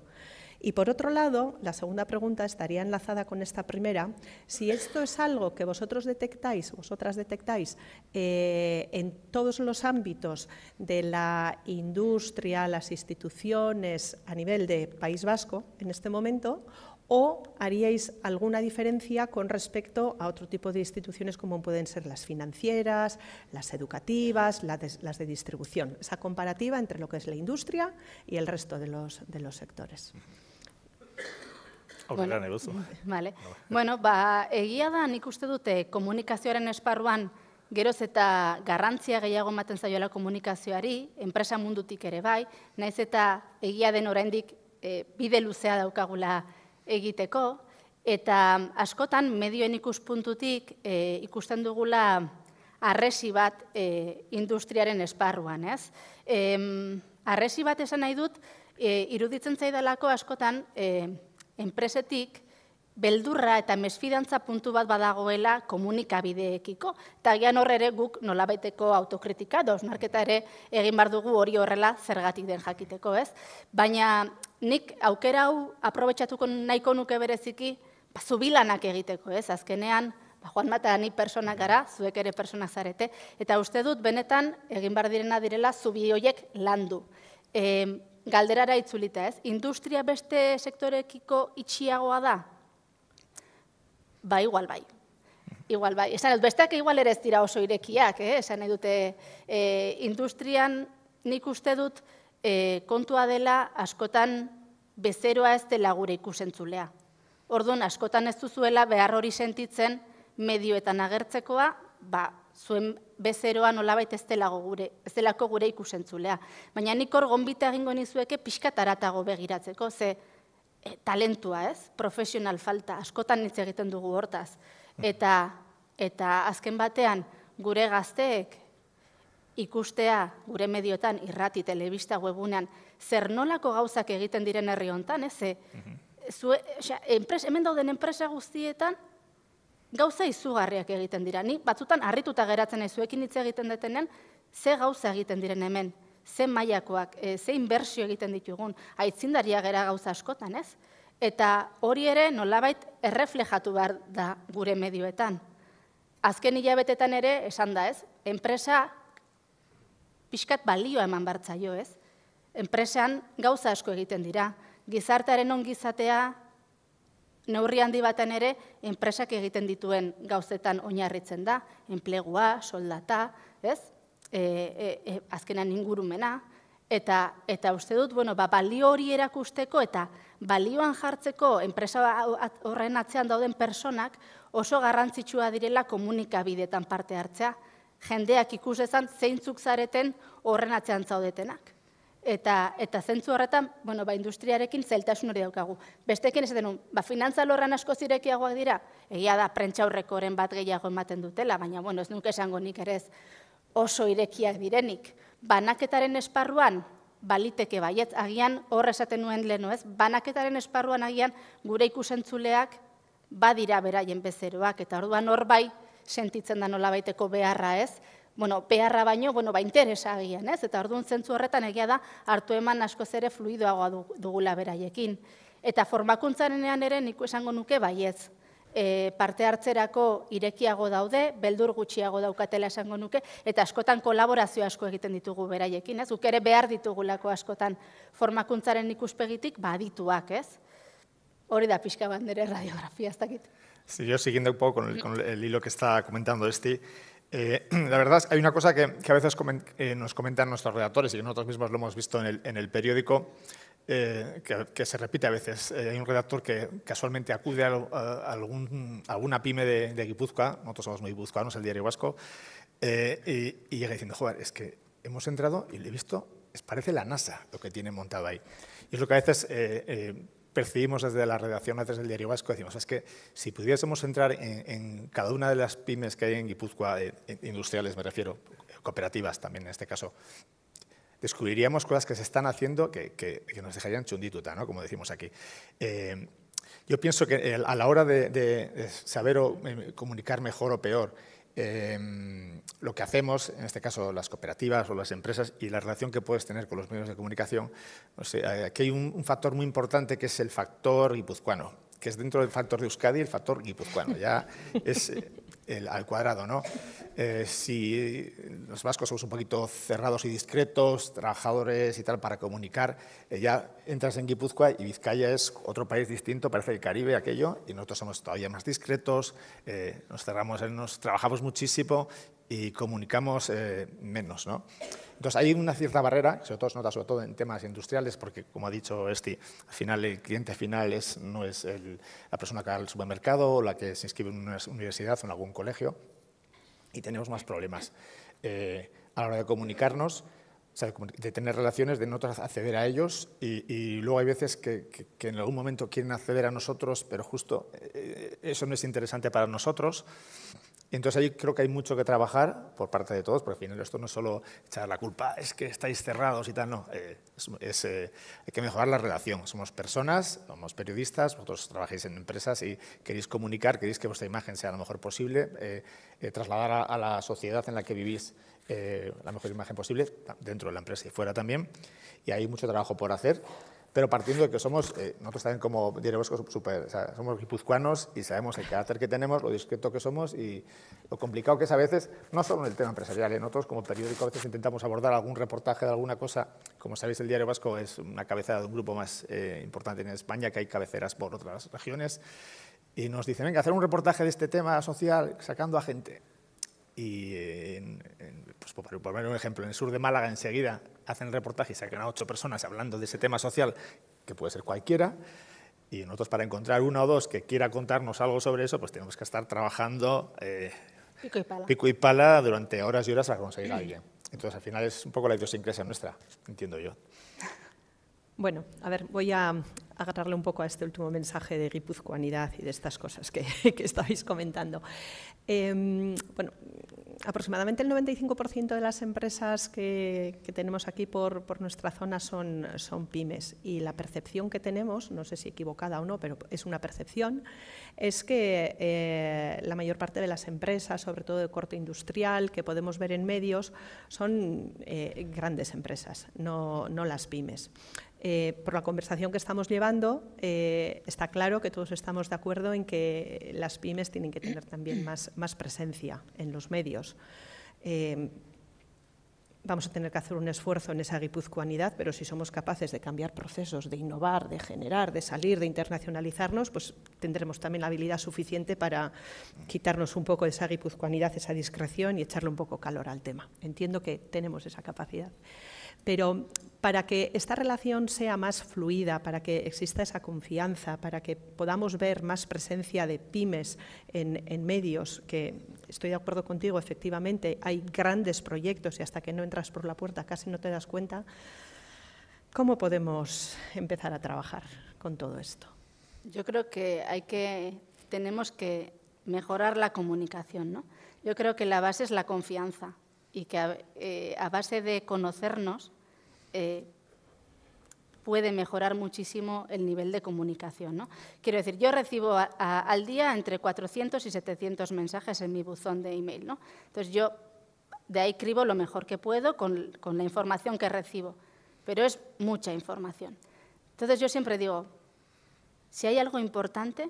Y por otro lado, la segunda pregunta estaría enlazada con esta primera. Si esto es algo que vosotros detectáis, vosotras detectáis eh, en todos los ámbitos de la industria, las instituciones a nivel de País Vasco en este momento, o haríais alguna diferencia con respecto a otro tipo de instituciones como pueden ser las financieras, las educativas, las de, distribución. Esa comparativa entre lo que es la industria y el resto de los sectores. aurrera bueno, negozu. Vale. bueno, ba, egia da nik uste dute komunikazioaren esparruan geroz eta garrantzia gehiago ematen zaioela komunikazioari, enpresa mundutik ere bai, naiz eta egia den oraindik e, bide luzea daukagula egiteko, eta askotan medioen ikuspuntutik e, ikusten dugula arresi bat e, industriaren esparruan, ez? E, arresi bat esan nahi dut, e, iruditzen zaidalako askotan e, enpresetik, beldurra eta mesfidantza puntu bat badagoela komunikabideekiko. Eta gian ere guk nolabaiteko autokritika, doz narketa ere egin bar dugu hori horrela zergatik den jakiteko, ez? Baina nik aukera hau aprobetsatuko nahiko nuke bereziki, ba, zubilanak egiteko, ez? Azkenean, ba, joan mata ni personak gara, zuek ere personak zarete, eta uste dut benetan egin bar direna direla zubi horiek landu galderara itzulita, ez? Industria beste sektorekiko itxiagoa da? Ba, igual bai. Igual bai. Esan besteak igual ere ez dira oso irekiak, eh? Esan dute eh, industrian nik uste dut e, kontua dela askotan bezeroa ez dela gure ikusentzulea. Orduan, askotan ez duzuela behar hori sentitzen medioetan agertzekoa, ba, zuen bezeroa nolabait ez delago gure, ez gure ikusentzulea. Baina nik hor gonbita egingo nizueke taratago begiratzeko, ze eh, talentua ez, profesional falta, askotan hitz egiten dugu hortaz. Mm. Eta, eta azken batean gure gazteek ikustea gure mediotan, irrati, telebista, webunean, zer nolako gauzak egiten diren herri hontan, ez, ze, mm-hmm. zue, enpres, hemen dauden enpresa guztietan, gauza izugarriak egiten dira. Ni batzutan harrituta geratzen ezuekin hitz egiten detenen, ze gauza egiten diren hemen, ze mailakoak, e, ze inbersio egiten ditugun, aitzindaria gera gauza askotan, ez? Eta hori ere nolabait erreflejatu behar da gure medioetan. Azken hilabetetan ere, esan da ez, enpresa pixkat balioa eman bartza ez. Enpresan gauza asko egiten dira. Gizartearen ongizatea, Neurri handi baten ere, enpresak egiten dituen gauzetan oinarritzen da, enplegua, soldata, ez? E, e, e, azkenan ingurumena, eta, eta uste dut, bueno, ba, balio hori erakusteko eta balioan jartzeko enpresa horren atzean dauden personak oso garrantzitsua direla komunikabidetan parte hartzea. Jendeak ikus ezan zeintzuk zareten horren atzean zaudetenak. Eta, eta zentzu horretan, bueno, ba, industriarekin zeltasun hori daukagu. Bestekin ez denun, ba, finantza lorran asko zirekiagoak dira, egia da, prentxaurrekoren bat gehiago ematen dutela, baina, bueno, ez nuke esango nik ere ez oso irekiak direnik. Banaketaren esparruan, baliteke baiet, agian hor esaten nuen leno ez, banaketaren esparruan agian gure ikusentzuleak badira beraien bezeroak, eta orduan hor bai sentitzen da nola baiteko beharra ez, bueno, beharra baino, bueno, ba, interesa gian, Eta orduan zentzu horretan egia da hartu eman asko zere fluidoagoa dugula beraiekin. Eta formakuntzaren ere niko esango nuke baietz. E, parte hartzerako irekiago daude, beldur gutxiago daukatela esango nuke, eta askotan kolaborazio asko egiten ditugu beraiekin, ez? ere behar ditugulako askotan formakuntzaren ikuspegitik badituak, ez? Hori da pixka bandere radiografia, ez dakit. Sí, yo siguiendo un poco con el, con el hilo que está comentando este, Eh, la verdad, hay una cosa que, a veces eh, nos comentan nuestros redactores y nosotros mismos lo hemos visto en el, periódico, eh, que, se repite a veces. hay un redactor que casualmente acude a, algún, alguna pyme de, Guipúzcoa, nosotros somos muy guipuzcoanos, el diario vasco, y, llega diciendo, joder, es que hemos entrado y le he visto, es, parece la NASA lo que tiene montado ahí. Y es lo que a veces percibimos desde la redacción antes del Diario Vasco, decimos, es que si pudiésemos entrar en, cada una de las pymes que hay en Guipúzcoa, eh, industriales me refiero, cooperativas también en este caso, descubriríamos cosas que se están haciendo que, nos dejarían chundituta, como decimos aquí. Eh, yo pienso que a la hora de, de saber o eh, comunicar mejor o peor Em, lo que hacemos, en este caso las cooperativas o las empresas, y la relación que puedes tener con los medios de comunicación, aquí hay un, factor muy importante que es el factor guipuzcoano, que es dentro del factor de Euskadi el factor guipuzcoano, ya es eh, el, al cuadrado, ¿no? Eh, si los vascos somos un poquito cerrados y discretos, trabajadores y tal, para comunicar, eh, ya entras en Guipúzcoa y Vizcaya es otro país distinto, parece el Caribe aquello, y nosotros somos todavía más discretos, eh, nos cerramos, nos trabajamos muchísimo y comunicamos menos. ¿no? Entonces hay una cierta barrera, sobre todo se nota sobre todo en temas industriales, porque como ha dicho Esti, al final el cliente final es, no es la persona que va al supermercado o la que se inscribe en una universidad o en algún colegio, y tenemos más problemas eh, a la hora de comunicarnos, de tener relaciones, de no acceder a ellos y, luego hay veces que, en algún momento quieren acceder a nosotros, pero justo eh, eso no es interesante para nosotros entonces ahí creo que hay mucho que trabajar por parte de todos, porque al final esto no es solo echar la culpa, es que estáis cerrados y tal, no. Eh, eh, hay que mejorar la relación. Somos personas, somos periodistas, vosotros trabajáis en empresas y queréis comunicar, queréis que vuestra imagen sea lo mejor posible, eh, trasladar a, la sociedad en la que vivís la mejor imagen posible, dentro de la empresa y fuera también. Y hay mucho trabajo por hacer pero partiendo de que somos, eh, nosotros también como Diario super, somos guipuzcoanos y sabemos el carácter que tenemos, lo discreto que somos y lo complicado que es a veces, no solo en el tema empresarial, en otros como periódico a veces intentamos abordar algún reportaje de alguna cosa, como sabéis el Diario Vasco es una cabecera de un grupo más eh, importante en España, que hay cabeceras por otras regiones, y nos dicen, venga, hacer un reportaje de este tema social sacando a gente. Y, pues, por poner un ejemplo, en el sur de Málaga enseguida hacen reportajes, sacan a ocho personas hablando de ese tema social, que puede ser cualquiera, y nosotros para encontrar uno o dos que quiera contarnos algo sobre eso, pues tenemos que estar trabajando eh, pico, y pala. durante horas y horas para conseguir a alguien. Entonces, al final es un poco la idiosincrasia nuestra, entiendo yo. Bueno, a ver, voy a agarrarle un poco a este último mensaje de guipuzcoanidad y de estas cosas que, que estabais comentando. Em, bueno, aproximadamente el 95% de las empresas que, tenemos aquí por, nuestra zona son pymes y la percepción que tenemos, no sé si equivocada o no, pero es una percepción, es que eh, la mayor parte de las empresas, sobre todo de corte industrial, que podemos ver en medios, son eh, grandes empresas, no, las pymes. Eh, por la conversación que estamos llevando, está claro que todos estamos de acuerdo en que las pymes tienen que tener también más, presencia en los medios vamos a tener que hacer un esfuerzo en esa guipuzcoanidad, pero si somos capaces de cambiar procesos, de innovar, de generar, de salir, de internacionalizarnos, pues tendremos también la habilidad suficiente para quitarnos un poco de esa guipuzcoanidad, esa discreción y echarle un poco calor al tema. Entiendo que tenemos esa capacidad. Pero para que esta relación sea más fluida, para que exista esa confianza, para que podamos ver más presencia de pymes en, medios, que estoy de acuerdo contigo, efectivamente, hay grandes proyectos y hasta que no entras por la puerta casi no te das cuenta, ¿cómo podemos empezar a trabajar con todo esto? Yo creo que que, tenemos que mejorar la comunicación, ¿no? Yo creo que la base es la confianza y que eh, a, base de conocernos eh, puede mejorar muchísimo el nivel de comunicación. ¿no? Quiero decir, yo recibo al día entre 400 y 700 mensajes en mi buzón de email. ¿no? Entonces yo de ahí cribo lo mejor que puedo con, la información que recibo, pero es mucha información. Entonces yo siempre digo, si hay algo importante,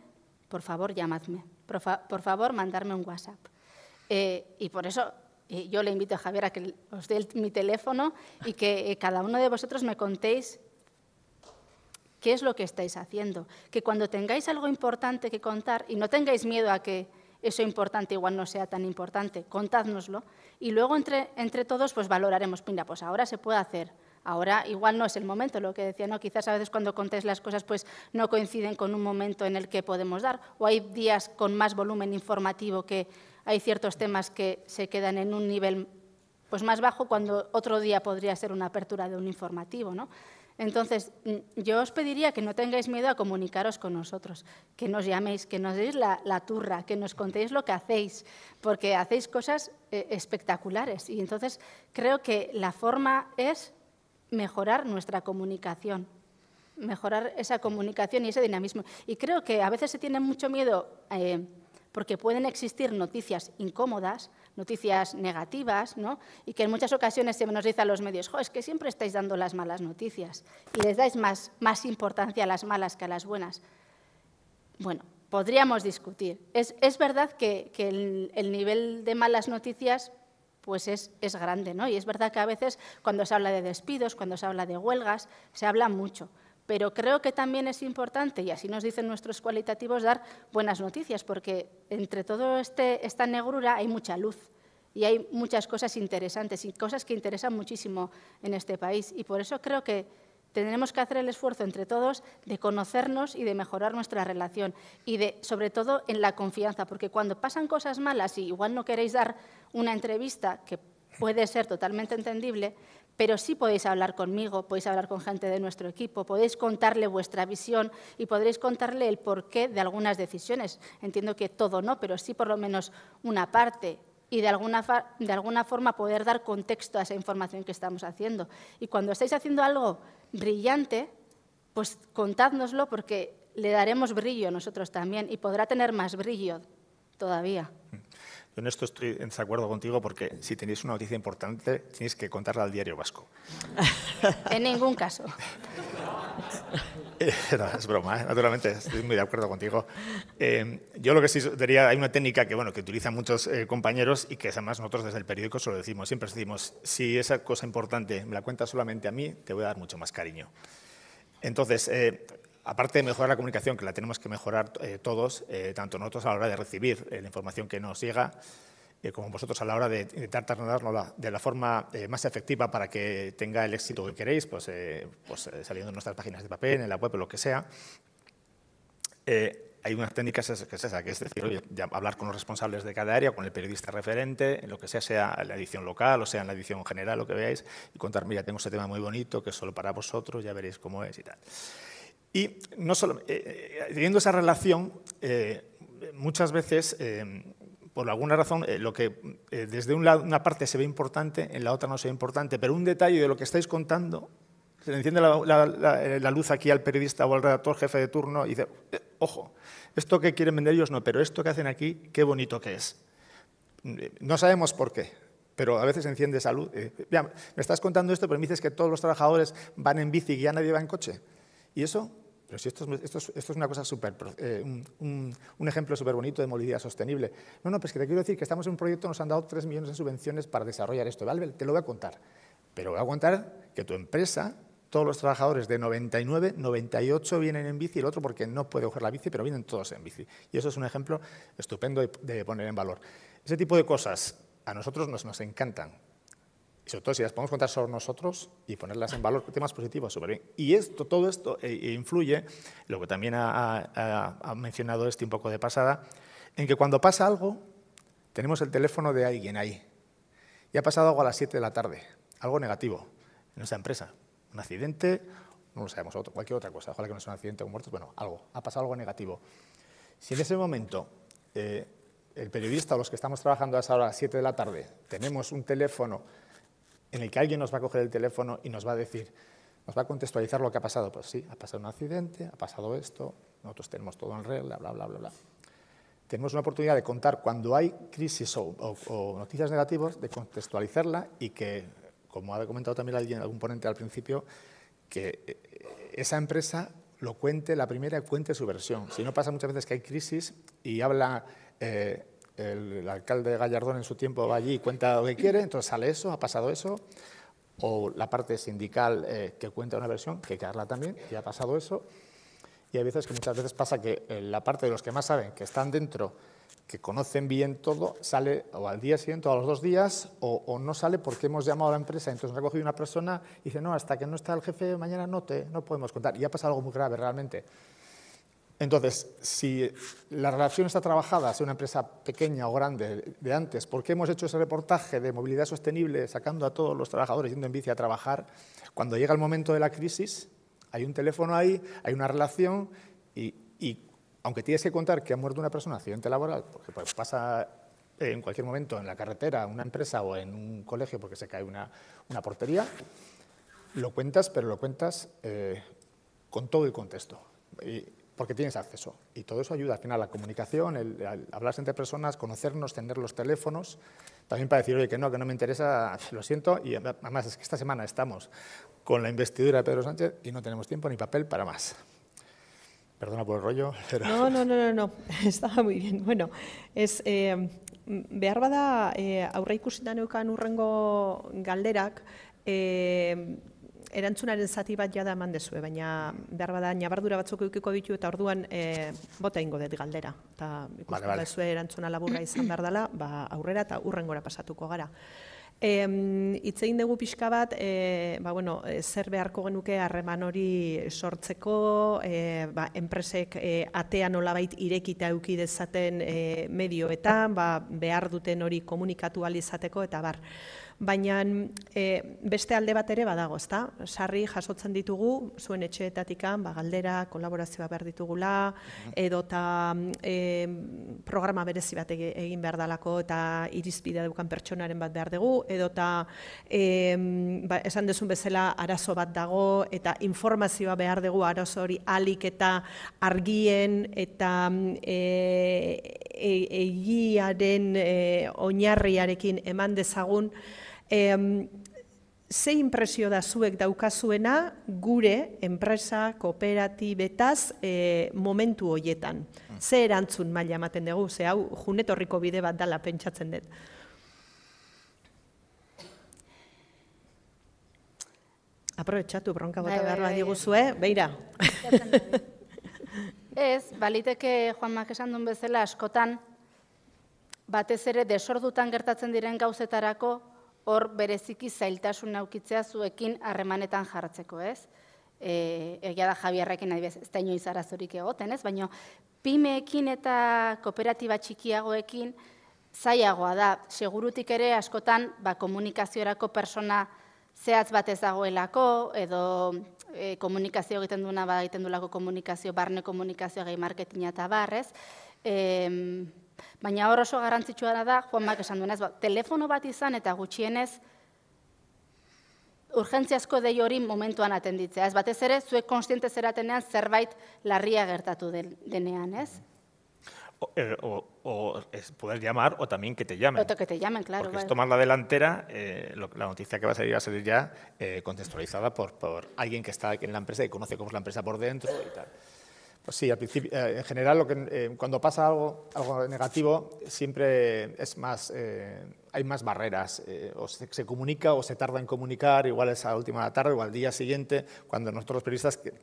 por favor llamadme, por, favor mandarme un WhatsApp. Eh, y por eso yo le invito a Javier a que os dé mi teléfono y que eh, cada uno de vosotros me contéis qué es lo que estáis haciendo. Que cuando tengáis algo importante que contar y no tengáis miedo a que eso importante igual no sea tan importante, contádnoslo y luego entre, entre todos pues valoraremos, mira, pues ahora se puede hacer, Ahora igual no es el momento, lo que decía, ¿no? quizás a veces cuando contáis las cosas pues no coinciden con un momento en el que podemos dar o hay días con más volumen informativo que hay ciertos temas que se quedan en un nivel pues, más bajo cuando otro día podría ser una apertura de un informativo. ¿no? Entonces, mm, yo os pediría que no tengáis miedo a comunicaros con nosotros, que nos llaméis, que nos deis la, turra, que nos contéis lo que hacéis, porque hacéis cosas eh, espectaculares. Y entonces creo que la forma es mejorar nuestra comunicación, mejorar esa comunicación y ese dinamismo. Y creo que a veces se tiene mucho miedo eh, porque pueden existir noticias incómodas, noticias negativas, y que en muchas ocasiones se nos dice a los medios, es que siempre estáis dando las malas noticias y les dais más, importancia a las malas que a las buenas. Bueno, podríamos discutir. Es, verdad que, el, nivel de malas noticias pues es, es grande, ¿no? y es verdad que a veces cuando se habla de despidos, cuando se habla de huelgas, se habla mucho. Pero creo que también es importante, y así nos dicen nuestros cualitativos, dar buenas noticias, porque entre todo este, esta negrura hay mucha luz y hay muchas cosas interesantes y cosas que interesan muchísimo en este país. Y por eso creo que tendremos que hacer el esfuerzo entre todos de conocernos y de mejorar nuestra relación y de, sobre todo, en la confianza, porque cuando pasan cosas malas y igual no queréis dar una entrevista que puede ser totalmente entendible, pero sí podéis hablar conmigo, podéis hablar con gente de nuestro equipo, podéis contarle vuestra visión y podréis contarle el porqué de algunas decisiones. Entiendo que todo no, pero sí por lo menos una parte y de alguna, de alguna forma poder dar contexto a esa información que estamos haciendo. Y cuando estáis haciendo algo brillante, pues contádnoslo porque le daremos brillo nosotros también y podrá tener más brillo todavía. Mm. Yo en esto estoy en desacuerdo contigo porque si tenéis una noticia importante tenéis que contarla al diario vasco. en ningún caso. es broma, ¿eh? naturalmente, estoy muy de acuerdo contigo. Em, yo lo que sí diría, hay una técnica que, bueno, que utilizan muchos eh, compañeros y que además nosotros desde el periódico solo decimos, siempre decimos, si esa cosa importante me la cuentas solamente a mí, te voy a dar mucho más cariño. Entonces, eh, aparte de mejorar la comunicación, que la tenemos que mejorar eh, todos, eh, tanto nosotros a la hora de recibir eh, la información que nos llega, como vosotros a la hora de intentar de la forma más efectiva para que tenga el éxito que queréis, pues, pues saliendo de nuestras páginas de papel, en la web o lo que sea. hay unas técnicas que es esa, que es decir, hablar con los responsables de cada área, con el periodista referente, en lo que sea, sea la edición local o sea en la edición general, lo que veáis, y contar, mira, tengo ese tema muy bonito que es solo para vosotros, ya veréis cómo es y tal. Y no solo, eh, eh, teniendo esa relación, eh, muchas veces, por alguna razón, lo que desde un lado, una parte se ve importante, en la otra no se ve importante, pero un detalle de lo que estáis contando, se le enciende la, luz aquí al periodista o al redactor jefe de turno y dice, ojo, esto que quieren vender ellos no, pero esto que hacen aquí, qué bonito que es. Mm, no sabemos por qué, pero a veces enciende esa luz. me estás contando esto, pero me dices que todos los trabajadores van en bici y ya nadie va en coche. ¿Y eso? Pero si esto es, una cosa eh, un, ejemplo súper bonito de movilidad sostenible. No, no, pero es que te quiero decir que estamos en un proyecto, nos han dado 3 millones de subvenciones para desarrollar esto. te lo voy a contar. Pero voy a contar que tu empresa, todos los trabajadores de 99, 98 vienen en bici, el otro porque no puede coger la bici, pero vienen todos en bici. Y eso es un ejemplo estupendo de, poner en valor. Ese tipo de cosas a nosotros nos, nos encantan, y sobre todo si las podemos contar sobre nosotros y ponerlas en valor, temas positivos, súper bien. Y esto, todo esto eh, eh, influye, lo que también ha, mencionado este un poco de pasada, en que cuando pasa algo, tenemos el teléfono de alguien ahí. Y ha pasado algo a las 7 de la tarde, algo negativo en nuestra empresa. Un accidente, no lo sabemos, cualquier otra cosa. Ojalá que no sea un accidente o muertos, bueno, algo. Ha pasado algo negativo. Si en ese momento eh, el periodista o los que estamos trabajando a esa hora, a las 7 de la tarde, tenemos un teléfono en el que alguien nos va a coger el teléfono y nos va a decir, nos va a contextualizar lo que ha pasado. Pues sí, ha pasado un accidente, ha pasado esto, nosotros tenemos todo en red, bla, bla, bla, bla. Tenemos una oportunidad de contar cuando hay crisis o, noticias negativas, de contextualizarla y que, como ha comentado también alguien, algún ponente al principio, que eh, esa empresa lo cuente la primera cuente su versión. Si no pasa muchas veces que hay crisis y habla eh, el, alcalde alcalde Gallardón en su tiempo va allí y cuenta lo que quiere, entonces sale eso, ha pasado eso, o la parte sindical eh, que cuenta una versión, que carla también, y ha pasado eso. Y hay veces que muchas veces pasa que eh, la parte de los que más saben, que están dentro, que conocen bien todo, sale o al día siguiente o a los dos días, o, no sale porque hemos llamado a la empresa, entonces nos ha cogido una persona y dice, no, hasta que no está el jefe, mañana no, te, no podemos contar. Y ha pasado algo muy grave realmente. Entonces, si la relación está trabajada, sea una empresa pequeña o grande de antes, ¿por qué hemos hecho ese reportaje de movilidad sostenible sacando a todos los trabajadores yendo en bici a trabajar? Cuando llega el momento de la crisis, hay un teléfono ahí, hay una relación y, aunque tienes que contar que ha muerto una persona en accidente laboral, porque pues pasa eh, en cualquier momento en la carretera, en una empresa o en un colegio porque se cae una, portería, lo cuentas, pero lo cuentas eh, con todo el contexto porque tienes acceso. Y todo eso ayuda al final a la comunicación, el, hablarse entre personas, conocernos, tener los teléfonos, también para decir, oye, que no, que no me interesa, lo siento, y em, además es que esta semana estamos con la investidura de Pedro Sánchez y no tenemos tiempo ni papel para más. Perdona por el rollo. No, no, no, no, no. estaba muy bien. Bueno, es, eh, behar bada, eh, Galderac... galderak, em, erantzunaren zati bat jada eman dezue, baina behar bada nabardura batzuk eukiko ditu eta orduan e, bota ingo dut galdera. Eta ikusten vale, vale. erantzuna laburra izan behar dela, ba, aurrera eta urrengora pasatuko gara. Em, itzein dugu pixka bat, e, ba, bueno, eh, zer beharko genuke harreman hori sortzeko, e, ba, enpresek e, atea nolabait irekita eukidezaten dezaten e, medioetan, ba, behar duten hori komunikatu alizateko, eta bar baina eh, beste alde bat ere badago, ezta? Sarri jasotzen ditugu zuen etxeetatikan, ba galdera, kolaborazioa behar ditugula mhm. edota e, programa berezi bat egin behar dalako eta irizpidea daukan pertsonaren bat behar dugu edota e, ba, esan duzun bezala arazo bat dago eta informazioa behar dugu arazo hori alik eta argien eta eh, e, e, egiaren e, oinarriarekin eman dezagun ze impresio da zuek daukazuena gure enpresa kooperatibetaz e, momentu hoietan? Hmm. Ze erantzun maila ematen dugu, ze hau junetorriko bide bat dala pentsatzen dut. Aprobetxatu, bronka bota bai, bai, behar bat diguzu, eh? Beira. Ez, baliteke Juan makesan esan duen bezala askotan, batez ere desordutan gertatzen diren gauzetarako hor bereziki zailtasun aukitzea zuekin harremanetan jartzeko, ez? E, egia da Javierrekin adibidez, ez da inoiz arazorik egoten, ez? Baina pimeekin eta kooperatiba txikiagoekin zailagoa da. Segurutik ere askotan ba, komunikaziorako persona zehatz bat ez dagoelako, edo e, komunikazio egiten duna, ba, egiten duelako komunikazio, barne komunikazio, gehi marketina eta barrez. ez? Baina hor oso garrantzitsua da, Juan Mak esan duenez, ba, telefono bat izan eta gutxienez, urgentziazko dei hori momentuan atenditzea. Ez batez ere, zuek konstiente zeraten zerbait larria gertatu denean, ez? O er, poder llamar, o también que te llamen. O que te llamen, claro. Porque es tomar la delantera, eh, la noticia que va a salir va a salir ya eh, contextualizada por alguien que está aquí en la empresa y conoce cómo es la empresa por dentro y tal. Pues sí, al principio, eh, en general, lo que, eh, cuando pasa algo, algo, negativo, siempre es más, eh, hay más barreras. o se, comunica o se tarda en comunicar, igual es a la última tarde o al día siguiente, cuando nosotros los periodistas que,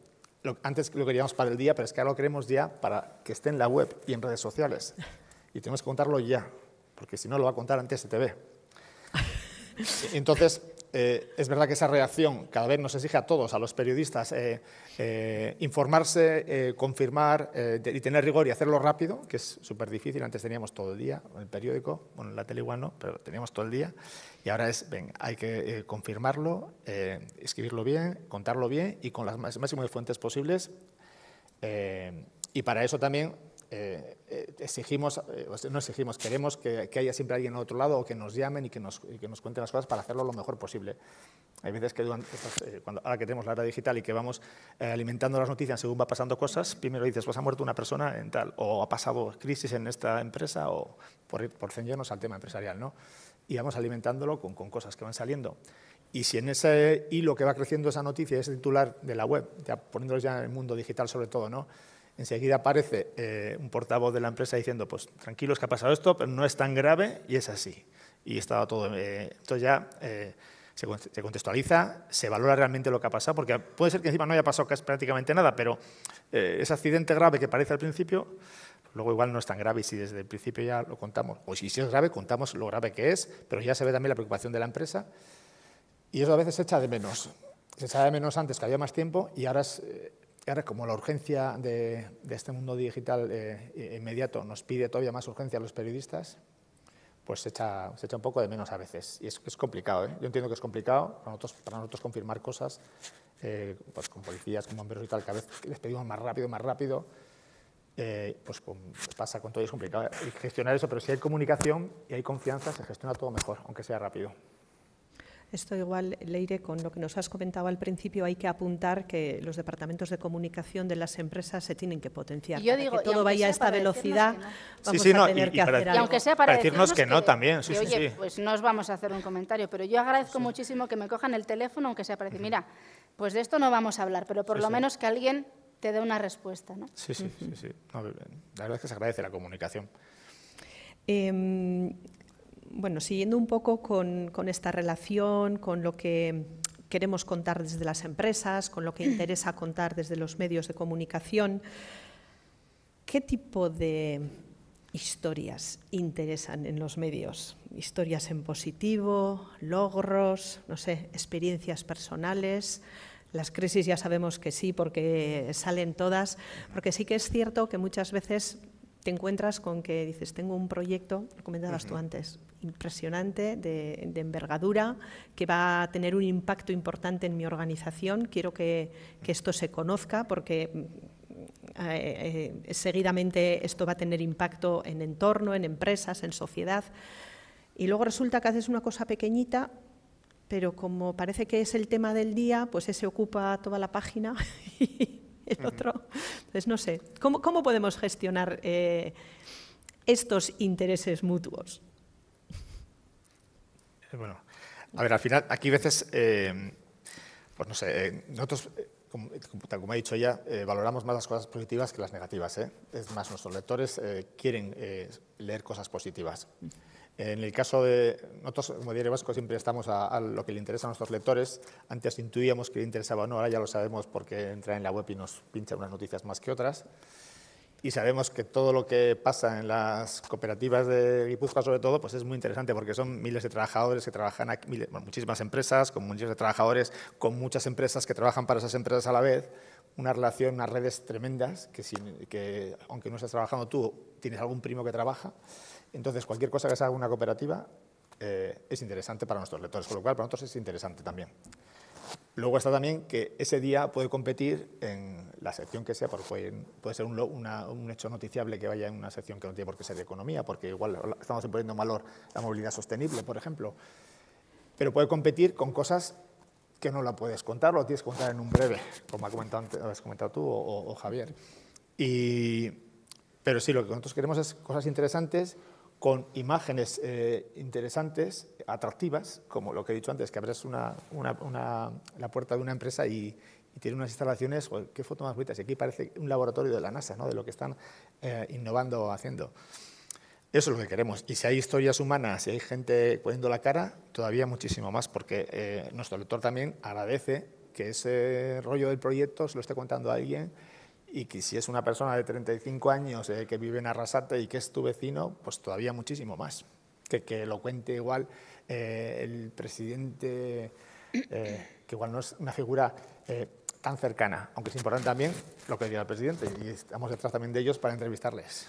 antes lo queríamos para el día, pero es que ahora lo queremos ya para que esté en la web y en redes sociales. Y tenemos que contarlo ya, porque si no lo va a contar antes de TV. Entonces, eh, es verdad que esa reacción cada vez nos exige a todos, a los periodistas, eh, eh, informarse, confirmar y tener rigor y hacerlo rápido, que es súper difícil. Antes teníamos todo el día el periódico, bueno, la tele igual no, pero teníamos todo el día. Y ahora es, ven, hay que confirmarlo, escribirlo bien, contarlo bien y con las máximas fuentes posibles. y para eso también eh, eh, exigimos, eh, no exigimos, queremos que, haya siempre alguien al otro lado o que nos llamen y que nos, cuenten las cosas para hacerlo lo mejor posible. Hay veces que ahora que tenemos la era digital y que vamos alimentando las noticias según va pasando cosas, primero dices, pues ha muerto una persona en tal, o ha pasado crisis en esta empresa, o por, por al tema empresarial, ¿no? Y vamos alimentándolo con, cosas que van saliendo. Y si en ese hilo que va creciendo esa noticia, es titular de la web, ya poniéndolos ya en el mundo digital sobre todo, ¿no? Enseguida aparece eh, un portavoz de la empresa diciendo, pues tranquilos que ha pasado esto, pero no es tan grave y es así. Y estaba todo... entonces eh, ya eh, se, contextualiza, se valora realmente lo que ha pasado, porque puede ser que encima no haya pasado casi prácticamente nada, pero ese accidente grave que parece al principio, luego igual no es tan grave y si desde el principio ya lo contamos. O si, si es grave, contamos lo grave que es, pero ya se ve también la preocupación de la empresa y eso a veces se echa de menos. Se echa de menos antes que había más tiempo y ahora es Ahora, como la urgencia de, este mundo digital eh, inmediato nos pide todavía más urgencia a los periodistas, pues se echa, un poco de menos a veces. Y es, complicado, ¿eh? Yo entiendo que es complicado para nosotros, confirmar cosas, eh, pues con policías, con bomberos y tal, cada vez les pedimos más rápido, más rápido. Eh, pues pasa con todo y es complicado gestionar eso, pero si hay comunicación y hay confianza, se gestiona todo mejor, aunque sea rápido. Esto igual, Leire, con lo que nos has comentado al principio, hay que apuntar que los departamentos de comunicación de las empresas se tienen que potenciar. yo digo, que todo vaya a esta velocidad, vamos sí, sí, no, tener aunque sea para, decirnos, que, no también, sí, que, oye, pues no os vamos a hacer un comentario, pero yo agradezco muchísimo que me cojan el teléfono, aunque sea para decir, mira, pues de esto no vamos a hablar, pero por lo menos que alguien te dé una respuesta, ¿no? Sí, sí, sí, sí. la verdad es que se agradece la comunicación. Eh, bueno, siguiendo un poco con, esta relación, con lo que queremos contar desde las empresas, con lo que interesa contar desde los medios de comunicación, ¿qué tipo de historias interesan en los medios? Historias en positivo, logros, no sé, experiencias personales. Las crisis ya sabemos que sí, porque salen todas, porque sí que es cierto que muchas veces te encuentras con que dices, tengo un proyecto, lo comentabas tú antes, impresionante, de, envergadura, que va a tener un impacto importante en mi organización. Quiero que, esto se conozca porque mm, eh, eh, seguidamente esto va a tener impacto en entorno, en empresas, en sociedad. Y luego resulta que haces una cosa pequeñita, pero como parece que es el tema del día, pues ese ocupa toda la página y el otro. Entonces, no sé, ¿cómo, podemos gestionar eh, estos intereses mutuos? Bueno, a ver, al final, aquí veces, eh, pues no sé, eh, nosotros, eh, como, como he dicho ya, valoramos más las cosas positivas que las negativas. Es más, nuestros lectores quieren leer cosas positivas. En el caso de nosotros, como Diario Vasco, siempre estamos a, a, lo que le interesa a nuestros lectores. Antes intuíamos que le interesaba o no, ahora ya lo sabemos porque entra en la web y nos pincha unas noticias más que otras y sabemos que todo lo que pasa en las cooperativas de Guipúzcoa, sobre todo, pues es muy interesante porque son miles de trabajadores que trabajan aquí, muchísimas empresas, con muchos de trabajadores, con muchas empresas que trabajan para esas empresas a la vez, una relación, unas redes tremendas que, que aunque no estés trabajando tú, tienes algún primo que trabaja. Entonces, cualquier cosa que se haga una cooperativa eh, es interesante para nuestros lectores, con lo cual para nosotros es interesante también. Luego está también que ese día puede competir en la sección que sea, porque puede, ser un, hecho noticiable que vaya en una sección que no tiene por qué ser de economía, porque igual estamos imponiendo en valor la movilidad sostenible, por ejemplo. Pero puede competir con cosas que no la puedes contar, lo tienes que contar en un breve, como has comentado, comentado tú o, Javier. Y, pero sí, lo que nosotros queremos es cosas interesantes con imágenes eh, interesantes atractivas, como lo que he dicho antes, que abres una, la puerta de una empresa y, tiene unas instalaciones, qué foto más bonitas, y aquí parece un laboratorio de la NASA, ¿no? de lo que están eh, innovando o haciendo. Eso es lo que queremos. Y si hay historias humanas, si hay gente poniendo la cara, todavía muchísimo más, porque eh, nuestro lector también agradece que ese rollo del proyecto se lo esté contando a alguien y que si es una persona de 35 años eh, que vive en Arrasate y que es tu vecino, pues todavía muchísimo más. Que, que lo cuente igual eh, el presidente, eh, que igual no es una figura eh, tan cercana, aunque es importante también lo que diga el presidente, y estamos detrás también de ellos para entrevistarles.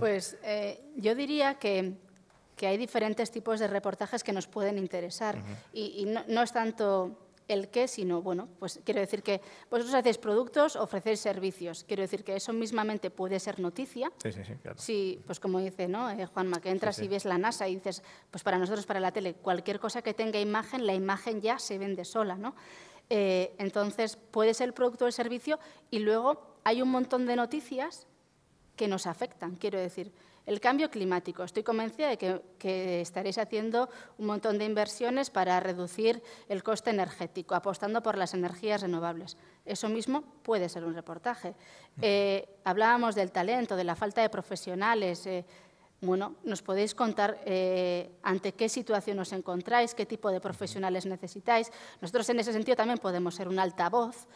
Pues yo diría que, hay diferentes tipos de reportajes que nos pueden interesar, y, no es tanto el qué, sino, bueno, pues quiero decir que vosotros hacéis productos, ofrecéis servicios. Quiero decir que eso mismamente puede ser noticia. Sí, sí, sí, claro. Si, pues como dice ¿no? Eh, Juanma, que entras y ves la NASA y dices, pues para nosotros, para la tele, cualquier cosa que tenga imagen, la imagen ya se vende sola, ¿no? Eh, entonces, puede ser producto o servicio y luego hay un montón de noticias que nos afectan, quiero decir. El cambio climático. Estoy convencida de que, estaréis haciendo un montón de inversiones para reducir el coste energético, apostando por las energías renovables. Eso mismo puede ser un reportaje. Eh, hablábamos del talento, de la falta de profesionales. Eh, bueno, nos podéis contar eh, ante qué situación os encontráis, qué tipo de profesionales necesitáis. Nosotros en ese sentido también podemos ser un altavoz.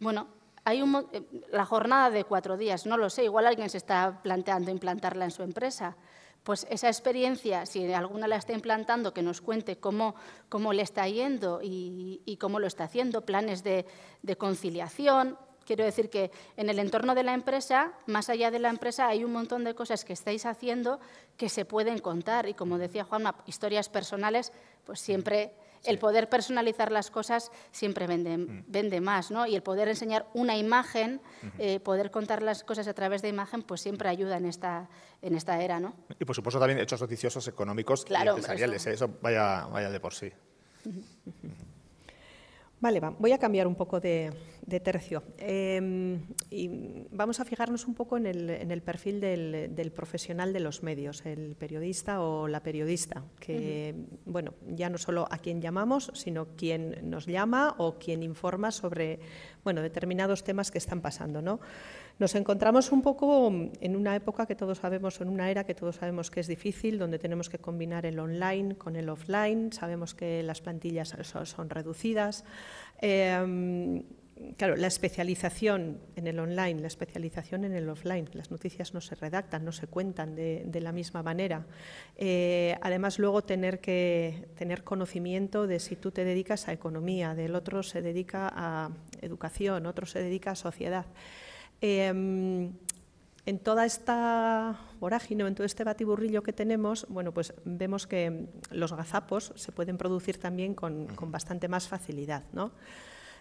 bueno, hay un, eh, la jornada de cuatro días, no lo sé, igual alguien se está planteando implantarla en su empresa. Pues esa experiencia, si alguna la está implantando, que nos cuente cómo, cómo le está yendo y, cómo lo está haciendo, planes de, de conciliación, Quiero decir que en el entorno de la empresa, más allá de la empresa, hay un montón de cosas que estáis haciendo que se pueden contar. Y como decía Juanma, historias personales, pues siempre el poder personalizar las cosas siempre vende, mm. vende más, ¿no? Y el poder enseñar una imagen, eh, poder contar las cosas a través de imagen, pues siempre mm. ayuda en esta, en esta era, ¿no? Y por supuesto también hechos noticiosos económicos y empresariales, ¿eh? eso, vaya, vaya de por sí. Vale, va, voy a cambiar un poco de, tercio. Em, y vamos a fijarnos un poco en el, perfil del, profesional de los medios, el periodista o la periodista, que, bueno, ya no solo a quien llamamos, sino quien nos llama o quien informa sobre, bueno, determinados temas que están pasando, ¿no? Nos encontramos un poco en una época que todos sabemos, en una era que todos sabemos que es difícil, donde tenemos que combinar el online con el offline, sabemos que las plantillas son reducidas. Em, claro, la especialización en el online, la especialización en el offline, las noticias no se redactan, no se cuentan de, la misma manera. Eh, además, luego tener que tener conocimiento de si tú te dedicas a economía, del otro se dedica a educación, otro se dedica a sociedad. Em, en toda esta vorágine, en todo este batiburrillo que tenemos, bueno, pues vemos que los gazapos se pueden producir también con, bastante más facilidad.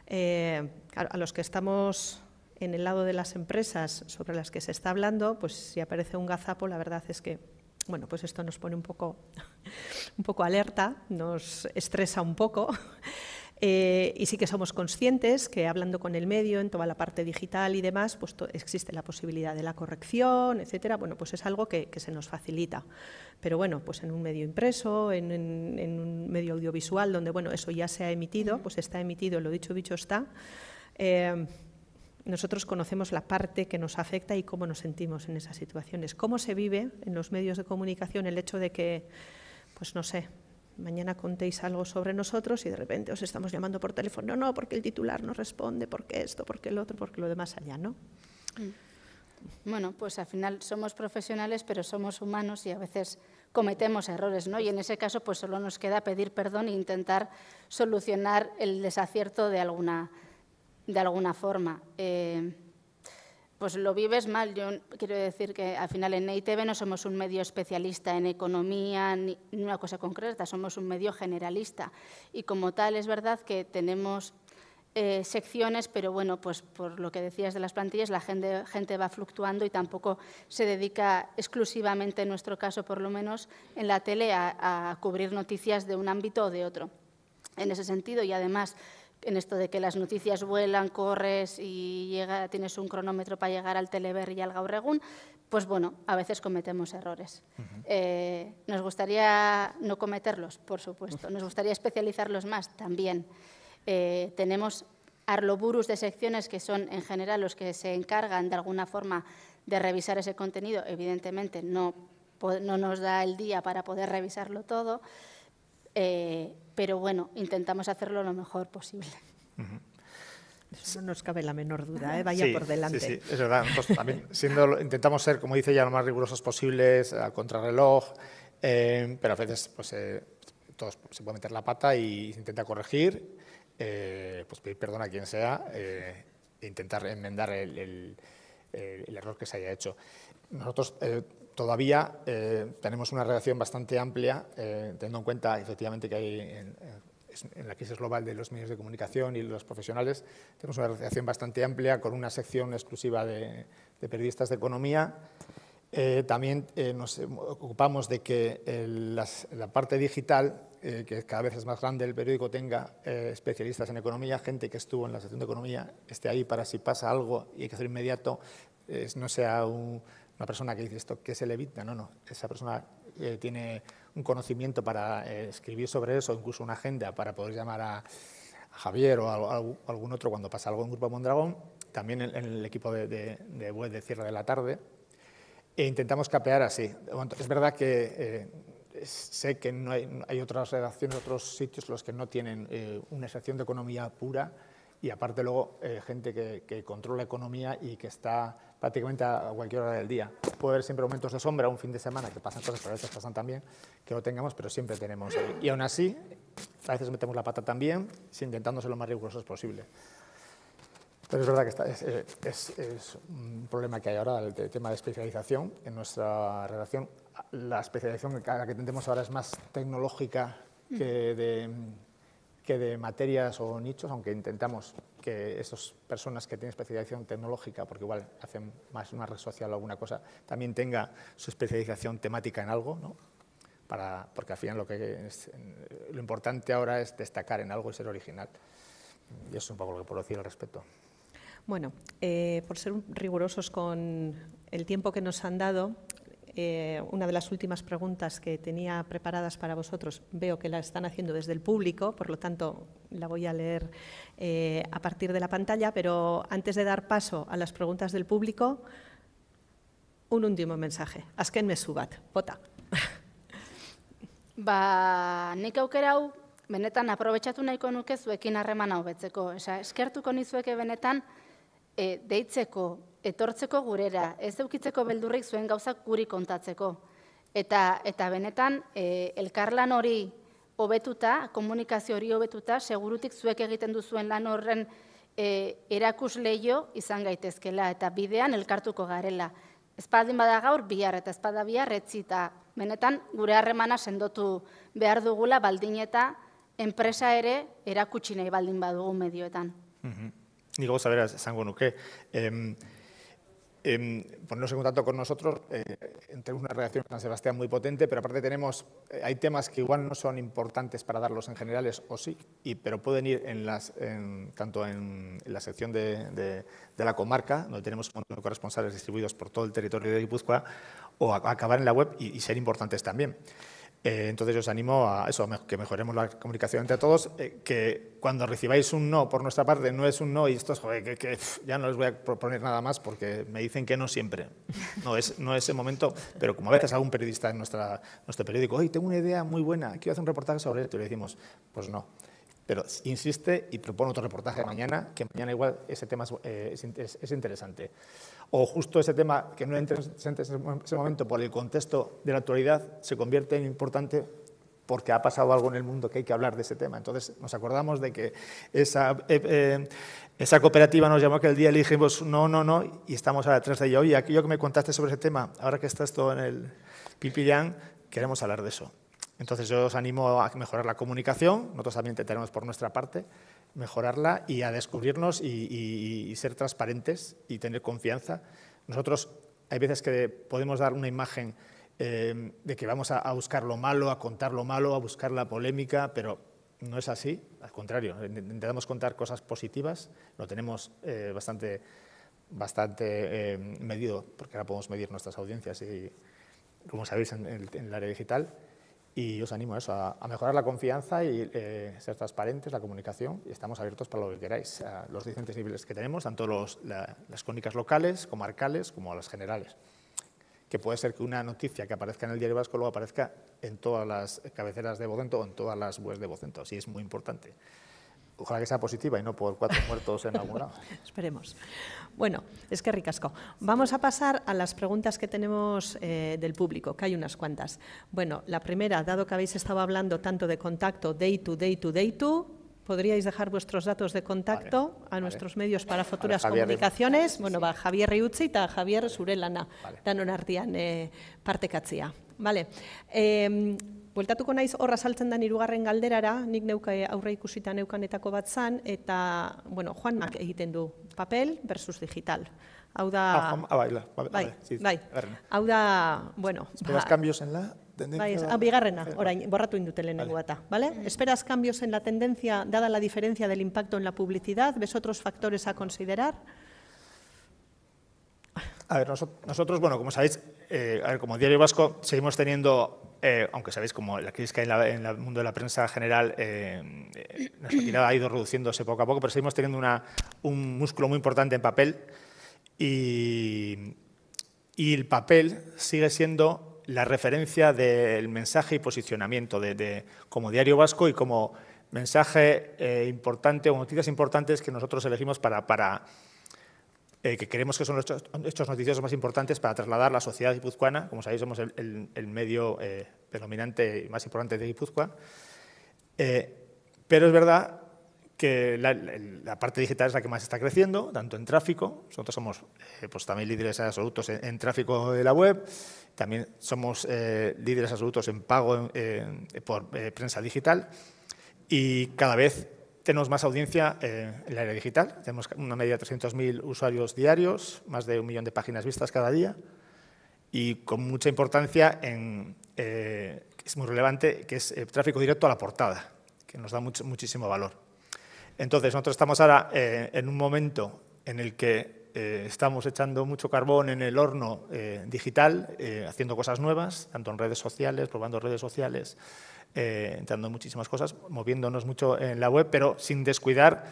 Eh, a los que estamos en el lado de las empresas sobre las que se está hablando, pues si aparece un gazapo, la verdad es que bueno, pues esto nos pone un poco, un poco alerta, nos estresa un poco. Eh, y sí que somos conscientes que hablando con el medio en toda la parte digital y demás, pues existe la posibilidad de la corrección, etcétera. Bueno, pues es algo que, se nos facilita. Pero bueno, pues en un medio impreso, en, un medio audiovisual, donde bueno, eso ya se ha emitido, pues está emitido, lo dicho, dicho está. Eh, nosotros conocemos la parte que nos afecta y cómo nos sentimos en esas situaciones. Cómo se vive en los medios de comunicación el hecho de que, pues no sé, mañana contéis algo sobre nosotros y de repente os estamos llamando por teléfono, no, no, porque el titular no responde, porque esto, porque el otro, porque lo demás allá, ¿no? Mm. Bueno, pues al final somos profesionales, pero somos humanos y a veces cometemos errores, ¿no? Y en ese caso, pues solo nos queda pedir perdón e intentar solucionar el desacierto de alguna, de alguna forma. Eh, pues lo vives mal. Yo quiero decir que al final en Eitv no somos un medio especialista en economía ni una cosa concreta, somos un medio generalista. Y como tal es verdad que tenemos eh, secciones, pero bueno, pues por lo que decías de las plantillas, la gente, va fluctuando y tampoco se dedica exclusivamente, en nuestro caso por lo menos, en la tele a cubrir noticias de un ámbito o de otro. En ese sentido, y además en esto de que las noticias vuelan, corres y llega, tienes un cronómetro para llegar al Telever y al Gaurregun, pues bueno, a veces cometemos errores. Eh, nos gustaría no cometerlos, por supuesto. Nos gustaría especializarlos más también. Eh, tenemos arloburus de secciones que son en general los que se encargan de alguna forma de revisar ese contenido. Evidentemente no, no nos da el día para poder revisarlo todo. Eh, pero bueno, intentamos hacerlo lo mejor posible. Eso no nos cabe la menor duda, ¿eh? vaya por delante. Sí, sí, es verdad. también intentamos ser, como dice ya, lo más rigurosos posibles, a contrarreloj, eh, pero a veces pues, todos se puede meter la pata y se intenta corregir, pues pedir perdón a quien sea e intentar enmendar el, el, error que se haya hecho. Nosotros todavía eh, tenemos una relación bastante amplia, eh, teniendo en cuenta efectivamente que hay en, la crisis global de los medios de comunicación y los profesionales, tenemos una relación bastante amplia con una sección exclusiva de, periodistas de economía. Eh, también nos ocupamos de que la parte digital, que cada vez es más grande el periódico, tenga especialistas en economía, gente que estuvo en la sección de economía, esté ahí para si pasa algo y hay que hacer inmediato, no sea un una persona que dice esto, que se le evita? no, no, esa persona eh, tiene un conocimiento para eh, escribir sobre eso, incluso una agenda para poder llamar a, Javier o a, algún otro cuando pasa algo en Grupo Mondragón, también en, el equipo de, web de cierre de la tarde, e intentamos capear así. Es verdad que eh, sé que no hay, hay, otras redacciones, otros sitios los que no tienen una sección de economía pura y aparte luego gente que, que, controla economía y que está prácticamente a cualquier hora del día. Puede haber siempre momentos de sombra, un fin de semana, que pasan cosas, pero a veces pasan también, que lo tengamos, pero siempre tenemos. Y aún así, a veces metemos la pata también, intentando lo más rigurosos posible. Pero es verdad que eh, es, un problema que hay ahora, el tema de especialización en nuestra relación. La especialización que que tenemos ahora es más tecnológica que de, que de materias o nichos, aunque intentamos que esas personas que tienen especialización tecnológica, porque igual hacen más una red social o alguna cosa, también tenga su especialización temática en algo, ¿no? Para, porque al final lo, que es, lo importante ahora es destacar en algo y ser original. Y eso es un poco lo que puedo decir al respecto. Bueno, eh, por ser rigurosos con el tiempo que nos han dado, eh, una de las últimas preguntas que tenía preparadas para vosotros, veo que la están haciendo desde el público, por lo tanto la voy a leer eh, a partir de la pantalla, pero antes de dar paso a las preguntas del público, un último mensaje. Azken mezubat. bat, bota. Ba, nik benetan aprobetxatu nahiko nuke zuekin eskertuko etortzeko gurera, ez eukitzeko beldurrik zuen gauzak guri kontatzeko. Eta, eta benetan, e, elkarlan hori hobetuta, komunikazio hori hobetuta, segurutik zuek egiten duzuen lan horren e, erakus lehio izan gaitezkela, eta bidean elkartuko garela. Espaldin bada gaur, bihar eta espada bihar, etzita. Benetan, gure harremana sendotu behar dugula, baldin eta enpresa ere erakutsi nahi baldin badugu medioetan. Mm -hmm. Nik gauza bera, zango nuke. Eh, eh, ponernos en contacto con nosotros. Eh, tenemos una relación con San Sebastián muy potente, pero aparte tenemos, eh, hay temas que igual no son importantes para darlos en generales, o sí, pero pueden ir en tanto en, la sección de, la comarca, donde tenemos corresponsales distribuidos por todo el territorio de Guipúzcoa, o acabar en la web y ser importantes también. Eh, entonces, yo os animo a eso, que mejoremos la comunicación entre todos, eh, que cuando recibáis un no por nuestra parte, no es un no y esto es, joder, que, ya no les voy a proponer nada más porque me dicen que no siempre. No es, no es el momento, pero como a veces algún periodista en nuestra, nuestro periódico, oye, tengo una idea muy buena, quiero hacer un reportaje sobre esto, y le decimos, pues no. Pero insiste y propone otro reportaje mañana, que mañana igual ese tema es, eh, es, es interesante o justo ese tema que no entra en ese momento por el contexto de la actualidad se convierte en importante porque ha pasado algo en el mundo que hay que hablar de ese tema. Entonces nos acordamos de que esa, eh, eh, esa cooperativa nos llamó aquel día y dijimos no, no, no, y estamos a las detrás de ella. Oye, aquello que me contaste sobre ese tema, ahora que estás todo en el pipillán, queremos hablar de eso. Entonces yo os animo a mejorar la comunicación, nosotros también te tenemos por nuestra parte, mejorarla y a descubrirnos y, ser transparentes y tener confianza. Nosotros hay veces que podemos dar una imagen eh, de que vamos a, buscar lo malo, a contar lo malo, a buscar la polémica, pero no es así, al contrario, intentamos contar cosas positivas, lo tenemos eh, bastante, bastante eh, medido, porque ahora podemos medir nuestras audiencias y, como sabéis, en el área digital. Y os animo a eso, a, mejorar la confianza y eh, ser transparentes, la comunicación, y estamos abiertos para lo que queráis, a eh, los diferentes niveles que tenemos, tanto los, las cónicas locales, comarcales, como a las generales. Que puede ser que una noticia que aparezca en el diario vasco luego aparezca en todas las cabeceras de Vocento o en todas las webs de Vocento, así es muy importante. Ojalá que sea positiva y no por cuatro muertos en Esperemos. Bueno, es que ricasco. Vamos a pasar a las preguntas que tenemos eh, del público, que hay unas cuantas. Bueno, la primera, dado que habéis estado hablando tanto de contacto day to day to day to, ¿podríais dejar vuestros datos de contacto a nuestros medios para futuras comunicaciones? bueno, va Javier Riuchita, Javier Surelana, danon eh, parte Vale. Em, Vuelta Bueltatuko naiz horra saltzen da hirugarren galderara, nik neuke aurre ikusita neukanetako bat zan, eta, bueno, Juanmak egiten du papel versus digital. Auda da... Ah, ah bai, bai, bai, bueno... Esperas cambios en la tendencia... ah, bigarrena, orain, borratu tu lehenengo ¿vale? Mm. Esperas cambios en la tendencia, dada la diferencia del impacto en la publicidad, ves otros factores a considerar... A ver, nosotros, bueno, como sabéis, eh, como Diario Vasco seguimos teniendo, eh, aunque sabéis, como la crisis que hay en, el mundo de la prensa general, eh, eh ha ido reduciéndose poco a poco, pero seguimos teniendo una, un músculo muy importante en papel y, el papel sigue siendo la referencia del mensaje y posicionamiento de, como Diario Vasco y como mensaje importante o noticias importantes que nosotros elegimos para, para eh, que creemos que son los hechos noticiosos más importantes para trasladar la sociedad guipuzcoana, como sabéis somos el, el, medio predominante eh, y más importante de Guipúzcoa, eh, pero es verdad que la, parte digital es la que más está creciendo, tanto en tráfico, nosotros somos pues también líderes absolutos en, en, tráfico de la web, también somos líderes absolutos en pago por prensa digital y cada vez tenemos más audiencia eh, en la área digital, tenemos una media de 300.000 usuarios diarios, más de un millón de páginas vistas cada día y con mucha importancia, en, eh, es muy relevante, que es el eh, tráfico directo a la portada, que nos da muchísimo valor. Entonces, nosotros estamos ahora en un momento en el que estamos echando mucho carbón en el horno digital, haciendo cosas nuevas, tanto en redes sociales, probando redes sociales, eh, entrando en muchísimas cosas, moviéndonos mucho en la web, pero sin descuidar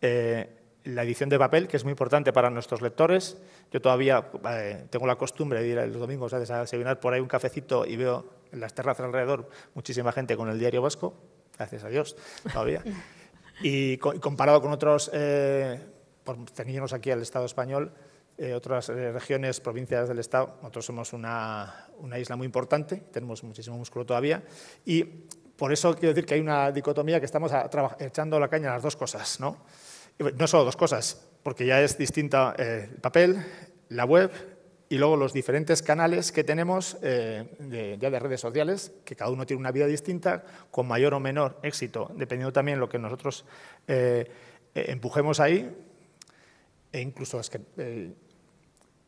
eh, la edición de papel, que es muy importante para nuestros lectores. Yo todavía eh, tengo la costumbre de ir los domingos a desayunar por ahí un cafecito y veo en las terrazas alrededor muchísima gente con el diario vasco, gracias a Dios, todavía. y, comparado con otros, por aquí al Estado español, eh, otras eh, regiones, provincias del Estado, nosotros somos una, isla muy importante, tenemos muchísimo músculo todavía, y por eso quiero decir que hay una dicotomía que estamos echando la caña a las dos cosas, ¿no? No solo dos cosas, porque ya es distinta eh, el papel, la web y luego los diferentes canales que tenemos ya de redes sociales, que cada uno tiene una vida distinta, con mayor o menor éxito, dependiendo también lo que nosotros empujemos ahí, e incluso es que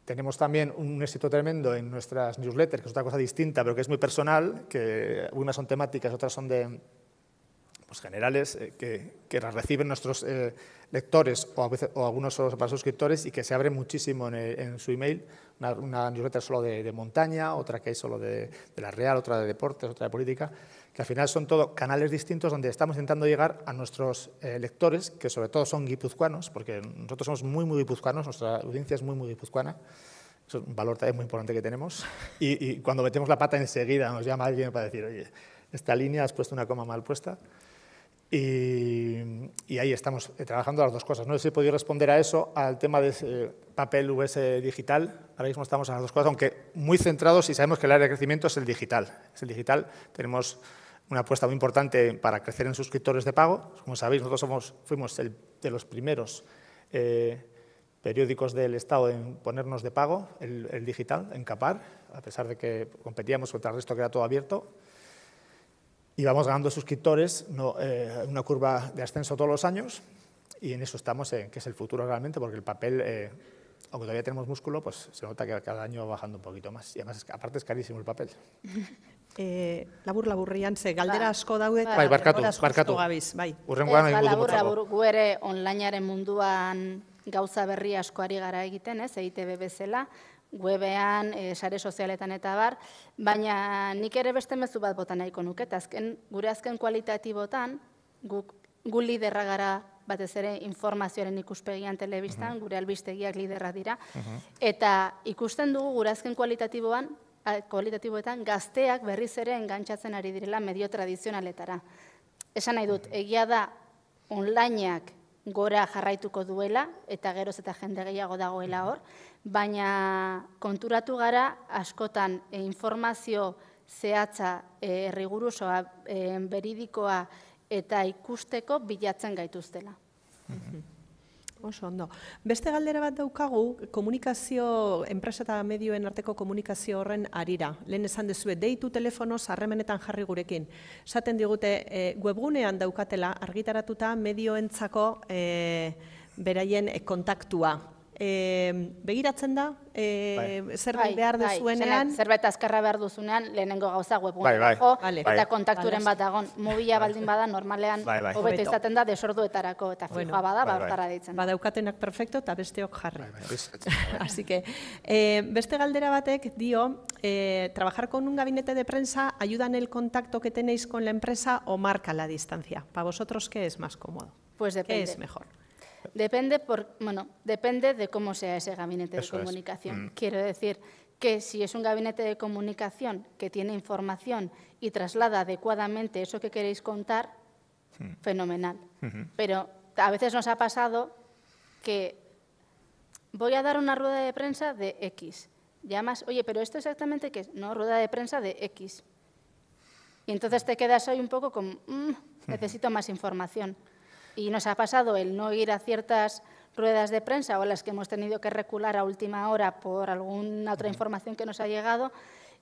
tenemos también un éxito tremendo en nuestras newsletters, que es otra cosa distinta, pero que es muy personal, que unas son temáticas, otras son de pues, generales, eh, que, las reciben nuestros eh, lectores o, algunos solo para suscriptores y que se abren muchísimo eh, en, su email. Una, newsletter solo de, montaña, otra que hay solo de, la real, otra de deportes, otra de política, al final son todos canales distintos donde estamos intentando llegar a nuestros eh, lectores, que sobre todo son guipuzcoanos, porque nosotros somos muy, muy guipuzcoanos, nuestra audiencia es muy, muy guipuzcoana. es un valor también muy importante que tenemos. Y, cuando metemos la pata enseguida nos llama alguien para decir, oye, esta línea has puesto una coma mal puesta. Y, ahí estamos eh, trabajando las dos cosas. No sé si he podido responder a eso, al tema de eh, papel US digital. Ahora mismo estamos en las dos cosas, aunque muy centrados y sabemos que el área de crecimiento es el digital. Es el digital. Tenemos una apuesta muy importante para crecer en suscriptores de pago. Como sabéis, nosotros somos, fuimos de los primeros eh, periódicos del Estado en ponernos de pago el, digital, en Capar, a pesar de que competíamos contra el resto que era todo abierto. Y vamos ganando suscriptores, no, eh, una curva de ascenso todos los años, y en eso estamos, eh, que es el futuro realmente, porque el papel aunque todavía tenemos músculo, pues se nota que cada año va bajando un poquito más. Y además, aparte es carísimo el papel. Eh, labur laburrian ze galdera ba, asko daude ba, bai barkatu barkatu gabiz bai urrengoan ba, labur labur gu ere onlinearen munduan gauza berri askoari gara egiten ez EITB bezala webean e, sare sozialetan eta bar baina nik ere beste mezu bat bota nahiko nuke eta azken gure azken kualitatibotan guk gu liderra gara batez ere informazioaren ikuspegian telebistan, gure albistegiak liderra dira. Eta ikusten dugu gure azken kualitatiboan kualitatiboetan gazteak berriz ere engantzatzen ari direla medio tradizionaletara. Esan nahi dut, egia da onlineak gora jarraituko duela eta geroz eta jende gehiago dagoela hor, baina konturatu gara askotan e, informazio zehatza, e, errigurusoa, beridikoa e, eta ikusteko bilatzen gaituztela oso ondo. Beste galdera bat daukagu, komunikazio, enpresa eta medioen arteko komunikazio horren arira. Lehen esan dezue, deitu telefono harremenetan jarri gurekin. Zaten digute, e, webgunean daukatela argitaratuta medioentzako e, beraien kontaktua begiratzen da bai. zerbait bai, behar bai. duzuenean. Zerbait azkarra behar duzunean, lehenengo gauza jo eta kontakturen bat dagoen, mobila baldin bada, normalean, hobeto izaten da, desorduetarako, eta fijoa bada, bortara ditzen. badaukatenak perfecto, eta besteok jarri. Así que, beste galdera batek dio, eh, trabajar con un gabinete de prensa, ayudan el contacto que tenéis con la empresa o marca la distancia. Pa vosotros, ¿qué es más cómodo? Pues depende. es mejor. Depende, por, bueno, depende de cómo sea ese gabinete de comunicación. Mm. Quiero decir que si es un gabinete de comunicación que tiene información y traslada adecuadamente eso que queréis contar, mm. fenomenal. Pero a veces nos ha pasado que voy a dar una rueda de prensa de X. Llamas, oye, pero esto exactamente qué es? No, rueda de prensa de X. Y entonces te quedas hoy un poco con, mm, necesito más información y nos ha pasado el no ir a ciertas ruedas de prensa o las que hemos tenido que recular a última hora por alguna otra información que nos ha llegado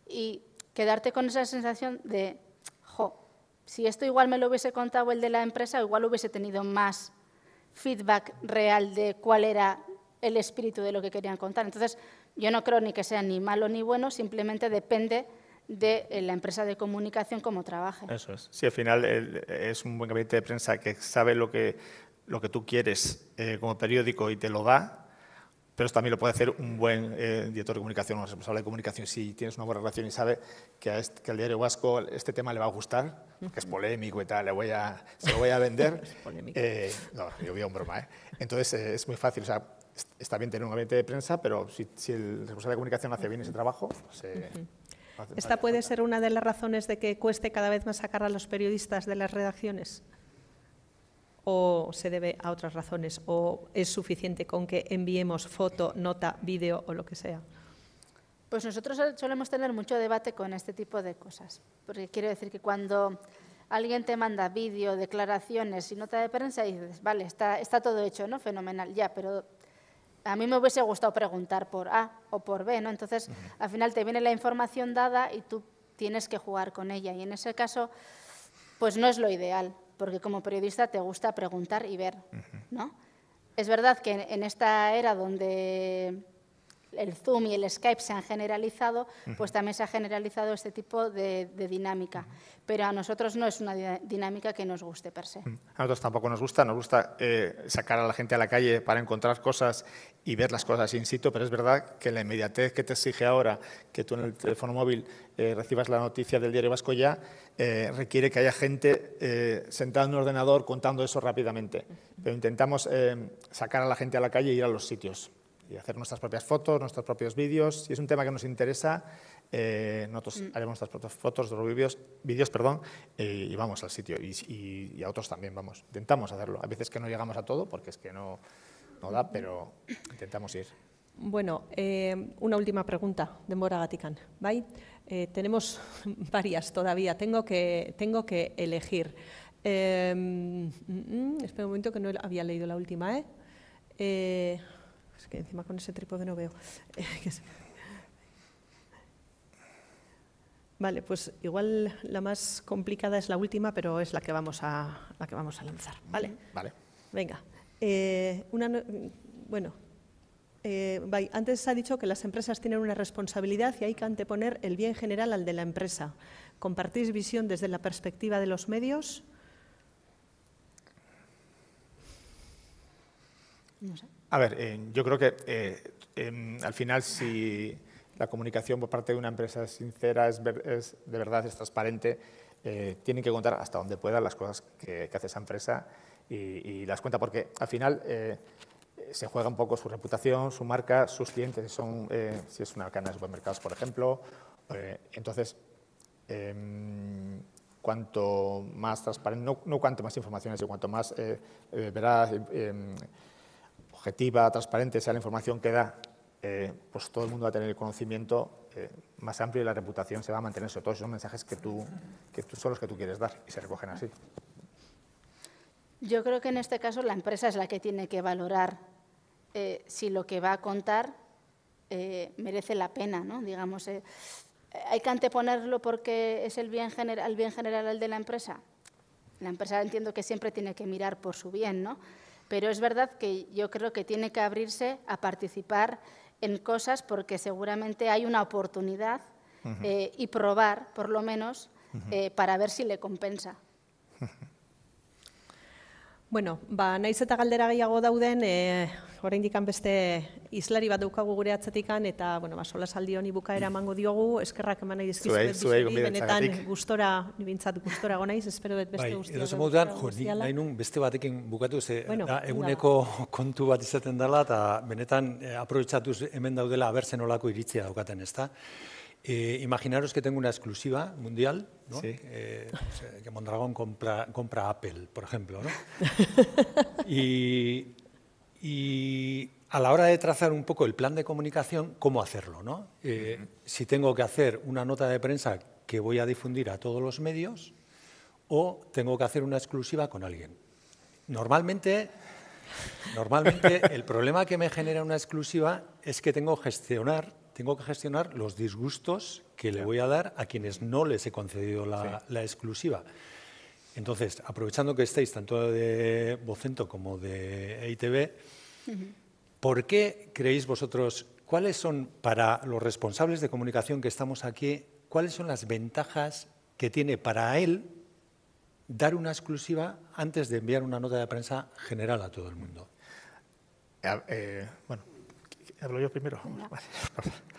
y quedarte con esa sensación de, jo, si esto igual me lo hubiese contado el de la empresa, igual hubiese tenido más feedback real de cuál era el espíritu de lo que querían contar. Entonces, yo no creo ni que sea ni malo ni bueno, simplemente depende de eh, la empresa de comunicación como trabaje. Eso es. Si al final es un buen gabinete de prensa que sabe lo que, lo que tú quieres eh, como periódico y te lo da, pero también lo puede hacer un buen eh, director de comunicación o responsable de comunicación si tienes una buena relación y sabe que, este, al diario vasco este tema le va a gustar, que es polémico y tal, le voy a, se lo voy a vender. eh, no, yo a un broma, ¿eh? Entonces es muy fácil, o sea, está bien tener un gabinete de prensa, pero si, si el responsable de comunicación hace bien ese trabajo, pues, ¿Esta puede ser una de las razones de que cueste cada vez más sacar a los periodistas de las redacciones? ¿O se debe a otras razones? ¿O es suficiente con que enviemos foto, nota, vídeo o lo que sea? Pues nosotros solemos tener mucho debate con este tipo de cosas, porque quiero decir que cuando alguien te manda vídeo, declaraciones y nota de prensa dices, vale, está, está todo hecho, ¿no? Fenomenal, ya, pero a mí me hubiese gustado preguntar por A o por B, ¿no? Entonces, al final te viene la información dada y tú tienes que jugar con ella. Y en ese caso, pues no es lo ideal, porque como periodista te gusta preguntar y ver, ¿no? Es verdad que en esta era donde el Zoom y el Skype se han generalizado, pues también se ha generalizado este tipo de, dinámica. Pero a nosotros no es una dinámica que nos guste per se. A nosotros tampoco nos gusta, nos gusta eh, sacar a la gente a la calle para encontrar cosas y ver las cosas in situ, pero es verdad que la inmediatez que te exige ahora que tú en el teléfono móvil eh, recibas la noticia del diario vasco ya, eh, requiere que haya gente sentada en un ordenador contando eso rápidamente. Pero intentamos sacar a la gente a la calle e ir a los sitios y hacer nuestras propias fotos, nuestros propios vídeos. Si es un tema que nos interesa, eh, nosotros mm. haremos nuestras propias fotos, nuestros vídeos, vídeos perdón, y vamos al sitio. Y, a otros también vamos. Intentamos hacerlo. A veces que no llegamos a todo porque es que no, da, pero intentamos ir. Bueno, eh, una última pregunta de Mora Gaticán. Eh, tenemos varias todavía. Tengo que, tengo que elegir. Mm, mm, espera un momento que no había leído la última. ¿eh? Es que encima con ese trípode no veo. Vale, pues igual la más complicada es la última, pero es la que vamos a, la que vamos a lanzar. Vale. Venga. Eh, una, bueno, eh, antes antes ha dicho que las empresas tienen una responsabilidad y hay que anteponer el bien general al de la empresa. ¿Compartís visión desde la perspectiva de los medios? No sé. A ver, eh, yo creo que eh, em, al final si la comunicación por parte de una empresa es sincera, es, es de verdad, es transparente, eh, tienen que contar hasta donde puedan las cosas que, hace esa empresa y, las cuenta, porque al final se juega un poco su reputación, su marca, sus clientes, son, si es una cadena de supermercados, por ejemplo. entonces, em, cuanto más transparente, no, cuanto más informaciones, y cuanto más veraz em, objetiva, transparente sea la información que da, eh, pues todo el mundo va a tener el conocimiento eh, más amplio y la reputación se va a mantener sobre todo esos mensajes que tú, que tú son los que tú quieres dar y se recogen así. Yo creo que en este caso la empresa es la que tiene que valorar eh, si lo que va a contar merece la pena, ¿no? Digamos, hay que anteponerlo porque es el bien general, el bien general de la empresa. La empresa entiendo que siempre tiene que mirar por su bien, ¿no? pero es verdad que yo creo que tiene que abrirse a participar en cosas porque seguramente hay una oportunidad eh, y probar, por lo menos, eh, para ver si le compensa. Bueno, horrein dikan beste izlari bat daukagu gure atzatikan, eta, bueno, ba, sola saldi honi bukaera emango diogu, eskerrak eman nahi dizkizu, benetan gustora, nibintzat gustora gonaiz, espero dut beste guztiak. Bai, jordi, nahi nun beste batekin bukatu, ze, da, eguneko kontu bat izaten dela, eta benetan, eh, hemen daudela, abertzen olako iritzia daukaten, ezta? Eh, imaginaros que tengo una exclusiva mundial, ¿no? Eh, que Mondragón compra, Apple, por ejemplo. ¿no? Y a la hora de trazar un poco el plan de comunicación, cómo hacerlo, ¿no? Eh, si tengo que hacer una nota de prensa que voy a difundir a todos los medios o tengo que hacer una exclusiva con alguien. Normalmente, normalmente el problema que me genera una exclusiva es que tengo, gestionar, tengo que gestionar los disgustos que le voy a dar a quienes no les he concedido la, exclusiva. Entonces, aprovechando que estéis tanto de Vocento como de e ITV, ¿Por qué creéis vosotros, cuáles son para los responsables de comunicación que estamos aquí, cuáles son las ventajas que tiene para él dar una exclusiva antes de enviar una nota de prensa general a todo el mundo? Eh, eh, bueno, hablo yo primero.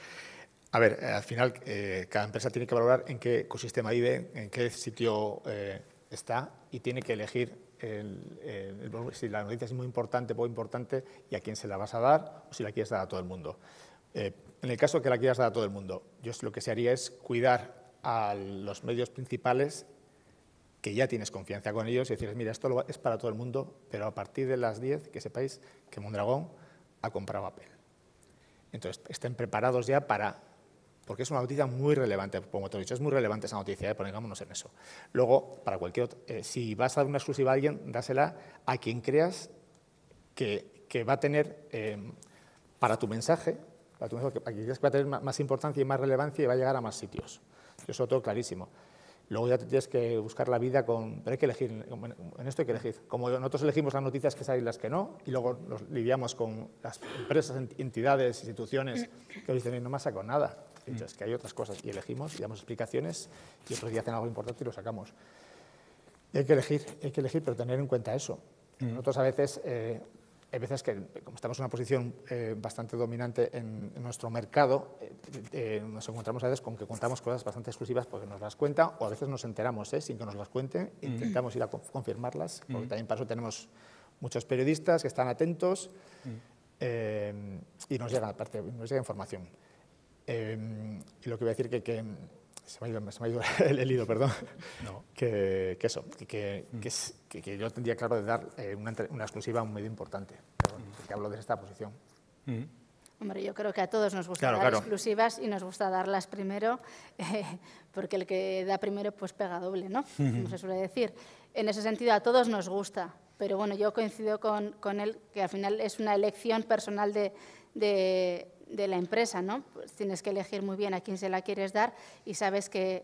A ver, al final eh, cada empresa tiene que valorar en qué ecosistema vive, en qué sitio está y tiene que elegir si la noticia es muy importante, poco importante, y a quién se la vas a dar, o si la quieres dar a todo el mundo. Eh, en el caso que la quieras dar a todo el mundo, yo lo que se haría es cuidar a los medios principales que ya tienes confianza con ellos y decirles, mira, esto es para todo el mundo, pero a partir de las 10 que sepáis que Mondragón ha comprado Apple. Entonces, estén preparados ya para porque es una noticia muy relevante, como te he dicho, es muy relevante esa noticia, ¿eh? pongámonos en eso. Luego, para cualquier eh, si vas a dar una exclusiva a alguien, dásela a quien creas que, va a tener em, para tu mensaje, para quien creas que va a tener más, importancia y más relevancia y va a llegar a más sitios. Eso eso todo clarísimo. Luego ya tienes que buscar la vida con... Pero hay que elegir, en esto hay que elegir. Como nosotros elegimos las noticias que salen y las que no, y luego nos lidiamos con las empresas, entidades, instituciones que dicen, no me saco nada que hay otras cosas y elegimos y damos explicaciones y otros días hacen algo importante y lo sacamos. hay que elegir, hay que elegir, pero tener en cuenta eso. Nosotros a veces, eh, hay veces que como estamos en una posición eh, bastante dominante en, nuestro mercado, eh, nos encontramos a veces con que contamos cosas bastante exclusivas porque nos las cuenta o a veces nos enteramos sin que nos las cuenten, intentamos ir a confirmarlas, porque también para eso tenemos muchos periodistas que están atentos y nos nos llega información. Em, y lo que voy a decir que, que se me ha ido, el, hilo, perdón, no. que, eso, mm. que, yo tendría claro de dar eh, una, exclusiva a un medio importante, perdón, mm. que hablo de esta posición. Mm. Hombre, yo creo que a todos nos gusta las dar exclusivas y nos gusta darlas primero, porque el que da primero pues pega doble, ¿no? Como se suele decir. En ese sentido, a todos nos gusta, pero bueno, yo coincido con, con él que al final es una elección personal de de la empresa, ¿no? Pues tienes que elegir muy bien a quién se la quieres dar y sabes que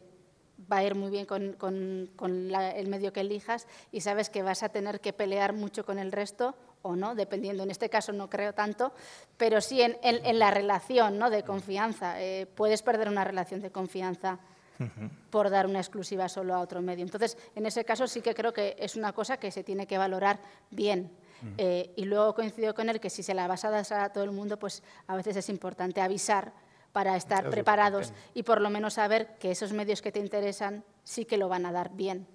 va a ir muy bien con, el medio que elijas y sabes que vas a tener que pelear mucho con el resto o no, dependiendo. En este caso no creo tanto, pero sí en, la relación ¿no? de mm. confianza. Eh, puedes perder una relación de confianza por dar una exclusiva solo a otro medio. Entonces, en ese caso sí que creo que es una cosa que se tiene que valorar bien eh, y luego coincido con él que si se la vas a dar a todo el mundo, pues a veces es importante avisar para estar preparados y por lo menos saber que esos medios que te interesan sí que lo van a dar bien.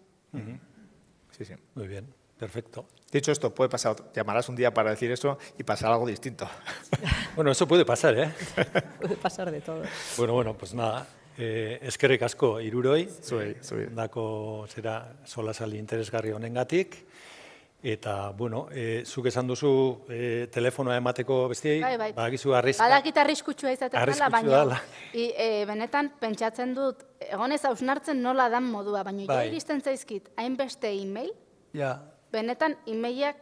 Sí, sí. Muy bien, perfecto. Dicho esto, puede pasar, llamarás un día para decir eso y pasar algo distinto. bueno, eso puede pasar, ¿eh? puede pasar de todo. Bueno, bueno, pues nada. Eh, eskerrik asko iruroi, zuei, zuei. dako zera sali interesgarri honengatik, Eta, bueno, e, zuk esan duzu e, telefonoa emateko bestiei, bai, bai. Badakit arriskutsua izatea dela, baina e, benetan pentsatzen dut, egon ez hausnartzen nola dan modua, baina bai. iristen zaizkit, hainbeste e-mail, ja. benetan e-mailak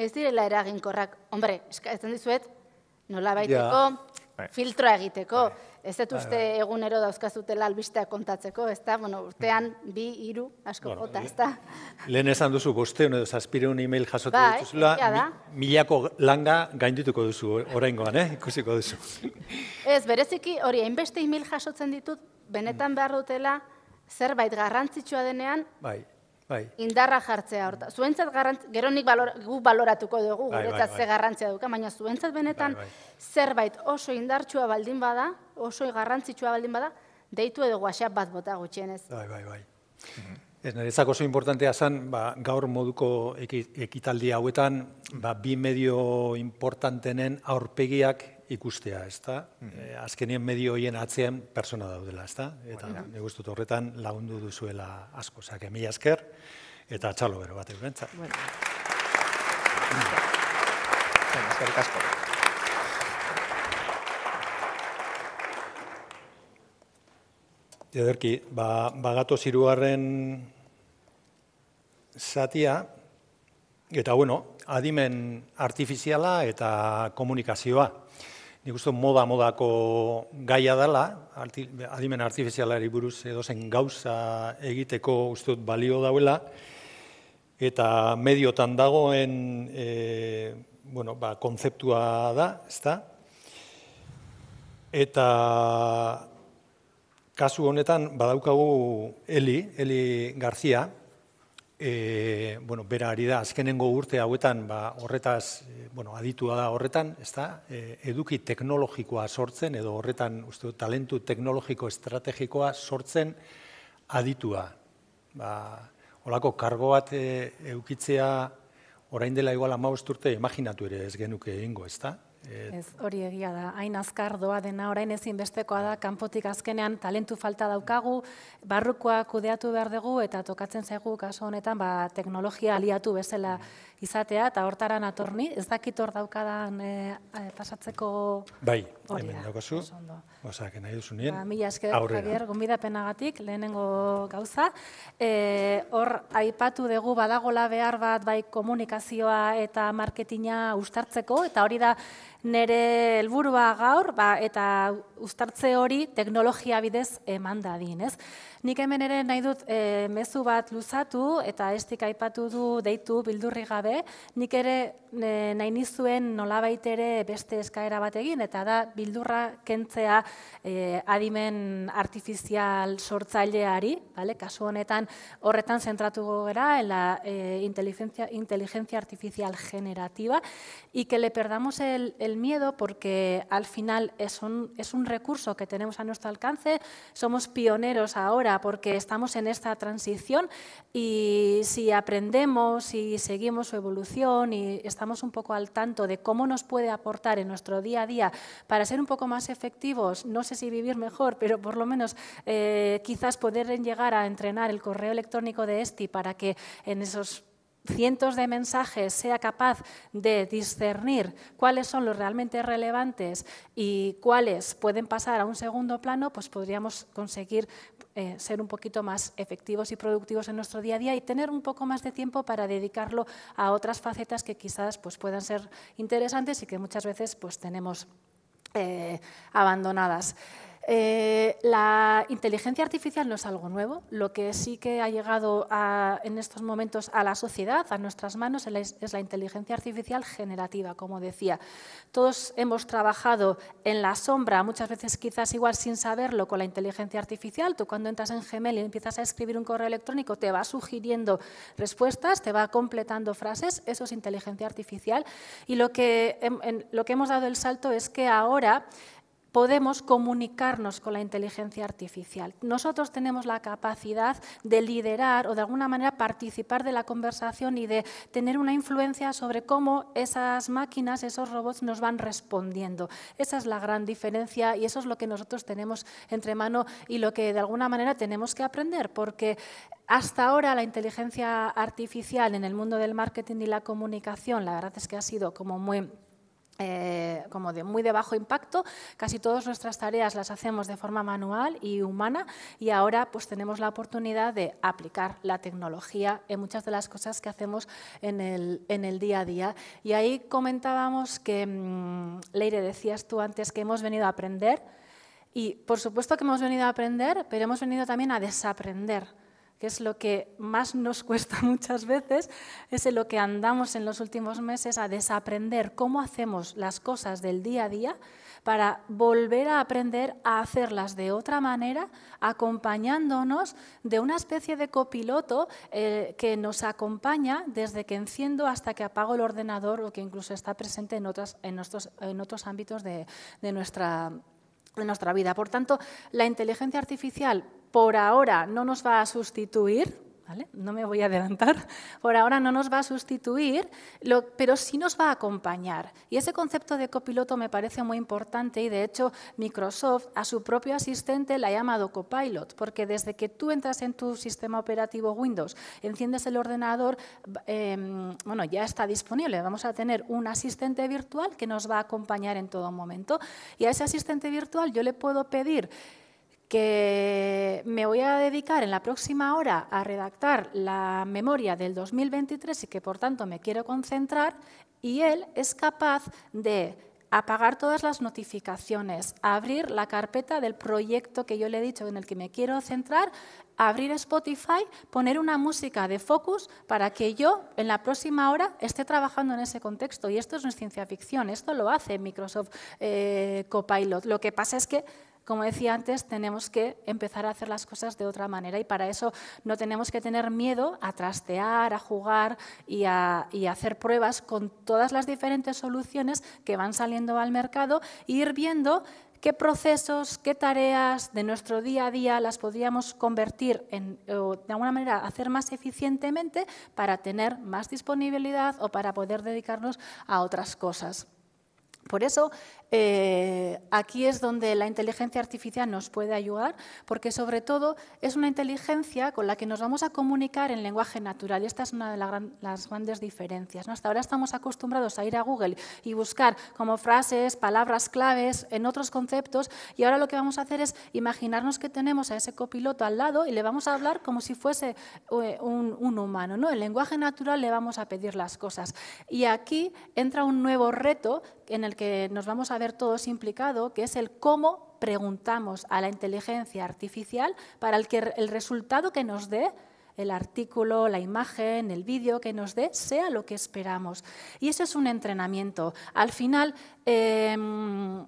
ez direla eraginkorrak. Hombre, eskatzen dizuet, nola baiteko, ja. Bai. filtroa egiteko. Bai. Ez dut bai, uste bai. egunero dauzkazutela albistea kontatzeko, ez da? Bueno, urtean, bi, iru, asko bueno, ez da? Lehen esan duzu, goste honet, zazpireun e-mail bai, dituzula, milako langa gaindituko duzu oraingoan, eh? ikusiko duzu. Ez, bereziki, hori, hainbeste e jasotzen ditut, benetan behar dutela, zerbait garrantzitsua denean, bai. Bai. Indarra jartzea horta. Zuentzat geronik gero nik baloratuko dugu, bai, bai, bai. ze garrantzia duka, baina zuentzat benetan bai, zerbait oso indartsua baldin bada, oso garrantzitsua baldin bada, deitu edo guaxeak bat bota gutxienez. Bai, bai, bai. Ez nerezako oso importantea zan ba, gaur moduko ekitaldi hauetan, ba, bi medio importantenen aurpegiak ikustea, ez da? Mhm. Eh, azkenien medio hoien atzean persona daudela, ez da? Eta bueno, horretan lagundu duzuela asko, zak, asker, eta txalo gero bat Bueno. asko. Ederki, ba, bagato zirugarren zatia, eta bueno, adimen artifiziala eta komunikazioa nik uste moda modako gaia dela, arti, adimen artifizialari buruz edozen gauza egiteko uste dut balio dauela, eta mediotan dagoen e, bueno, ba, kontzeptua da, ezta? Eta kasu honetan badaukagu Eli, Eli Garzia, e, bueno, bera ari da, azkenengo urte hauetan, ba, horretaz, e, bueno, aditua da horretan, ez da, e, eduki teknologikoa sortzen, edo horretan, uste, talentu teknologiko estrategikoa sortzen aditua. Ba, olako kargo bat e, eukitzea, orain dela igual urte imaginatu ere ez genuke egingo, ez da? Ez hori egia da, hain azkar doa dena, orain ezin bestekoa da, ah. kanpotik azkenean talentu falta daukagu, barrukoa kudeatu behar dugu eta tokatzen zaigu kaso honetan ba, teknologia aliatu bezala mm. izatea, eta hortaran atorni, ez dakit hor daukadan eh, pasatzeko Bai, hemen daukazu, osak ba, nahi duzu nien. Ba, mila esker, Aurrera. Javier, gombida lehenengo gauza. E, hor, aipatu dugu badagola behar bat bai komunikazioa eta marketinga ustartzeko, eta hori da, nire helburua gaur, ba, eta uztartze hori teknologia bidez eman dadin, ez? Nik hemen ere nahi dut eh, mezu bat luzatu eta estik aipatu du deitu bildurri gabe, nik ere e, nahi nizuen nolabait ere beste eskaera bat egin, eta da bildurra kentzea e, adimen artifizial sortzaileari, vale? kasu honetan horretan zentratu gogera, la e, inteligentzia artifizial generativa, y que le perdamos el miedo porque al final es un, es un recurso que tenemos a nuestro alcance. Somos pioneros ahora porque estamos en esta transición y si aprendemos y seguimos su evolución y estamos un poco al tanto de cómo nos puede aportar en nuestro día a día para ser un poco más efectivos, no sé si vivir mejor, pero por lo menos eh, quizás poder llegar a entrenar el correo electrónico de ESTI para que en esos cientos de mensajes sea capaz de discernir cuáles son los realmente relevantes y cuáles pueden pasar a un segundo plano, pues podríamos conseguir eh, ser un poquito más efectivos y productivos en nuestro día a día y tener un poco más de tiempo para dedicarlo a otras facetas que quizás pues, puedan ser interesantes y que muchas veces pues, tenemos eh, abandonadas. Eh, la inteligencia artificial no es algo nuevo, lo que sí que ha llegado en estos momentos a la sociedad, a nuestras manos, es la inteligencia artificial generativa, como decía. Todos hemos trabajado en la sombra, muchas veces quizás igual sin saberlo, con la inteligencia artificial. Tú cuando entras en Gmail y empiezas a escribir un correo electrónico, te va sugiriendo respuestas, te va completando frases, eso es inteligencia artificial. Y lo que, lo que hemos dado el salto es que ahora podemos comunicarnos con la inteligencia artificial. Nosotros tenemos la capacidad de liderar o de alguna manera participar de la conversación y de tener una influencia sobre cómo esas máquinas, esos robots nos van respondiendo. Esa es la gran diferencia y eso es lo que nosotros tenemos entre mano y lo que de alguna manera tenemos que aprender, porque hasta ahora la inteligencia artificial en el mundo del marketing y la comunicación, la verdad es que ha sido como muy eh, como de muy de bajo impacto. Casi todas nuestras tareas las hacemos de forma manual y humana y ahora pues tenemos la oportunidad de aplicar la tecnología en muchas de las cosas que hacemos en el, día a día. Y ahí comentábamos que, mm, Leire, decías tú antes que hemos venido a aprender y por supuesto que hemos venido a aprender, pero hemos venido también a desaprender es lo que más nos cuesta muchas veces, es lo que andamos en los últimos meses a desaprender cómo hacemos las cosas del día a día para volver a aprender a hacerlas de otra manera, acompañándonos de una especie de copiloto eh, que nos acompaña desde que enciendo hasta que apago el ordenador o que incluso está presente en, otras, en, nuestros, en otros ámbitos de, nuestra de nuestra vida. Por tanto, la inteligencia artificial por ahora no nos va a sustituir, ¿vale? no me voy a adelantar, por ahora no nos va a sustituir, pero sí nos va a acompañar. Y ese concepto de copiloto me parece muy importante y de hecho Microsoft a su propio asistente la ha llamado copilot, porque desde que tú entras en tu sistema operativo Windows, enciendes el ordenador, em, bueno, ya está disponible, vamos a tener un asistente virtual que nos va a acompañar en todo momento. Y a ese asistente virtual yo le puedo pedir que me voy a dedicar en la próxima hora a redactar la memoria del 2023 y que por tanto me quiero concentrar, y él es capaz de apagar todas las notificaciones, abrir la carpeta del proyecto que yo le he dicho en el que me quiero centrar, abrir Spotify, poner una música de focus para que yo en la próxima hora esté trabajando en ese contexto. Y esto no es ciencia ficción, esto lo hace Microsoft eh, Copilot. Lo que pasa es que como decía antes, tenemos que empezar a hacer las cosas de otra manera y para eso no tenemos que tener miedo a trastear, a jugar y a, hacer pruebas con todas las diferentes soluciones que van saliendo al mercado e ir viendo qué procesos, qué tareas de nuestro día a día las podríamos convertir en, o de alguna manera hacer más eficientemente para tener más disponibilidad o para poder dedicarnos a otras cosas. Por eso, eh, aquí es donde la inteligencia artificial nos puede ayudar, porque sobre todo es una inteligencia con la que nos vamos a comunicar en lenguaje natural. Y esta es una de las grandes diferencias. ¿no? Hasta ahora estamos acostumbrados a ir a Google y buscar como frases, palabras claves en otros conceptos, y ahora lo que vamos a hacer es imaginarnos que tenemos a ese copiloto al lado y le vamos a hablar como si fuese eh, un, un humano. ¿no? En lenguaje natural le vamos a pedir las cosas. Y aquí entra un nuevo reto en el que nos vamos a ver todos implicado que es el cómo preguntamos a la inteligencia artificial para el que el resultado que nos dé el artículo, la imagen, el vídeo que nos dé, sea lo que esperamos. Y ese es un entrenamiento. Al final, em,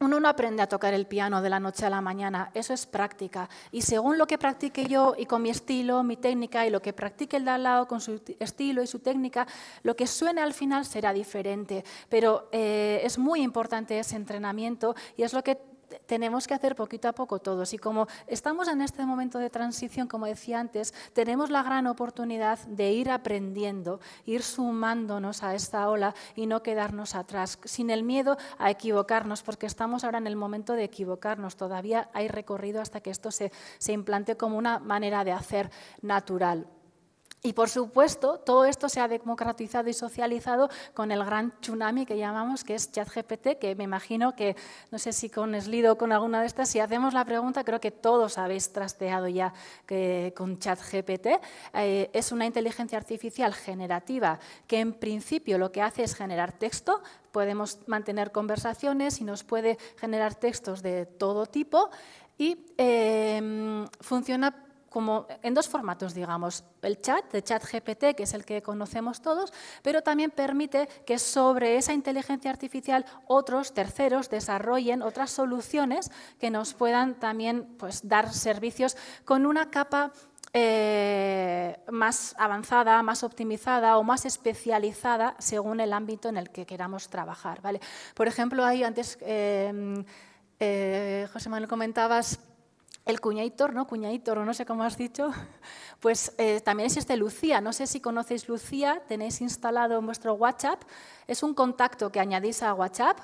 uno no aprende a tocar el piano de la noche a la mañana, eso es práctica. Y según lo que practique yo y con mi estilo, mi técnica, y lo que practique el de al lado con su estilo y su técnica, lo que suene al final será diferente. Pero eh, es muy importante ese entrenamiento y es lo que tenemos que hacer poquito a poco todos. Y como estamos en este momento de transición, como decía antes, tenemos la gran oportunidad de ir aprendiendo, ir sumándonos a esta ola y no quedarnos atrás, sin el miedo a equivocarnos, porque estamos ahora en el momento de equivocarnos. Todavía hay recorrido hasta que esto se, se implante como una manera de hacer natural. Y por supuesto, todo esto se ha democratizado y socializado con el gran tsunami que llamamos, que es ChatGPT, que me imagino que, no sé si con Slido o con alguna de estas, si hacemos la pregunta, creo que todos habéis trasteado ya que, eh, con ChatGPT. Eh, es una inteligencia artificial generativa que en principio lo que hace es generar texto, podemos mantener conversaciones y nos puede generar textos de todo tipo y eh, funciona en dos formatos, digamos. El chat, de chat GPT, que es el que conocemos todos, pero también permite que sobre esa inteligencia artificial otros terceros desarrollen otras soluciones que nos puedan también pues, dar servicios con una capa eh, más avanzada, más optimizada o más especializada según el ámbito en el que queramos trabajar. ¿vale? Por ejemplo, ahí antes, eh, eh, José Manuel, comentabas el cuñaitor, ¿no? Cuñaitor, no sé cómo has dicho. Pues eh, también existe Lucía. No sé si conocéis Lucía, tenéis instalado en vuestro WhatsApp. Es un contacto que añadís a WhatsApp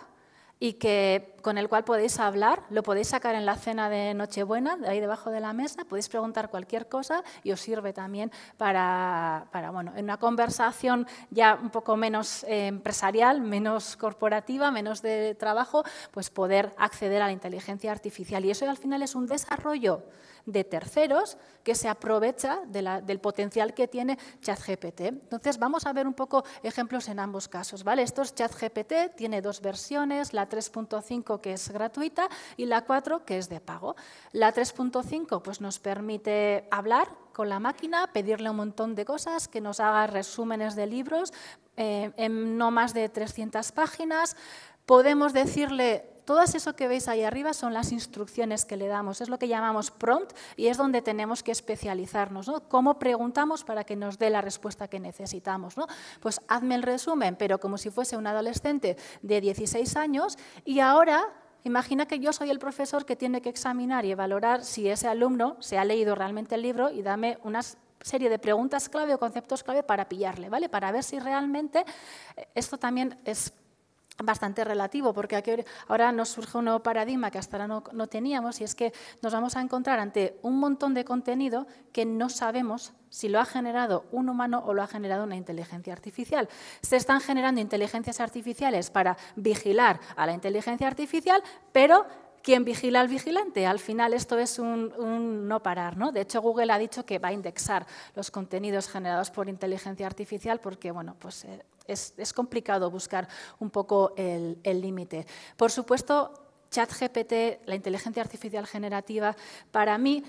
y que, con el cual podéis hablar, lo podéis sacar en la cena de Nochebuena, de ahí debajo de la mesa, podéis preguntar cualquier cosa y os sirve también para, bueno, en una conversación ya un poco menos eh, empresarial, menos corporativa, menos de trabajo, pues poder acceder a la inteligencia artificial. Y eso al final es un desarrollo de terceros que se aprovecha del potencial que tiene ChatGPT. Entonces, vamos a ver un poco ejemplos en ambos casos. ¿vale? Esto es ChatGPT, tiene dos versiones, la 3.5 que es gratuita y la 4 que es de pago. La 3.5 pues, nos permite hablar con la máquina, pedirle un montón de cosas, que nos haga resúmenes de libros eh, en no más de 300 páginas. Podemos decirle todas eso que veis ahí arriba son las instrucciones que le damos, es lo que llamamos prompt y es donde tenemos que especializarnos, ¿no? Cómo preguntamos para que nos dé la respuesta que necesitamos, ¿no? Pues hazme el resumen, pero como si fuese un adolescente de 16 años y ahora Imagina que yo soy el profesor que tiene que examinar y valorar si ese alumno se ha leído realmente el libro y dame una serie de preguntas clave o conceptos clave para pillarle, ¿vale? Para ver si realmente eh, esto también es bastante relativo, porque aquí ahora nos surge un nuevo paradigma que hasta ahora no, teníamos, y es que nos vamos a encontrar ante un montón de contenido que no sabemos si lo ha generado un humano o lo ha generado una inteligencia artificial. Se están generando inteligencias artificiales para vigilar a la inteligencia artificial, pero ¿quién vigila al vigilante? Al final esto es un, no parar, ¿no? De hecho, Google ha dicho que va a indexar los contenidos generados por inteligencia artificial porque, bueno, pues... Eh, es, complicado buscar un poco el límite. Por supuesto, ChatGPT, la inteligencia artificial generativa, para mí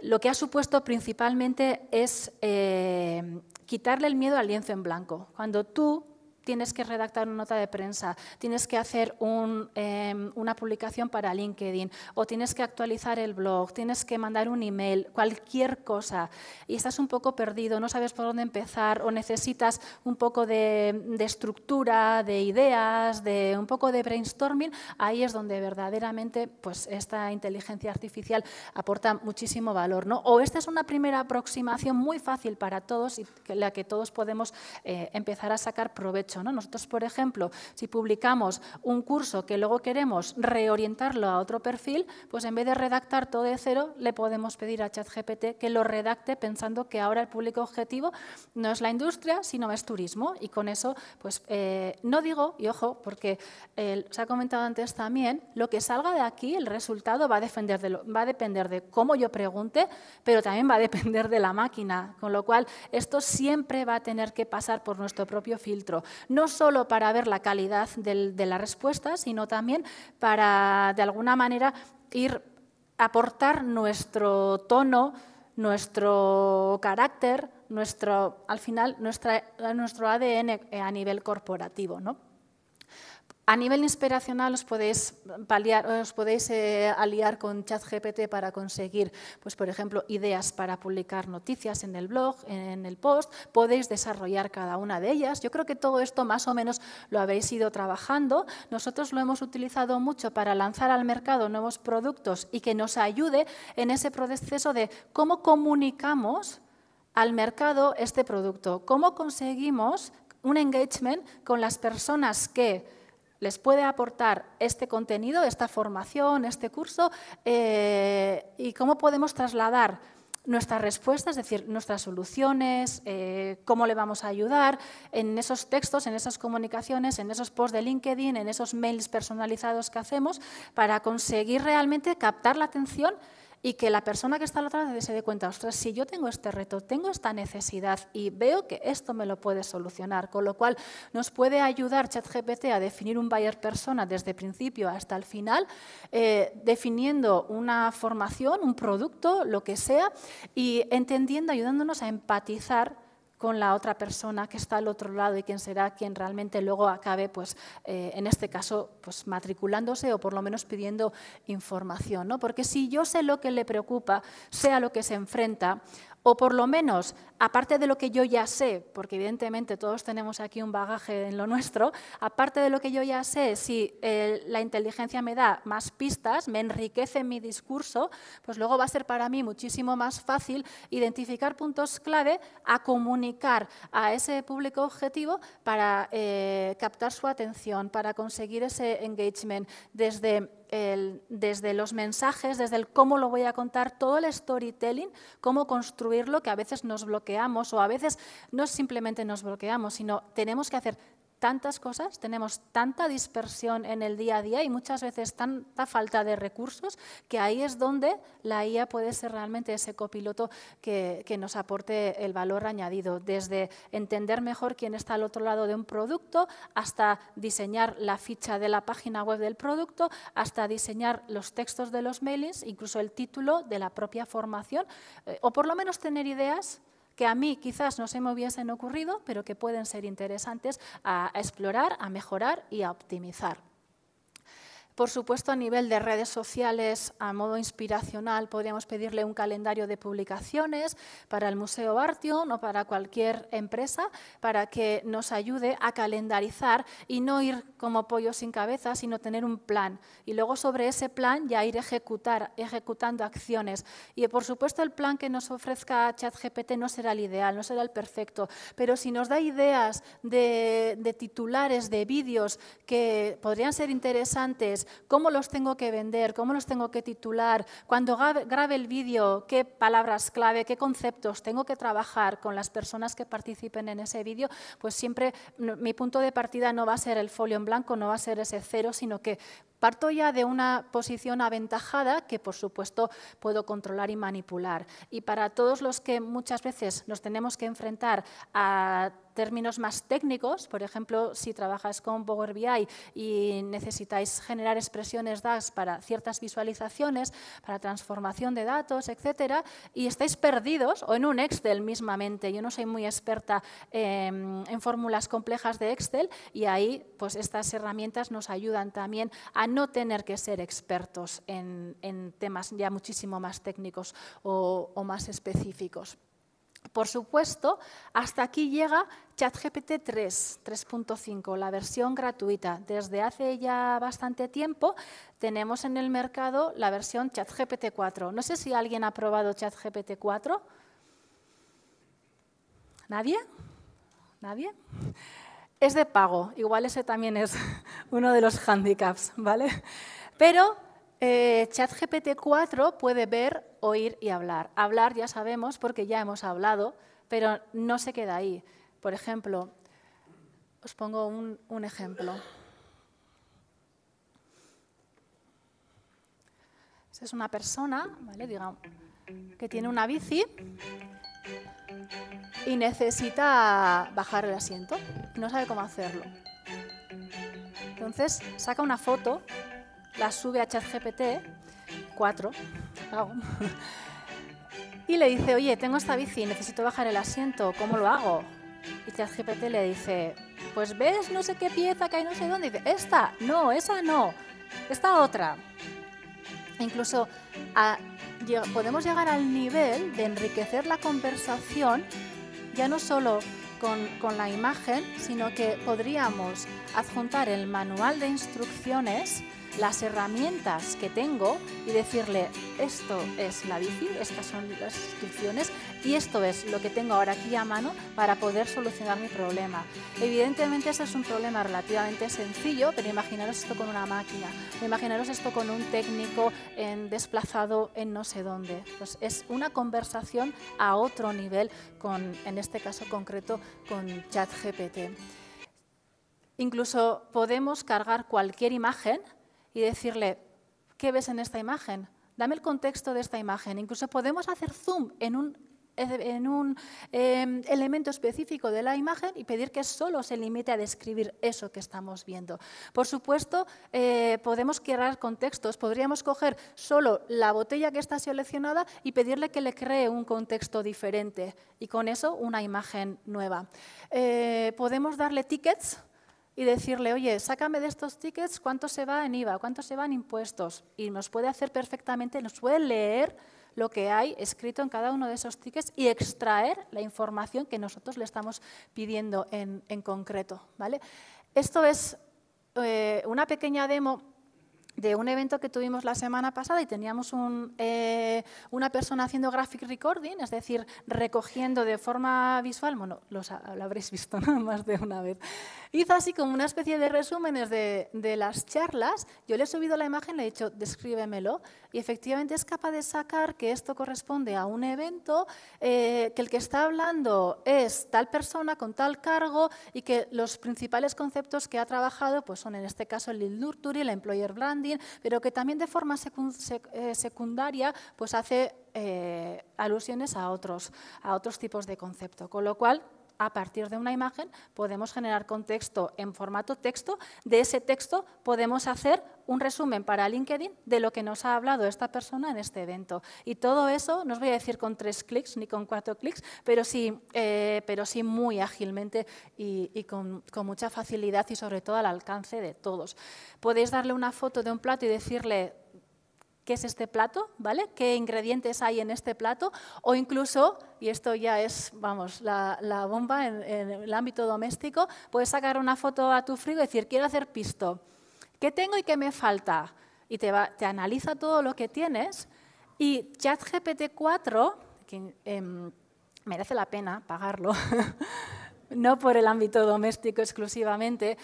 lo que ha supuesto principalmente es eh, quitarle el miedo al lienzo en blanco. Cuando tú tienes que redactar una nota de prensa, tienes que hacer em, una publicación para LinkedIn o tienes que actualizar el blog, tienes que mandar un email, cualquier cosa, y estás un poco perdido, no sabes por dónde empezar o necesitas un poco de, estructura, de ideas, de un poco de brainstorming, ahí es donde verdaderamente pues, esta inteligencia artificial aporta muchísimo valor. ¿no? O esta es una primera aproximación muy fácil para todos y la que todos podemos eh, empezar a sacar provecho nosotros, por ejemplo, si publicamos un curso que luego queremos reorientarlo a otro perfil, pues en vez de redactar todo de cero, le podemos pedir a ChatGPT que lo redacte pensando que ahora el público objetivo no es la industria, sino es turismo. Y con eso, pues eh, no digo, y ojo, porque eh, se ha comentado antes también, lo que salga de aquí, el resultado va a, de va a depender de cómo yo pregunte, pero también va a depender de la máquina. Con lo cual, esto siempre va a tener que pasar por nuestro propio filtro no solo para ver la calidad de la respuesta, sino también para, de alguna manera, ir aportar nuestro tono, nuestro carácter, nuestro, al final nuestro ADN a nivel corporativo. ¿no? A nivel inspiracional os podéis, paliar, os podéis eh, aliar con ChatGPT para conseguir, pues, por ejemplo, ideas para publicar noticias en el blog, en el post. Podéis desarrollar cada una de ellas. Yo creo que todo esto más o menos lo habéis ido trabajando. Nosotros lo hemos utilizado mucho para lanzar al mercado nuevos productos y que nos ayude en ese proceso de cómo comunicamos al mercado este producto, cómo conseguimos un engagement con las personas que les puede aportar este contenido, esta formación, este curso, eh, y cómo podemos trasladar nuestras respuestas, es decir, nuestras soluciones, eh, cómo le vamos a ayudar en esos textos, en esas comunicaciones, en esos posts de LinkedIn, en esos mails personalizados que hacemos, para conseguir realmente captar la atención y que la persona que está al otro lado se dé cuenta, ostras, si yo tengo este reto, tengo esta necesidad y veo que esto me lo puede solucionar, con lo cual nos puede ayudar ChatGPT a definir un buyer persona desde principio hasta el final, eh, definiendo una formación, un producto, lo que sea, y entendiendo, ayudándonos a empatizar con la otra persona que está al otro lado y quién será quien realmente luego acabe, pues, eh, en este caso, pues, matriculándose o por lo menos pidiendo información. ¿no? Porque si yo sé lo que le preocupa, sea lo que se enfrenta, o por lo menos, aparte de lo que yo ya sé, porque evidentemente todos tenemos aquí un bagaje en lo nuestro, aparte de lo que yo ya sé, si eh, la inteligencia me da más pistas, me enriquece mi discurso, pues luego va a ser para mí muchísimo más fácil identificar puntos clave a comunicar a ese público objetivo para eh, captar su atención, para conseguir ese engagement desde desde los mensajes, desde el cómo lo voy a contar, todo el storytelling, cómo construirlo, que a veces nos bloqueamos o a veces no simplemente nos bloqueamos, sino tenemos que hacer tantas cosas, tenemos tanta dispersión en el día a día y muchas veces tanta falta de recursos que ahí es donde la IA puede ser realmente ese copiloto que, nos aporte el valor añadido, desde entender mejor quién está al otro lado de un producto hasta diseñar la ficha de la página web del producto, hasta diseñar los textos de los mailings, incluso el título de la propia formación, eh, o por lo menos tener ideas que a mí quizás no se me hubiesen ocurrido, pero que pueden ser interesantes a, explorar, a mejorar y a optimizar. Por supuesto, a nivel de redes sociales, a modo inspiracional, podríamos pedirle un calendario de publicaciones para el Museo Bartion o para cualquier empresa para que nos ayude a calendarizar y no ir como pollo sin cabeza, sino tener un plan. Y luego sobre ese plan ya ir ejecutar, ejecutando acciones. Y por supuesto, el plan que nos ofrezca ChatGPT no será el ideal, no será el perfecto, pero si nos da ideas de, de titulares, de vídeos que podrían ser interesantes, cómo los tengo que vender, cómo los tengo que titular, cuando grabe el vídeo, qué palabras clave, qué conceptos tengo que trabajar con las personas que participen en ese vídeo, pues siempre mi punto de partida no va a ser el folio en blanco, no va a ser ese cero, sino que Parto ya de una posición aventajada que, por supuesto, puedo controlar y manipular. Y para todos los que muchas veces nos tenemos que enfrentar a términos más técnicos, por ejemplo, si trabajas con Power BI y necesitáis generar expresiones DAX para ciertas visualizaciones, para transformación de datos, etc. y estáis perdidos o en un Excel mismamente. Yo no soy muy experta en fórmulas complejas de Excel y ahí pues estas herramientas nos ayudan también a no tener que ser expertos en, temas ya muchísimo más técnicos o, o más específicos. Por supuesto, hasta aquí llega ChatGPT 3, 3.5, la versión gratuita. Desde hace ya bastante tiempo tenemos en el mercado la versión ChatGPT 4. No sé si alguien ha probado ChatGPT 4. ¿Nadie? ¿Nadie? Es de pago, igual ese también es uno de los handicaps, ¿vale? Pero eh, ChatGPT 4 puede ver, oír y hablar. Hablar ya sabemos porque ya hemos hablado, pero no se queda ahí. Por ejemplo, os pongo un, un ejemplo. es una persona, ¿vale? Digamos, que tiene una bici y necesita bajar el asiento no sabe cómo hacerlo. Entonces saca una foto, la sube a ChatGPT 4 y le dice, oye, tengo esta bici, necesito bajar el asiento, ¿cómo lo hago? Y ChatGPT le dice, pues ves no sé qué pieza que hay no sé dónde, dice, esta, no, esa no, esta otra. incluso a, podemos llegar al nivel de enriquecer la conversación ya no solo con, con, la imagen, sino que podríamos adjuntar el manual de instrucciones las herramientas que tengo y decirle, esto es la bici, estas son las instrucciones y esto es lo que tengo ahora aquí a mano para poder solucionar mi problema. Evidentemente ese es un problema relativamente sencillo, pero imaginaros esto con una máquina, imaginaros esto con un técnico desplazado en no sé dónde. Pues es una conversación a otro nivel, con, en este caso concreto con ChatGPT. Incluso podemos cargar cualquier imagen y decirle, ¿qué ves en esta imagen? Dame el contexto de esta imagen. Incluso podemos hacer zoom en un, em, elemento específico de la imagen y pedir que solo se limite a describir eso que estamos viendo. Por supuesto, eh, podemos crear contextos. Podríamos coger solo la botella que está seleccionada y pedirle que le cree un contexto diferente y con eso una imagen nueva. Eh, podemos darle tickets y decirle, oye, sácame de estos tickets cuánto se va en IVA, cuánto se va en impuestos. Y nos puede hacer perfectamente, nos puede leer lo que hay escrito en cada uno de esos tickets y extraer la información que nosotros le estamos pidiendo en, concreto. ¿vale? Esto es eh, una pequeña demo de un evento que tuvimos la semana pasada y teníamos eh, una persona haciendo graphic recording, es decir, recogiendo de forma visual, bueno, los, lo habréis visto más de una vez, hizo así como una especie de resúmenes de, las charlas, yo le he subido la imagen, le he dicho, descríbemelo, y efectivamente es capaz de sacar que esto corresponde a un evento, eh, que el que está hablando es tal persona con tal cargo y que los principales conceptos que ha trabajado pues son en este caso el lead y el employer branding, pero que también de forma eh, secundaria pues hace eh, alusiones a otros, a otros tipos de concepto. Con lo cual, a partir de una imagen podemos generar contexto en formato texto. De ese texto podemos hacer un resumen para LinkedIn de lo que nos ha hablado esta persona en este evento. Y todo eso, no os voy a decir con tres clics ni con cuatro clics, pero sí, eh, pero sí muy ágilmente y, con, mucha facilidad y sobre todo al alcance de todos. Podéis darle una foto de un plato y decirle qué es este plato, ¿vale? ¿Qué ingredientes hay en este plato? O incluso, y esto ya es, vamos, la, bomba en, el ámbito doméstico, puedes sacar una foto a tu frigo y decir, quiero hacer pisto. ¿Qué tengo y qué me falta? Y te, analiza todo lo que tienes. Y ChatGPT 4, que em, merece la pena pagarlo, no por el ámbito doméstico exclusivamente,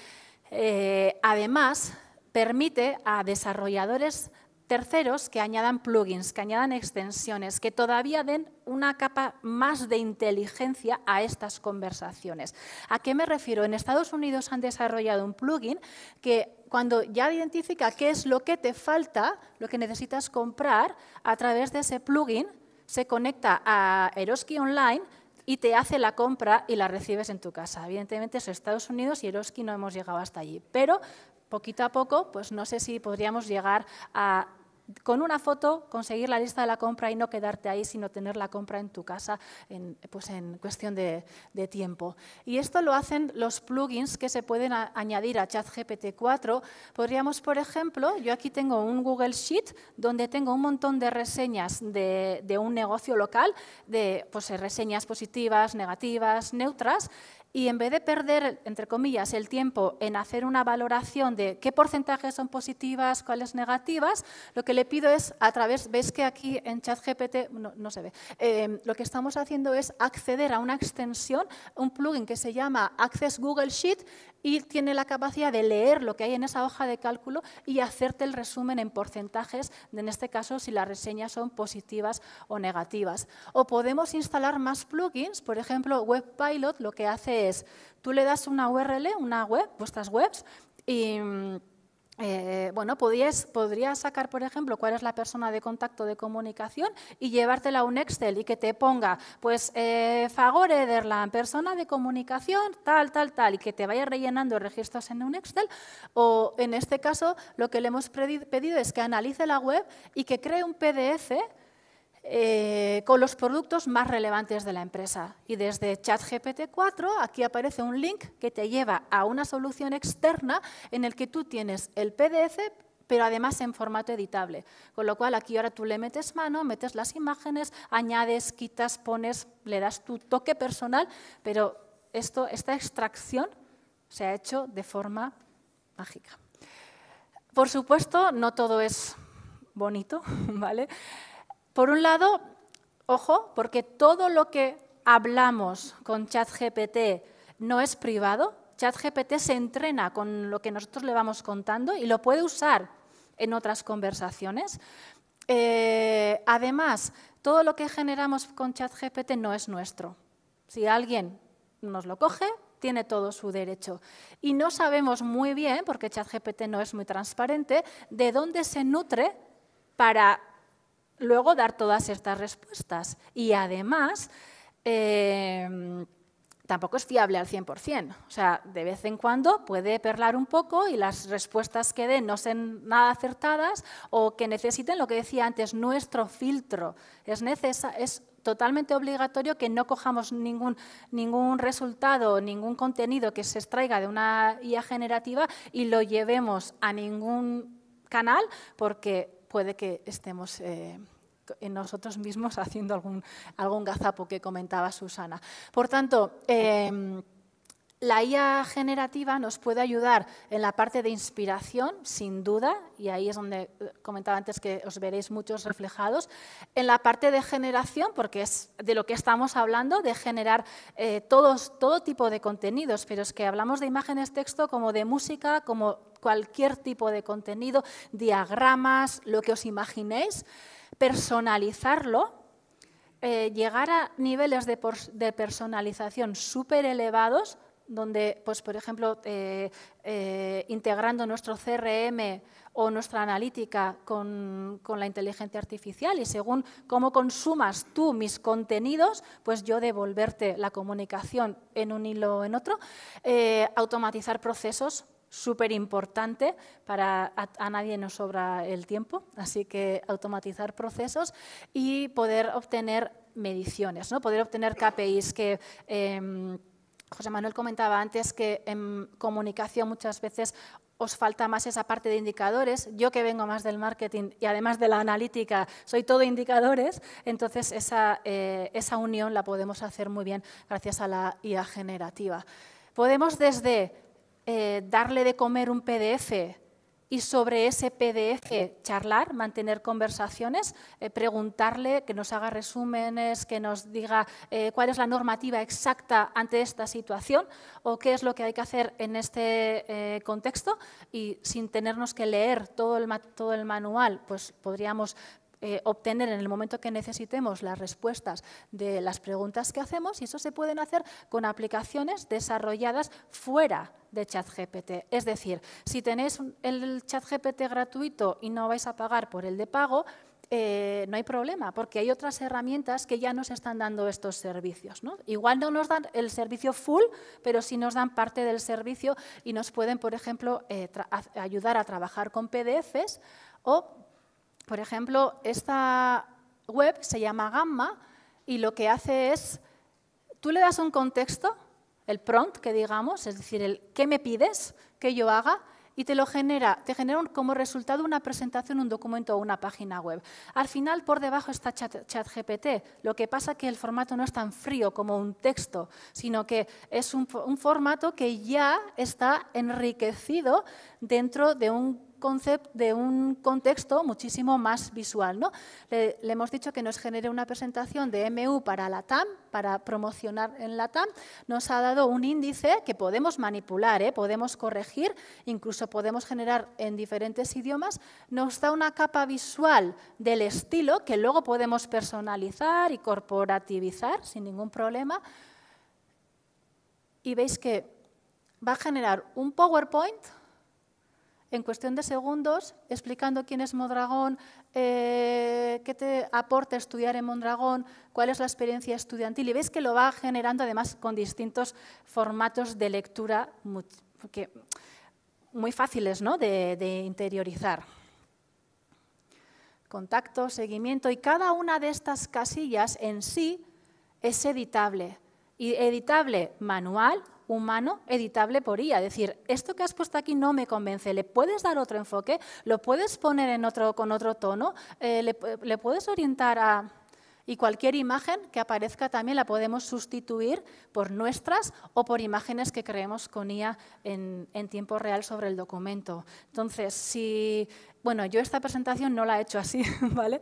eh, además permite a desarrolladores Terceros, que añadan plugins, que añadan extensiones, que todavía den una capa más de inteligencia a estas conversaciones. ¿A qué me refiero? En Estados Unidos han desarrollado un plugin que cuando ya identifica qué es lo que te falta, lo que necesitas comprar, a través de ese plugin se conecta a Eroski Online y te hace la compra y la recibes en tu casa. Evidentemente es Estados Unidos y Eroski no hemos llegado hasta allí, pero poquito a poco, pues no sé si podríamos llegar a con una foto conseguir la lista de la compra y no quedarte ahí, sino tener la compra en tu casa en, pues en cuestión de, tiempo. Y esto lo hacen los plugins que se pueden añadir a ChatGPT 4. Podríamos, por ejemplo, yo aquí tengo un Google Sheet donde tengo un montón de reseñas de, un negocio local, de pues, reseñas positivas, negativas, neutras, y en vez de perder, entre comillas, el tiempo en hacer una valoración de qué porcentajes son positivas, cuáles negativas, lo que le pido es, a través, ves que aquí en ChatGPT, no, se ve, em, lo que estamos haciendo es acceder a una extensión, un plugin que se llama Access Google Sheet y tiene la capacidad de leer lo que hay en esa hoja de cálculo y hacerte el resumen en porcentajes, en este caso si las reseñas son positivas o negativas. O podemos instalar más plugins, por ejemplo, WebPilot lo que hace tú le das una URL, una web, vuestras webs, y... Mm, eh, bueno, podrías, sacar, por ejemplo, cuál es la persona de contacto de comunicación y llevártela a un Excel y que te ponga, pues, eh, la persona de comunicación, tal, tal, tal, y que te vaya rellenando registros en un Excel. O, en este caso, lo que le hemos pedido es que analice la web y que cree un PDF eh, con los productos más relevantes de la empresa. Y desde ChatGPT 4 aquí aparece un link que te lleva a una solución externa en el que tú tienes el PDF pero además en formato editable. Con lo cual aquí ahora tú le metes mano, metes las imágenes, añades, quitas, pones, le das tu toque personal, pero esto, esta extracción se ha hecho de forma mágica. Por supuesto, no todo es bonito, ¿vale? Por un lado, ojo, porque todo lo que hablamos con ChatGPT no es privado. ChatGPT se entrena con lo que nosotros le vamos contando y lo puede usar en otras conversaciones. Eh, además, todo lo que generamos con ChatGPT no es nuestro. Si alguien nos lo coge, tiene todo su derecho. Y no sabemos muy bien, porque ChatGPT no es muy transparente, de dónde se nutre para luego dar todas estas respuestas. Y además, eh, tampoco es fiable al 100%. O sea, de vez en cuando puede perlar un poco y las respuestas que den no sean nada acertadas o que necesiten lo que decía antes, nuestro filtro. Es, es totalmente obligatorio que no cojamos ningún, ningún resultado, ningún contenido que se extraiga de una IA generativa y lo llevemos a ningún canal porque puede que estemos eh, en nosotros mismos haciendo algún, algún gazapo que comentaba Susana. Por tanto, em, la IA generativa nos puede ayudar en la parte de inspiración, sin duda, y ahí es donde eh, comentaba antes que os veréis muchos reflejados, en la parte de generación, porque es de lo que estamos hablando, de generar eh, todos, todo tipo de contenidos, pero es que hablamos de imágenes, texto, como de música, como cualquier tipo de contenido, diagramas, lo que os imaginéis, personalizarlo, eh, llegar a niveles de, personalización súper elevados, donde, pues, por ejemplo, eh, eh, integrando nuestro CRM o nuestra analítica con, la inteligencia artificial y según cómo consumas tú mis contenidos, pues yo devolverte la comunicación en un hilo o en otro, automatizar procesos súper importante. Para a, nadie nos sobra el tiempo, así que automatizar procesos y poder obtener mediciones, ¿no? poder obtener KPIs que... Em, José Manuel comentaba antes que en comunicación muchas veces os falta más esa parte de indicadores. Yo que vengo más del marketing y además de la analítica, soy todo indicadores, entonces esa, eh, esa unión la podemos hacer muy bien gracias a la IA generativa. Podemos desde eh, darle de comer un PDF y sobre ese PDF charlar, mantener conversaciones, eh, preguntarle, que nos haga resúmenes, que nos diga eh, cuál es la normativa exacta ante esta situación o qué es lo que hay que hacer en este contexto y sin tenernos que leer todo el, todo el manual, pues podríamos eh, obtener en el momento que necesitemos las respuestas de las preguntas que hacemos y eso se pueden hacer con aplicaciones desarrolladas fuera de ChatGPT. Es decir, si tenéis el ChatGPT gratuito y no vais a pagar por el de pago, eh, no hay problema, porque hay otras herramientas que ya nos están dando estos servicios. Igual no nos dan el servicio full, pero sí nos dan parte del servicio y nos pueden, por ejemplo, eh, ayudar a trabajar con PDFs o por ejemplo, esta web se llama Gamma y lo que hace es, tú le das un contexto, el prompt que digamos, es decir, el qué me pides que yo haga, y te lo genera, te genera como resultado una presentación, un documento o una página web. Al final, por debajo está ChatGPT, lo que pasa que el formato no es tan frío como un texto, sino que es un formato que ya está enriquecido dentro de un concepto, de un contexto muchísimo más visual. Le, hemos dicho que nos genere una presentación de MU para la TAM, para promocionar en la TAM. Nos ha dado un índice que podemos manipular, ¿eh? podemos corregir, incluso podemos generar en diferentes idiomas. Nos da una capa visual del estilo que luego podemos personalizar y corporativizar sin ningún problema. Y veis que va a generar un PowerPoint en cuestión de segundos, explicando quién es Mondragón, eh, qué te aporta estudiar en Mondragón, cuál es la experiencia estudiantil. Y ves que lo va generando además con distintos formatos de lectura muy, que, muy fáciles ¿no? de, de interiorizar contacto, seguimiento, y cada una de estas casillas en sí es editable. Y editable manual humano editable por IA. Es decir, esto que has puesto aquí no me convence, ¿le puedes dar otro enfoque? ¿Lo puedes poner en otro, con otro tono? Eh, ¿le, ¿Le puedes orientar a...? Y cualquier imagen que aparezca también la podemos sustituir por nuestras o por imágenes que creemos con IA en, en, tiempo real sobre el documento. Entonces, si, bueno, yo esta presentación no la he hecho así, ¿vale?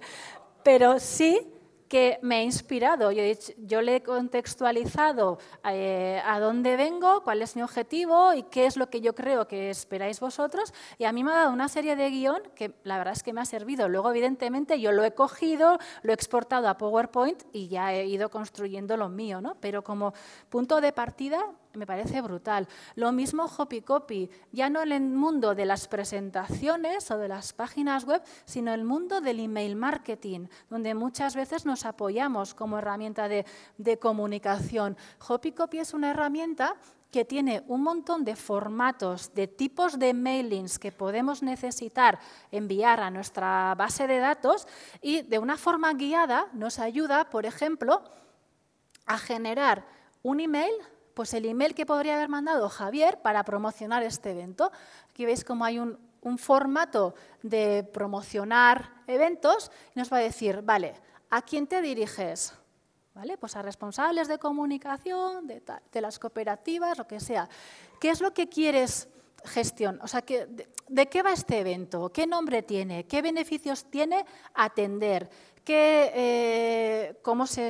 Pero sí que me ha inspirado. Yo, yo le he contextualizado eh, a dónde vengo, cuál es mi objetivo y qué es lo que yo creo que esperáis vosotros. Y a mí me ha dado una serie de guión que la verdad es que me ha servido. Luego, evidentemente, yo lo he cogido, lo he exportado a PowerPoint y ya he ido construyendo lo mío, ¿no? Pero como punto de partida me parece brutal. Lo mismo Hopi Copy, ya no en el mundo de las presentaciones o de las páginas web, sino en el mundo del email marketing, donde muchas veces nos apoyamos como herramienta de, comunicación. Hopi Copy es una herramienta que tiene un montón de formatos, de tipos de mailings que podemos necesitar enviar a nuestra base de datos y de una forma guiada nos ayuda, por ejemplo, a generar un email pues el email que podría haber mandado Javier para promocionar este evento. Aquí veis cómo hay un, formato de promocionar eventos y nos va a decir, vale, ¿a quién te diriges? ¿Vale? Pues a responsables de comunicación, de, las cooperativas, lo que sea. ¿Qué es lo que quieres gestión? O sea, de, qué va este evento? ¿Qué nombre tiene? ¿Qué beneficios tiene atender? Eh, cómo se,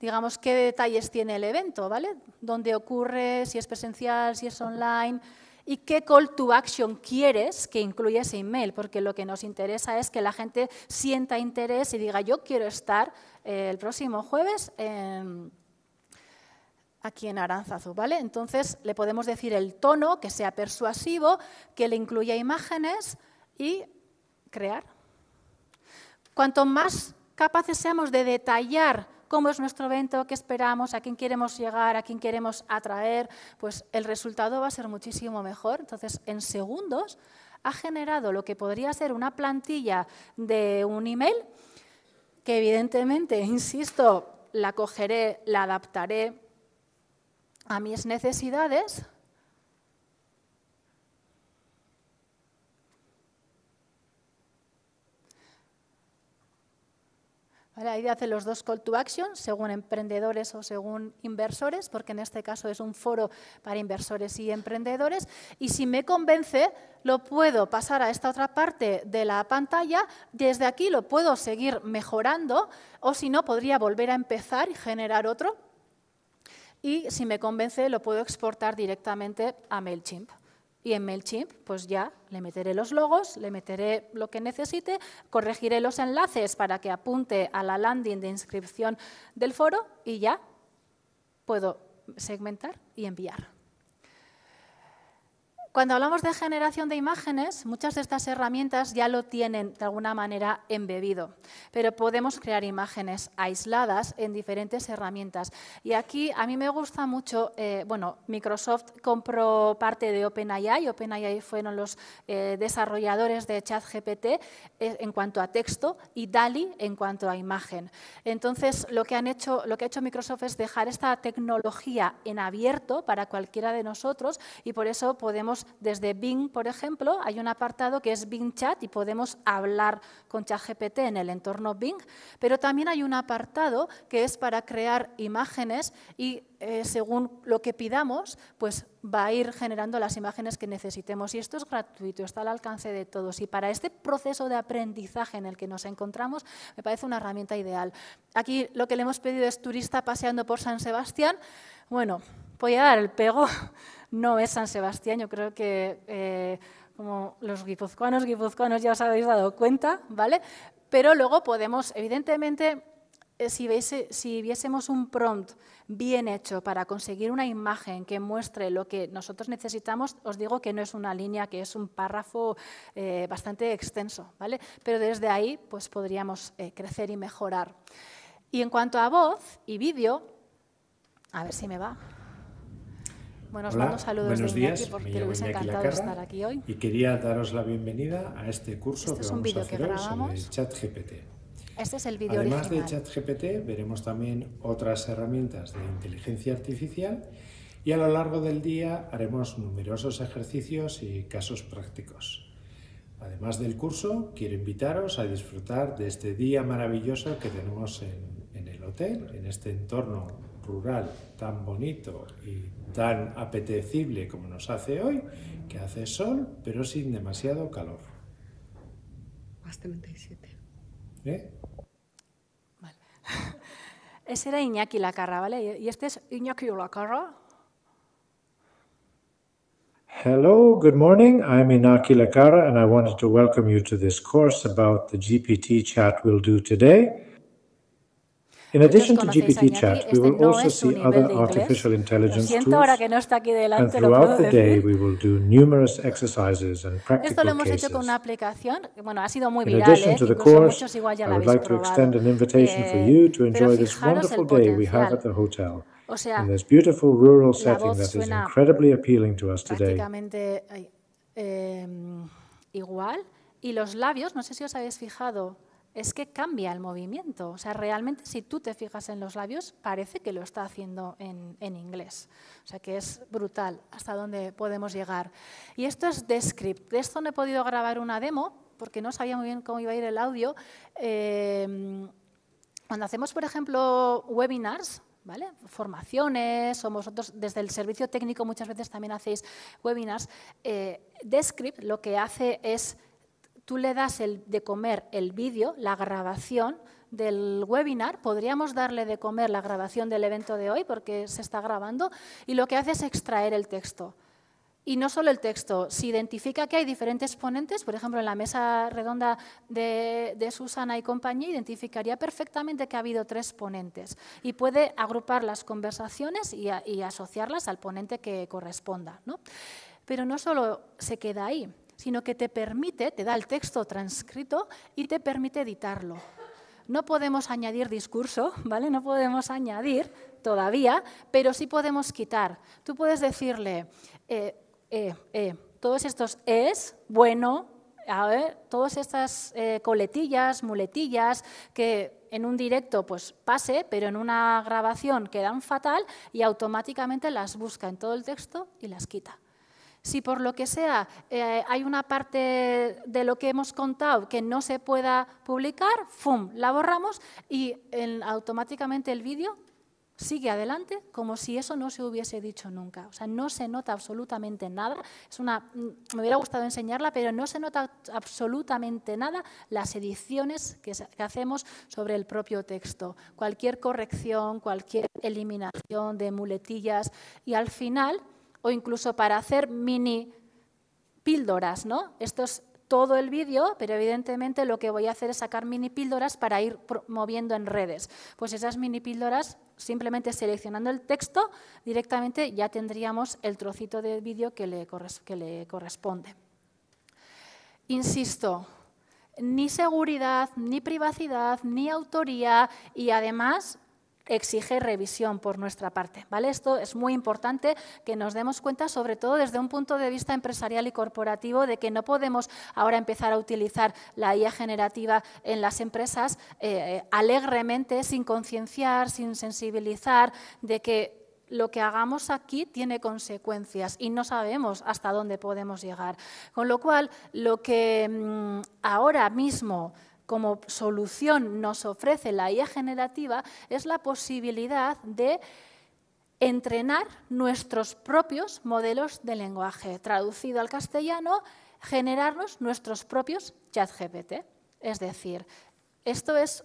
digamos, qué detalles tiene el evento, ¿vale? Dónde ocurre, si es presencial, si es online y qué call to action quieres que incluya ese email, porque lo que nos interesa es que la gente sienta interés y diga, yo quiero estar eh, el próximo jueves aquí en Aranzazu, ¿vale? Entonces le podemos decir el tono, que sea persuasivo, que le incluya imágenes y crear. Cuanto más capaces seamos de detallar cómo es nuestro evento, qué esperamos, a quién queremos llegar, a quién queremos atraer, pues el resultado va a ser muchísimo mejor. Entonces, en segundos ha generado lo que podría ser una plantilla de un email, que evidentemente, insisto, la cogeré, la adaptaré a mis necesidades, ¿Vale? Ahí hace los dos call to action, según emprendedores o según inversores, porque en este caso es un foro para inversores y emprendedores. Y si me convence, lo puedo pasar a esta otra parte de la pantalla. Desde aquí lo puedo seguir mejorando o si no, podría volver a empezar y generar otro. Y si me convence, lo puedo exportar directamente a MailChimp. Y en MailChimp, pues ya le meteré los logos, le meteré lo que necesite, corregiré los enlaces para que apunte a la landing de inscripción del foro y ya puedo segmentar y enviar. Cuando hablamos de generación de imágenes, muchas de estas herramientas ya lo tienen de alguna manera embebido, pero podemos crear imágenes aisladas en diferentes herramientas. Y aquí a mí me gusta mucho, eh, bueno, Microsoft compró parte de OpenAI, OpenAI fueron los eh, desarrolladores de ChatGPT eh, en cuanto a texto y DALI en cuanto a imagen. Entonces, lo que, han hecho, lo que ha hecho Microsoft es dejar esta tecnología en abierto para cualquiera de nosotros y por eso podemos desde Bing, por ejemplo, hay un apartado que es Bing Chat y podemos hablar con ChatGPT en el entorno Bing, pero también hay un apartado que es para crear imágenes y eh, según lo que pidamos, pues va a ir generando las imágenes que necesitemos. Y esto es gratuito, está al alcance de todos. Y para este proceso de aprendizaje en el que nos encontramos, me parece una herramienta ideal. Aquí lo que le hemos pedido es turista paseando por San Sebastián. Bueno, voy a dar el pego no es San Sebastián. Yo creo que eh, como los guipuzcoanos, guipuzcoanos ya os habéis dado cuenta, ¿vale? Pero luego podemos, evidentemente, eh, si, si viésemos un prompt bien hecho para conseguir una imagen que muestre lo que nosotros necesitamos, os digo que no es una línea, que es un párrafo eh, bastante extenso, ¿vale? Pero desde ahí pues, podríamos crecer y mejorar. Y en cuanto a voz y vídeo, a ver si me va buenos días. Y quería daros la bienvenida a este curso este que es vamos a hacer que sobre ChatGPT. Este es el vídeo Además del de ChatGPT, veremos también otras herramientas de inteligencia artificial y a lo largo del día haremos numerosos ejercicios y casos prácticos. Además del curso, quiero invitaros a disfrutar de este día maravilloso que tenemos en el hotel, en este entorno rural tan bonito y tan apetecible como nos hace hoy, que hace sol pero sin demasiado calor. Más ¿Eh? Vale. Ese era Iñaki Lacarra, ¿vale? Y este es Iñaki Lacarra. Hello, good morning. I'm Inaki Lacarra and I wanted to welcome you to this course about the GPT chat we'll do today. In addition to GPT chat, we este will also see other artificial intelligence tools. and throughout the day, we will do numerous exercises and practical cases. In addition ¿eh? to the course, I would like to extend an invitation for eh, you to enjoy this wonderful day we have at the hotel. O sea, in this beautiful rural setting that is incredibly appealing to us today. Em, igual. Y los labios, no sé si os habéis fijado, es que cambia el movimiento. O sea, realmente si tú te fijas en los labios, parece que lo está haciendo en, inglés. O sea, que es brutal hasta dónde podemos llegar. Y esto es Descript. De esto no he podido grabar una demo porque no sabía muy bien cómo iba a ir el audio. Eh, cuando hacemos, por ejemplo, webinars, ¿Vale? Formaciones, o vosotros desde el servicio técnico muchas veces también hacéis webinars. Eh, Descript lo que hace es tú le das el, de comer el vídeo, la grabación del webinar, podríamos darle de comer la grabación del evento de hoy porque se está grabando, y lo que hace es extraer el texto. Y no solo el texto, se identifica que hay diferentes ponentes, por ejemplo, en la mesa redonda de, Susana y compañía, identificaría perfectamente que ha habido tres ponentes y puede agrupar las conversaciones y, asociarlas al ponente que corresponda. Pero no solo se queda ahí, sino que te permite, te da el texto transcrito y te permite editarlo. No podemos añadir discurso, ¿vale? No podemos añadir todavía, pero sí podemos quitar. Tú puedes decirle, eh, eh, eh todos estos es, bueno, a ver, todas estas eh, coletillas, muletillas, que en un directo pues pase, pero en una grabación quedan fatal y automáticamente las busca en todo el texto y las quita. Si por lo que sea eh, hay una parte de lo que hemos contado que no se pueda publicar, ¡fum! La borramos y automáticamente el vídeo sigue adelante como si eso no se hubiese dicho nunca. O sea, no se nota absolutamente nada. me hubiera gustado enseñarla, pero no se nota absolutamente nada las ediciones que, hacemos sobre el propio texto. Cualquier corrección, cualquier eliminación de muletillas y al final o incluso para hacer mini píldoras, ¿no? Esto es todo el vídeo, pero evidentemente lo que voy a hacer es sacar mini píldoras para ir moviendo en redes. Pues esas mini píldoras, simplemente seleccionando el texto, directamente ya tendríamos el trocito de vídeo que le, que le corresponde. Insisto, ni seguridad, ni privacidad, ni autoría y además exige revisión por nuestra parte. ¿vale? Esto es muy importante que nos demos cuenta, sobre todo desde un punto de vista empresarial y corporativo, de que no podemos ahora empezar a utilizar la IA generativa en las empresas eh, eh, alegremente, sin concienciar, sin sensibilizar de que lo que hagamos aquí tiene consecuencias y no sabemos hasta dónde podemos llegar. Con lo cual, lo que mm, ahora mismo como solución nos ofrece la IA generativa es la posibilidad de entrenar nuestros propios modelos de lenguaje. Traducido al castellano, generarnos nuestros propios ChatGPT. Es decir, esto es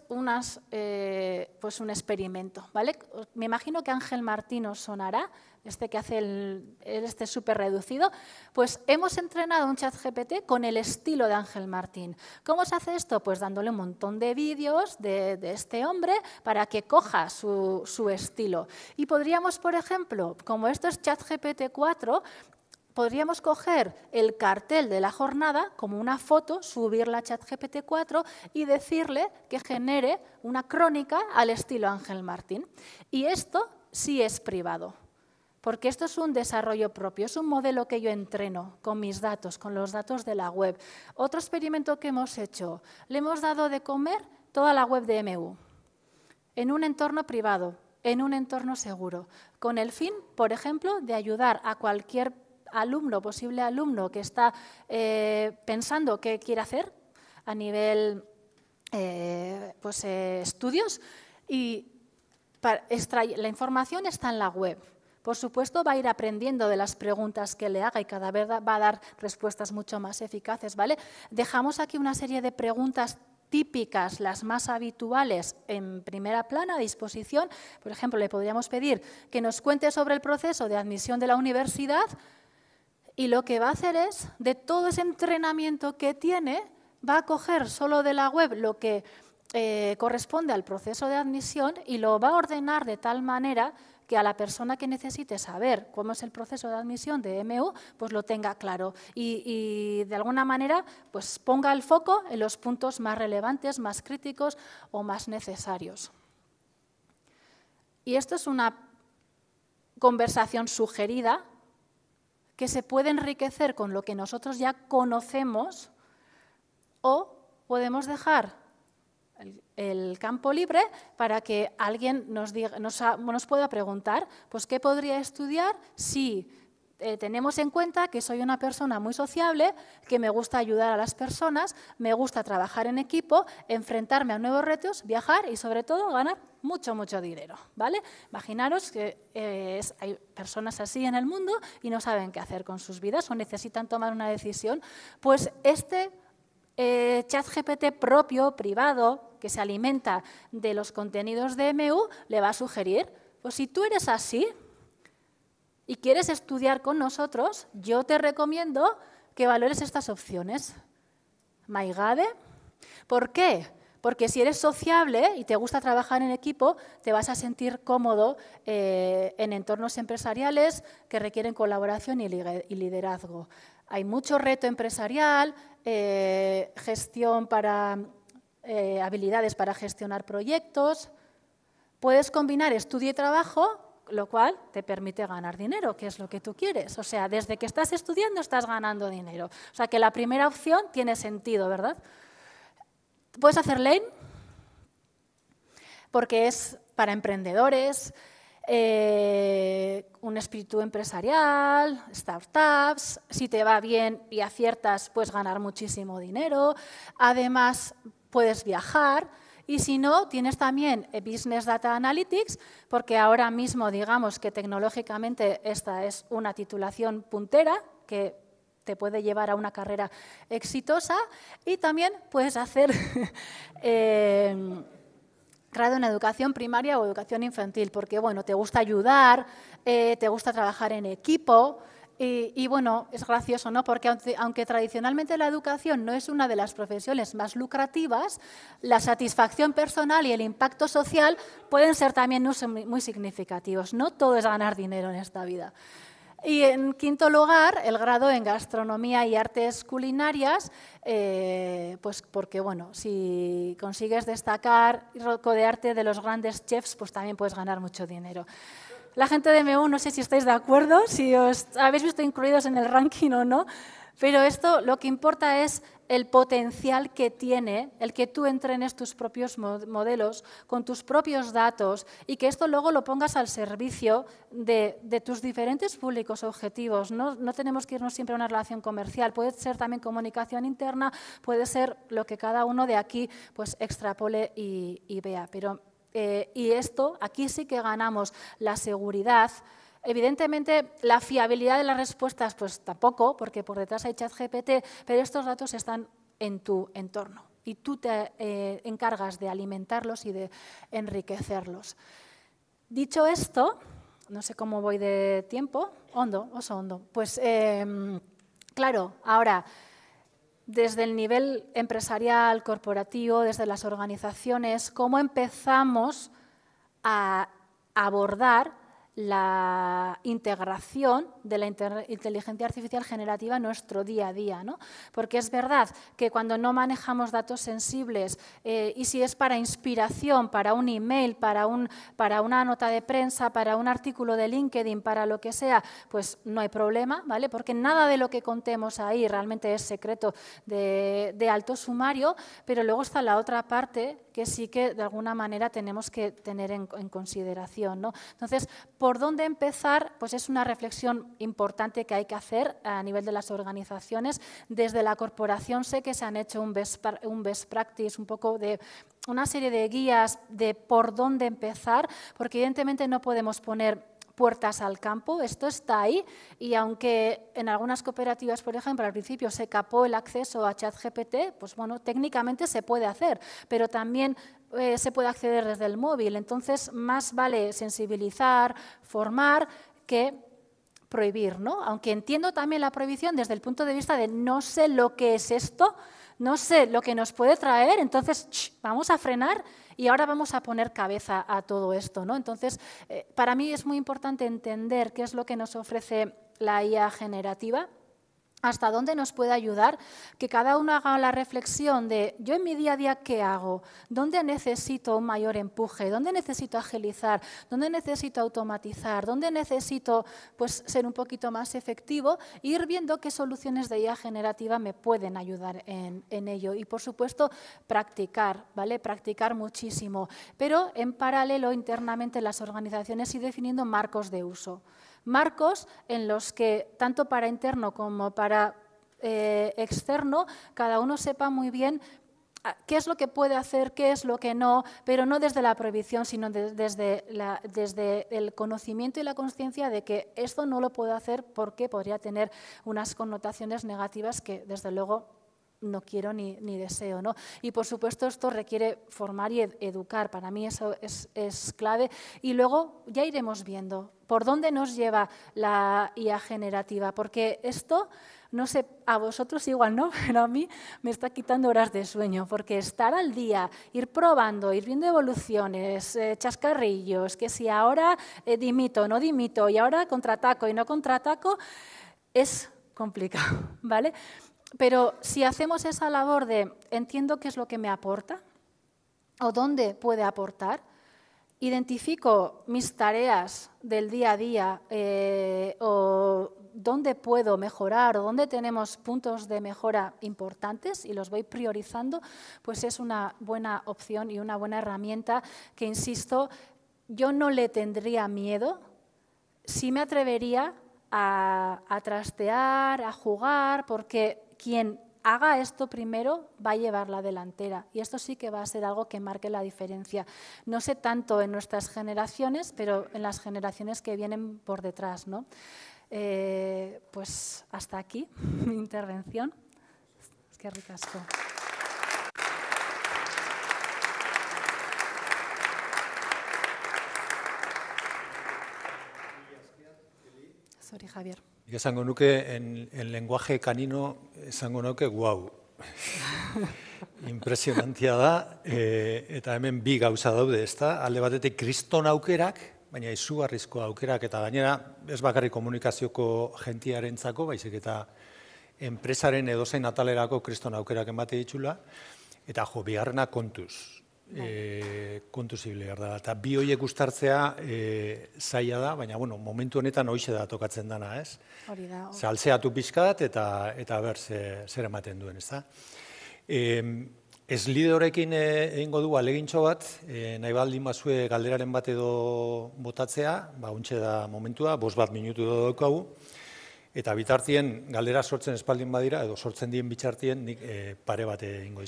eh, pues un experimento, ¿vale? Me imagino que Ángel Martín os sonará, este que hace el, este súper reducido, pues hemos entrenado un ChatGPT con el estilo de Ángel Martín. ¿Cómo se hace esto? Pues dándole un montón de vídeos de, este hombre para que coja su, estilo. Y podríamos, por ejemplo, como esto es ChatGPT 4, podríamos coger el cartel de la jornada como una foto, subirla a ChatGPT 4 y decirle que genere una crónica al estilo Ángel Martín. Y esto sí es privado, porque esto es un desarrollo propio, es un modelo que yo entreno con mis datos, con los datos de la web. Otro experimento que hemos hecho, le hemos dado de comer toda la web de MU en un entorno privado, en un entorno seguro, con el fin, por ejemplo, de ayudar a cualquier persona alumno, posible alumno que está eh, pensando qué quiere hacer a nivel eh, pues, eh, estudios y la información está en la web. Por supuesto, va a ir aprendiendo de las preguntas que le haga y cada vez va a dar respuestas mucho más eficaces, ¿vale? Dejamos aquí una serie de preguntas típicas, las más habituales en primera plana a disposición. Por ejemplo, le podríamos pedir que nos cuente sobre el proceso de admisión de la universidad, y lo que va a hacer es, de todo ese entrenamiento que tiene, va a coger solo de la web lo que eh, corresponde al proceso de admisión y lo va a ordenar de tal manera que a la persona que necesite saber cómo es el proceso de admisión de MU, pues lo tenga claro y, de alguna manera pues ponga el foco en los puntos más relevantes, más críticos o más necesarios. Y esto es una conversación sugerida que se puede enriquecer con lo que nosotros ya conocemos o podemos dejar el, campo libre para que alguien nos, nos, nos pueda preguntar, pues, ¿qué podría estudiar si eh, tenemos en cuenta que soy una persona muy sociable, que me gusta ayudar a las personas, me gusta trabajar en equipo, enfrentarme a nuevos retos, viajar y sobre todo ganar mucho, mucho dinero. ¿vale? Imaginaros que eh, hay personas así en el mundo y no saben qué hacer con sus vidas o necesitan tomar una decisión. Pues este eh, chat GPT propio, privado, que se alimenta de los contenidos de MU, le va a sugerir, pues si tú eres así, y quieres estudiar con nosotros, yo te recomiendo que valores estas opciones. Maigade. ¿Por qué? Porque si eres sociable y te gusta trabajar en equipo, te vas a sentir cómodo eh, en entornos empresariales que requieren colaboración y, liderazgo. Hay mucho reto empresarial, eh, gestión para eh, habilidades para gestionar proyectos. Puedes combinar estudio y trabajo lo cual te permite ganar dinero, que es lo que tú quieres. O sea, desde que estás estudiando estás ganando dinero. O sea, que la primera opción tiene sentido, ¿verdad? Puedes hacer lane porque es para emprendedores, eh, un espíritu empresarial, startups, si te va bien y aciertas, puedes ganar muchísimo dinero. Además, puedes viajar. Y si no, tienes también eh, Business Data Analytics, porque ahora mismo digamos que tecnológicamente esta es una titulación puntera que te puede llevar a una carrera exitosa y también puedes hacer eh, grado en educación primaria o educación infantil, porque bueno, te gusta ayudar, eh, te gusta trabajar en equipo, y, bueno, es gracioso, ¿no? Porque aunque, tradicionalmente la educación no es una de las profesiones más lucrativas, la satisfacción personal y el impacto social pueden ser también muy significativos. No todo es ganar dinero en esta vida. Y en quinto lugar, el grado en gastronomía y artes culinarias, eh, pues porque bueno, si consigues destacar y rodearte de los grandes chefs, pues también puedes ganar mucho dinero. La gente de MU, no sé si estáis de acuerdo, si os habéis visto incluidos en el ranking o no, pero esto lo que importa es el potencial que tiene el que tú entrenes tus propios modelos con tus propios datos y que esto luego lo pongas al servicio de, tus diferentes públicos objetivos. No, no, tenemos que irnos siempre a una relación comercial, puede ser también comunicación interna, puede ser lo que cada uno de aquí pues extrapole y, y vea. Pero eh, y esto, aquí sí que ganamos la seguridad. Evidentemente, la fiabilidad de las respuestas, pues tampoco, porque por detrás hay chat GPT, pero estos datos están en tu entorno y tú te eh, encargas de alimentarlos y de enriquecerlos. Dicho esto, no sé cómo voy de tiempo, hondo, oso hondo, pues em, claro, ahora desde el nivel empresarial, corporativo, desde las organizaciones, cómo empezamos a abordar la integración de la inteligencia artificial generativa en nuestro día a día. ¿no? Porque es verdad que cuando no manejamos datos sensibles eh, y si es para inspiración, para un email, para, un, para una nota de prensa, para un artículo de LinkedIn, para lo que sea, pues no hay problema, ¿vale? Porque nada de lo que contemos ahí realmente es secreto de alto sumario, pero luego está la otra parte que sí que de alguna manera tenemos que tener en, consideración. ¿no? Entonces, ¿por dónde empezar? Pues es una reflexión importante que hay que hacer a nivel de las organizaciones. Desde la corporación sé que se han hecho un un best practice, un poco de una serie de guías de por dónde empezar, porque evidentemente no podemos poner puertas al campo, esto está ahí y aunque en algunas cooperativas, por ejemplo, al principio se capó el acceso a ChatGPT, pues bueno, técnicamente se puede hacer, pero también eh, se puede acceder desde el móvil, entonces más vale sensibilizar, formar que prohibir, ¿no? Aunque entiendo también la prohibición desde el punto de vista de no sé lo que es esto, no sé lo que nos puede traer, entonces vamos a frenar y ahora vamos a poner cabeza a todo esto. ¿no? Entonces, eh, para mí es muy importante entender qué es lo que nos ofrece la IA generativa hasta dónde nos puede ayudar, que cada uno haga la reflexión de yo en mi día a día qué hago, dónde necesito un mayor empuje, dónde necesito agilizar, dónde necesito automatizar, dónde necesito pues, ser un poquito más efectivo ir viendo qué soluciones de IA generativa me pueden ayudar en, en ello. Y por supuesto, practicar, ¿vale? Practicar muchísimo, pero en paralelo internamente las organizaciones y definiendo marcos de uso marcos en los que, tanto para interno como para eh, externo, cada uno sepa muy bien ah, qué es lo que puede hacer, qué es lo que no, pero no desde la prohibición, sino desde, desde el conocimiento y la conciencia de que esto no lo puedo hacer porque podría tener unas connotaciones negativas que, desde luego, no quiero ni, ni deseo. ¿no? Y por supuesto esto requiere formar y educar, para mí eso es, clave. Y luego ya iremos viendo por dónde nos lleva la IA generativa, porque esto, no sé, a vosotros igual no, pero a mí me está quitando horas de sueño, porque estar al día, ir probando, ir viendo evoluciones, eh, chascarrillos, que si ahora eh, dimito, no dimito, y ahora contraataco y no contraataco, es complicado, ¿vale? Pero si hacemos esa labor de entiendo qué es lo que me aporta o dónde puede aportar, identifico mis tareas del día a día eh, o dónde puedo mejorar o dónde tenemos puntos de mejora importantes y los voy priorizando, pues es una buena opción y una buena herramienta que, insisto, yo no le tendría miedo si me atrevería a trastear, a jugar, porque quien haga esto primero va a llevar la delantera. Y esto sí que va a ser algo que marque la diferencia. No sé tanto en nuestras generaciones, pero en las generaciones que vienen por detrás. ¿no? Eh, pues hasta aquí mi intervención. que Sorry, Javier. Nik esango nuke, en, lenguaje kanino, esango nuke, guau. Impresionantia da, e, eta hemen bi gauza daude, ezta? Da? Alde batetik, kriston aukerak, baina izugarrizko aukerak, eta gainera, ez bakarrik komunikazioko gentiaren zako, baizik eta enpresaren edozein atalerako kriston aukerak emate ditxula, eta jo, biharrena kontuz, Bai. e, eh, da. Eta bi horiek ustartzea e, eh, zaila da, baina bueno, momentu honetan hoxe da tokatzen dana, ez? Hori da. Hori. eta, eta ber zer ematen duen, ez da? E, ez egingo du alegintxo bat, e, nahi baldin bazue galderaren bat edo botatzea, ba, untxe da momentua, bos bat minutu da daukagu, eta bitartien galdera sortzen espaldin badira, edo sortzen dien bitartien nik e, pare bat egingo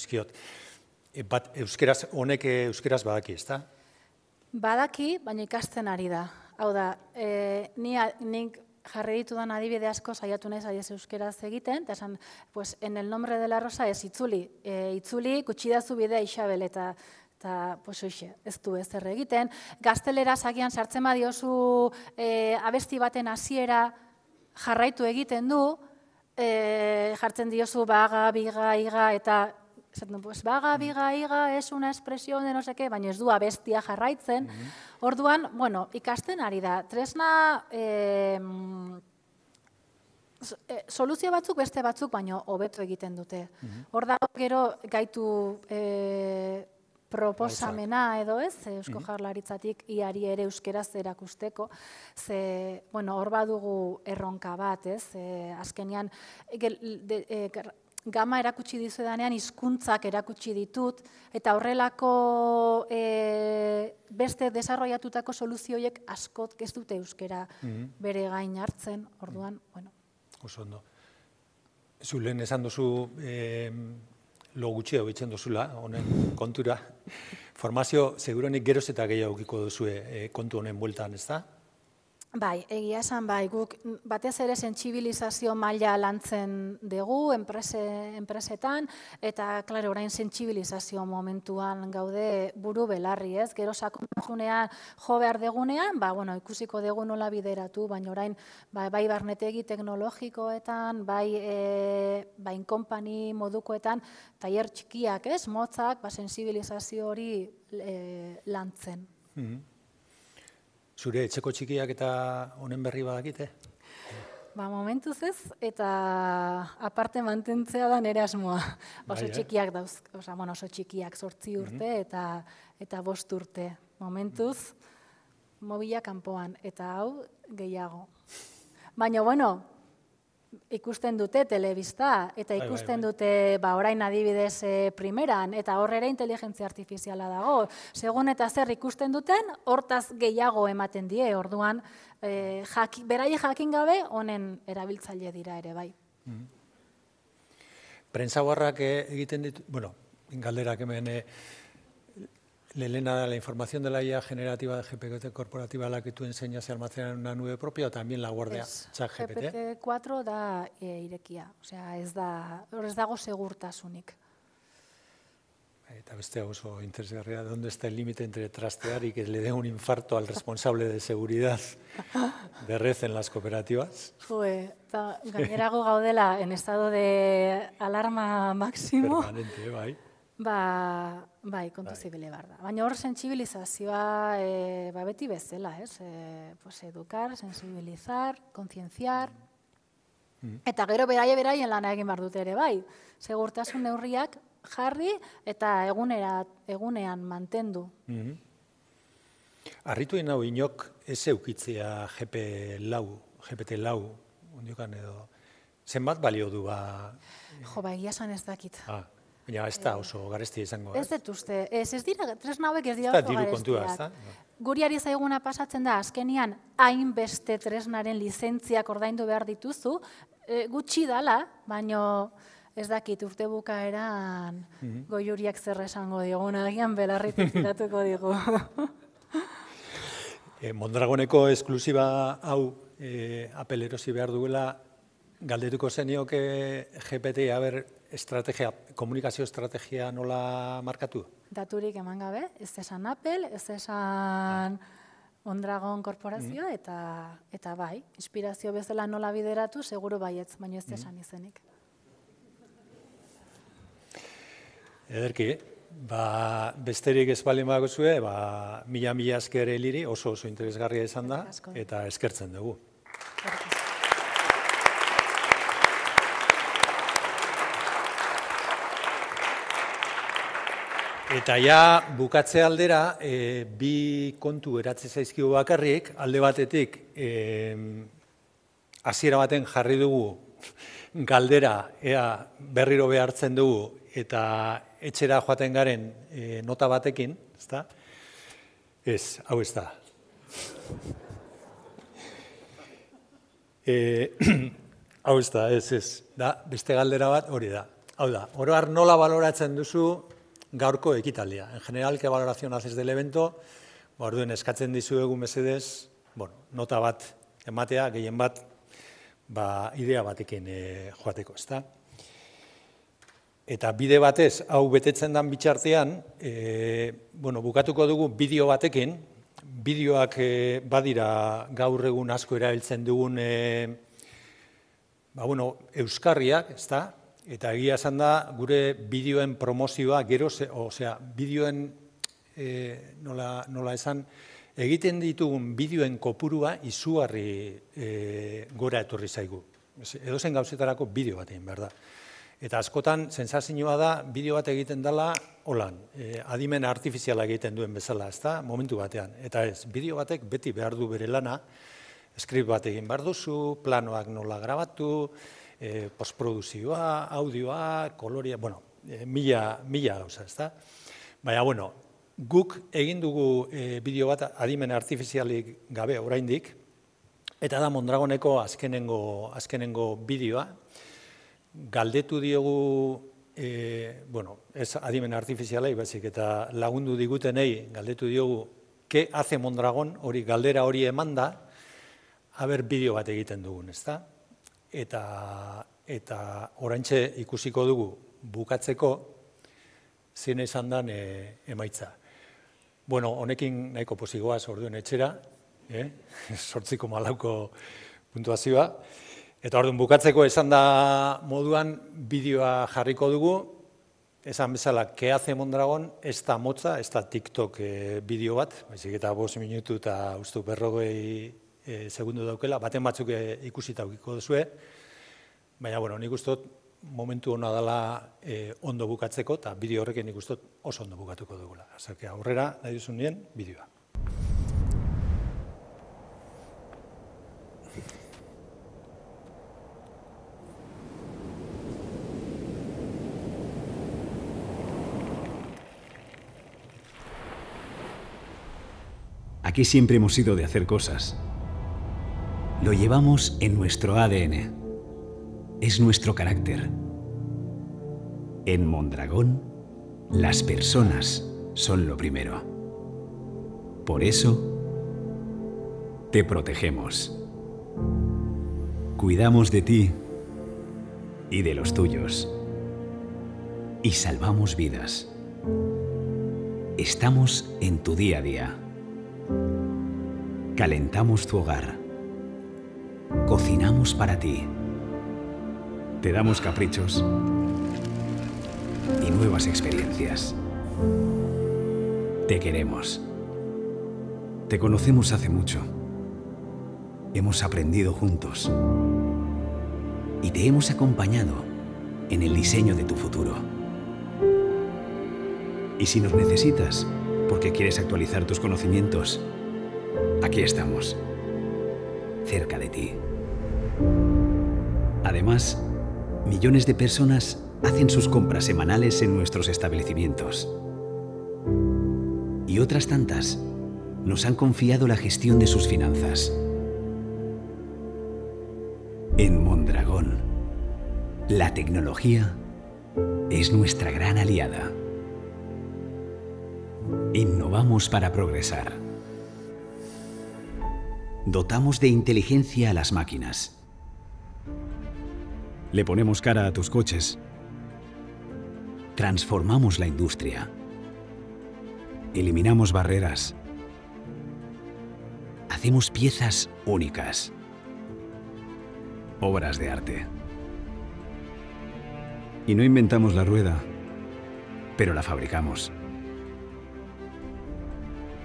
E, bat, euskeraz, honek eh, euskeraz badaki, ez Badaki, baina ikasten ari da. Hau da, e, ni, nik jarri ditudan adibide asko saiatu naiz euskeraz egiten, eta esan, pues, en el nombre de la rosa ez itzuli, e, itzuli, kutsidazu bidea isabel, eta eta pues, oixe, ez du ez egiten. Gaztelera zagian sartzen badiozu e, abesti baten hasiera jarraitu egiten du, e, jartzen diozu baga, biga, iga, eta Zaten, baga, biga, mm. iga, ez una expresio, no seke, baina ez du abestia jarraitzen. Mm-hmm. Orduan, bueno, ikasten ari da, tresna eh, soluzio batzuk, beste batzuk, baino, hobetu egiten dute. Mm-hmm. Hor da, gero, gaitu eh, proposamena edo ez, eusko mm mm-hmm. jarlaritzatik iari ere euskera zerakusteko, ze, bueno, hor badugu erronka bat, ez, eh, azkenian, gama erakutsi dizuedanean hizkuntzak erakutsi ditut eta horrelako e, beste desarroiatutako soluzioiek askot ez dute euskera mm bere gain hartzen, orduan, mhm. bueno. Oso ondo. Zu lehen esan duzu e, lo gutxi hau itzen duzula, honen kontura. Formazio, seguronik geroz eta gehiago ukiko duzu eh, kontu honen bueltan, ez da? Bai, egia esan bai, guk batez ere sentsibilizazio maila lantzen dugu enpresetan eta claro, orain sentsibilizazio momentuan gaude buru belarri, ez? Gero sakonjunean jo behar degunean, ba bueno, ikusiko dugu nola bideratu, baina orain ba, bai barnetegi teknologikoetan, bai e, bai company modukoetan tailer txikiak, ez? Motzak ba sentsibilizazio hori e, lantzen. Mhm. Zure etxeko txikiak eta honen berri badakite? Eh? Ba, momentuz ez, eta aparte mantentzea da nire asmoa. Bai, oso eh? txikiak eh? dauz, oza, bueno, oso txikiak sortzi mhm. urte eta eta bost urte. Momentuz, mm mobila kanpoan, eta hau gehiago. Baina, bueno, ikusten dute telebista, eta bai, bai, ikusten bai. dute ba, orain adibidez e, primeran, eta horre ere inteligentzia artifiziala dago. Segun eta zer ikusten duten, hortaz gehiago ematen die, orduan, e, jaki, berai jakin gabe, honen erabiltzaile dira ere bai. Mm -hmm. egiten ditu, bueno, galderak hemen, e, Lelena, la información de la IA generativa de GPT corporativa, la que tú enseñas, se almacena en una nube propia o también la guardia ChatGPT. GPT-4 da eh, irekia, o sea, es da, es dago segurtasunik. Eh, eta beste oso interesgarria, ¿dónde está el límite entre trastear y que le dé un infarto al responsable de seguridad de red en las cooperativas? Jue, gainerago gaudela en estado de alarma máximo. Permanente, bai. Ba, bai, kontu bai. zibili da. Baina hor, sensibilizazioa e, eh, ba, beti bezala, ez? E, pues, edukar, sensibilizar, konzienziar. Mm-hmm. Eta gero beraie beraien lan egin behar dute ere, bai. Segurtasun neurriak jarri eta egunera, egunean mantendu. Mm mm-hmm. -hmm. Arritu hau inok ez eukitzea GP lau, GPT lau, ondiokan edo, zenbat balio du ba... Jo, ba, egia esan ez dakit. Ah. Ja, ez da oso garesti izango. Ez dut uste, ez ez dira, tres ez dira oso garestiak. kontua, ez da? Guri ari zaiguna pasatzen da, azkenian, hain beste tresnaren lizentziak ordaindu behar dituzu, e, gutxi dala, baino ez dakit urte eran mhm. goi huriak zerre esango digun, agian belarritu zidatuko digu. E, Mondragoneko esklusiba hau e, apelerosi behar duela, galdetuko zenioke GPT, haber, estrategia, komunikazio estrategia nola markatu? Daturik eman gabe, ez esan Apple, ez esan Ondragon Korporazioa, mm-hmm. eta, eta bai, inspirazio bezala nola bideratu, seguro baietz, baina ez esan mm-hmm. izenik. Ederki, ba, besterik ez bali mago eh, ba, mila-mila azkere liri oso oso interesgarria izan da, eta eskertzen dugu. Eta ja, bukatze aldera, e, bi kontu eratze zaizkigu bakarrik, alde batetik, e, hasiera baten jarri dugu, galdera, ea berriro behartzen dugu, eta etxera joaten garen e, nota batekin, ezta? Ez, hau ez da. Eh, hau ez da, ez, ez. Da, beste galdera bat, hori da. Hau da, oroar nola baloratzen duzu gaurko ekitaldia. En general, ke valorazioan haces del evento, ba, orduen eskatzen dizu egun bueno, nota bat ematea, gehien bat, ba, idea batekin e, joateko, ez Eta bide batez, hau betetzen dan bitxartean, e, eh, bueno, bukatuko dugu bideo batekin, Bideoak eh, badira gaur egun asko erabiltzen dugun e, ba, bueno, euskarriak, ezta? Eta egia esan da, gure bideoen promozioa, gero, osea, bideoen, eh, nola, esan, egiten ditugun bideoen kopurua izugarri eh, gora etorri zaigu. Edo zen gauzetarako bideo bat egin, berda. Eta askotan, sensazioa da, bideo bat egiten dela, holan, eh, adimen artifiziala egiten duen bezala, ez da, momentu batean. Eta ez, bideo batek beti behar du bere lana, eskrip bat egin behar duzu, planoak nola grabatu, Eh, postproduzioa, audioa, koloria, bueno, eh, mila, mila gauza, ez da? Baina, bueno, guk egin dugu eh, bideo bat adimen artifizialik gabe oraindik, eta da Mondragoneko azkenengo, azkenengo bideoa, galdetu diogu, E, bueno, ez adimen artifizialei, bezik, eta lagundu digutenei, galdetu diogu, ke hace Mondragon, hori galdera hori emanda, haber bideo bat egiten dugun, ez da? eta eta oraintxe ikusiko dugu bukatzeko zein izan dan e, emaitza. Bueno, honekin nahiko posigoa orduen etxera, eh? sortziko malauko puntuazioa. Eta orduan bukatzeko esan da moduan bideoa jarriko dugu, esan bezala, ke hace Mondragon, ez da motza, ez da TikTok e, bideo e, bat, baizik eta bos minutu eta ustu berrogei e, eh, segundu daukela, baten batzuk e, eh, ikusi taukiko duzue, baina, bueno, nik uste momentu hona dela eh, ondo bukatzeko, eta bideo horrekin nik uste oso ondo bukatuko dugula. Azarke, aurrera, nahi duzun nien, bideoa. Aquí siempre hemos ido de hacer cosas, Lo llevamos en nuestro ADN. Es nuestro carácter. En Mondragón, las personas son lo primero. Por eso, te protegemos. Cuidamos de ti y de los tuyos. Y salvamos vidas. Estamos en tu día a día. Calentamos tu hogar cocinamos para ti. Te damos caprichos y nuevas experiencias. Te queremos. Te conocemos hace mucho. Hemos aprendido juntos. Y te hemos acompañado en el diseño de tu futuro. Y si nos necesitas, porque quieres actualizar tus conocimientos, aquí estamos, cerca de ti. Además, millones de personas hacen sus compras semanales en nuestros establecimientos. Y otras tantas nos han confiado la gestión de sus finanzas. En Mondragón, la tecnología es nuestra gran aliada. Innovamos para progresar. Dotamos de inteligencia a las máquinas le ponemos cara a tus coches. Transformamos la industria. Eliminamos barreras. Hacemos piezas únicas. Obras de arte. Y no inventamos la rueda, pero la fabricamos.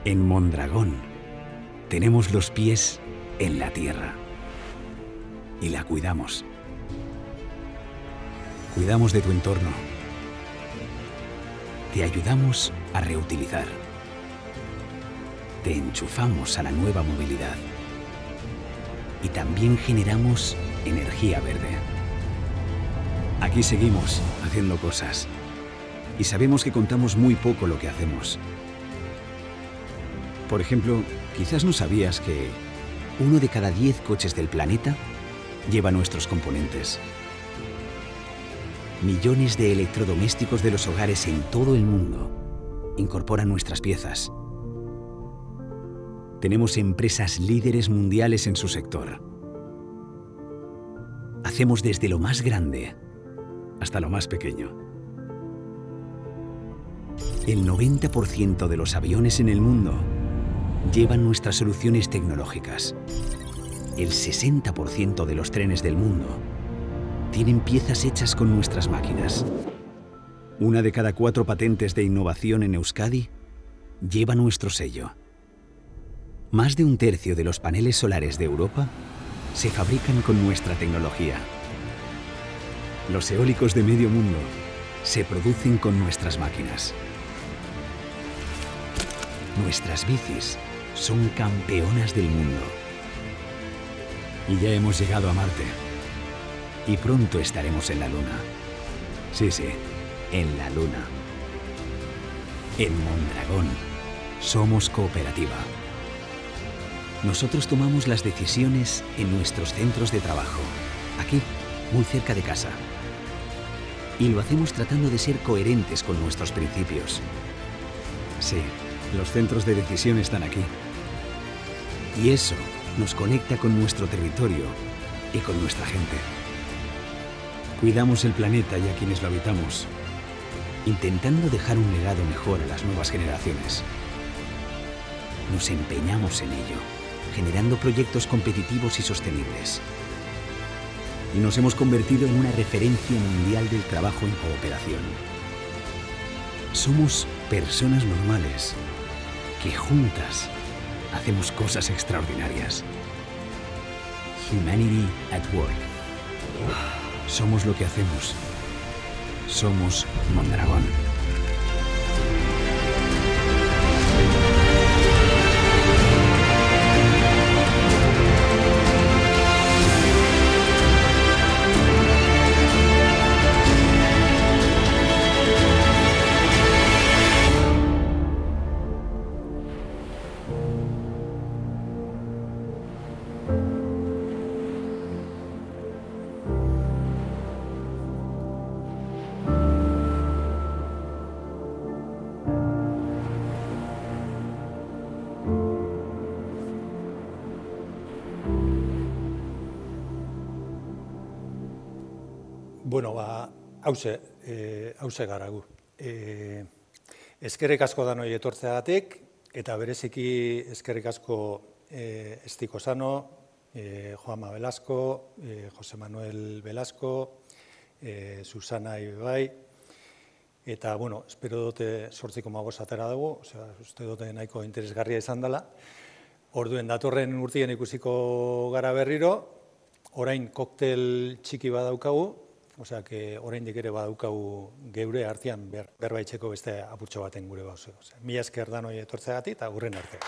En Mondragón tenemos los pies en la tierra y la cuidamos. Cuidamos de tu entorno. Te ayudamos a reutilizar. Te enchufamos a la nueva movilidad. Y también generamos energía verde. Aquí seguimos haciendo cosas. Y sabemos que contamos muy poco lo que hacemos. Por ejemplo, quizás no sabías que uno de cada diez coches del planeta lleva nuestros componentes. Millones de electrodomésticos de los hogares en todo el mundo incorporan nuestras piezas. Tenemos empresas líderes mundiales en su sector. Hacemos desde lo más grande hasta lo más pequeño. El 90% de los aviones en el mundo llevan nuestras soluciones tecnológicas. El 60% de los trenes del mundo tienen piezas hechas con nuestras máquinas. Una de cada cuatro patentes de innovación en Euskadi lleva nuestro sello. Más de un tercio de los paneles solares de Europa se fabrican con nuestra tecnología. Los eólicos de medio mundo se producen con nuestras máquinas. Nuestras bicis son campeonas del mundo. Y ya hemos llegado a Marte. Y pronto estaremos en la luna. Sí, sí, en la luna. En Mondragón somos cooperativa. Nosotros tomamos las decisiones en nuestros centros de trabajo, aquí, muy cerca de casa. Y lo hacemos tratando de ser coherentes con nuestros principios. Sí, los centros de decisión están aquí. Y eso nos conecta con nuestro territorio y con nuestra gente. Cuidamos el planeta y a quienes lo habitamos, intentando dejar un legado mejor a las nuevas generaciones. Nos empeñamos en ello, generando proyectos competitivos y sostenibles. Y nos hemos convertido en una referencia mundial del trabajo en cooperación. Somos personas normales que juntas hacemos cosas extraordinarias. Humanity at Work. Somos lo que hacemos. Somos Mondragón. hauze, eh, hauze gara gu. Ezkerrik eh, asko da noi etortzea eta bereziki ezkerrik asko eh, Estiko Zano, Joama Belasko, Jose Manuel Belasko, Susana Ibai, eta, bueno, espero dute sortziko magoz atera dugu, uste dote nahiko interesgarria izan dela. Orduen, datorren urtien ikusiko gara berriro, orain koktel txiki badaukagu, Osea, que orain ere badaukagu geure artean berbaitzeko beste apurtxo baten gure gauze. Mil mila esker hori etortzea gati eta hurren arte.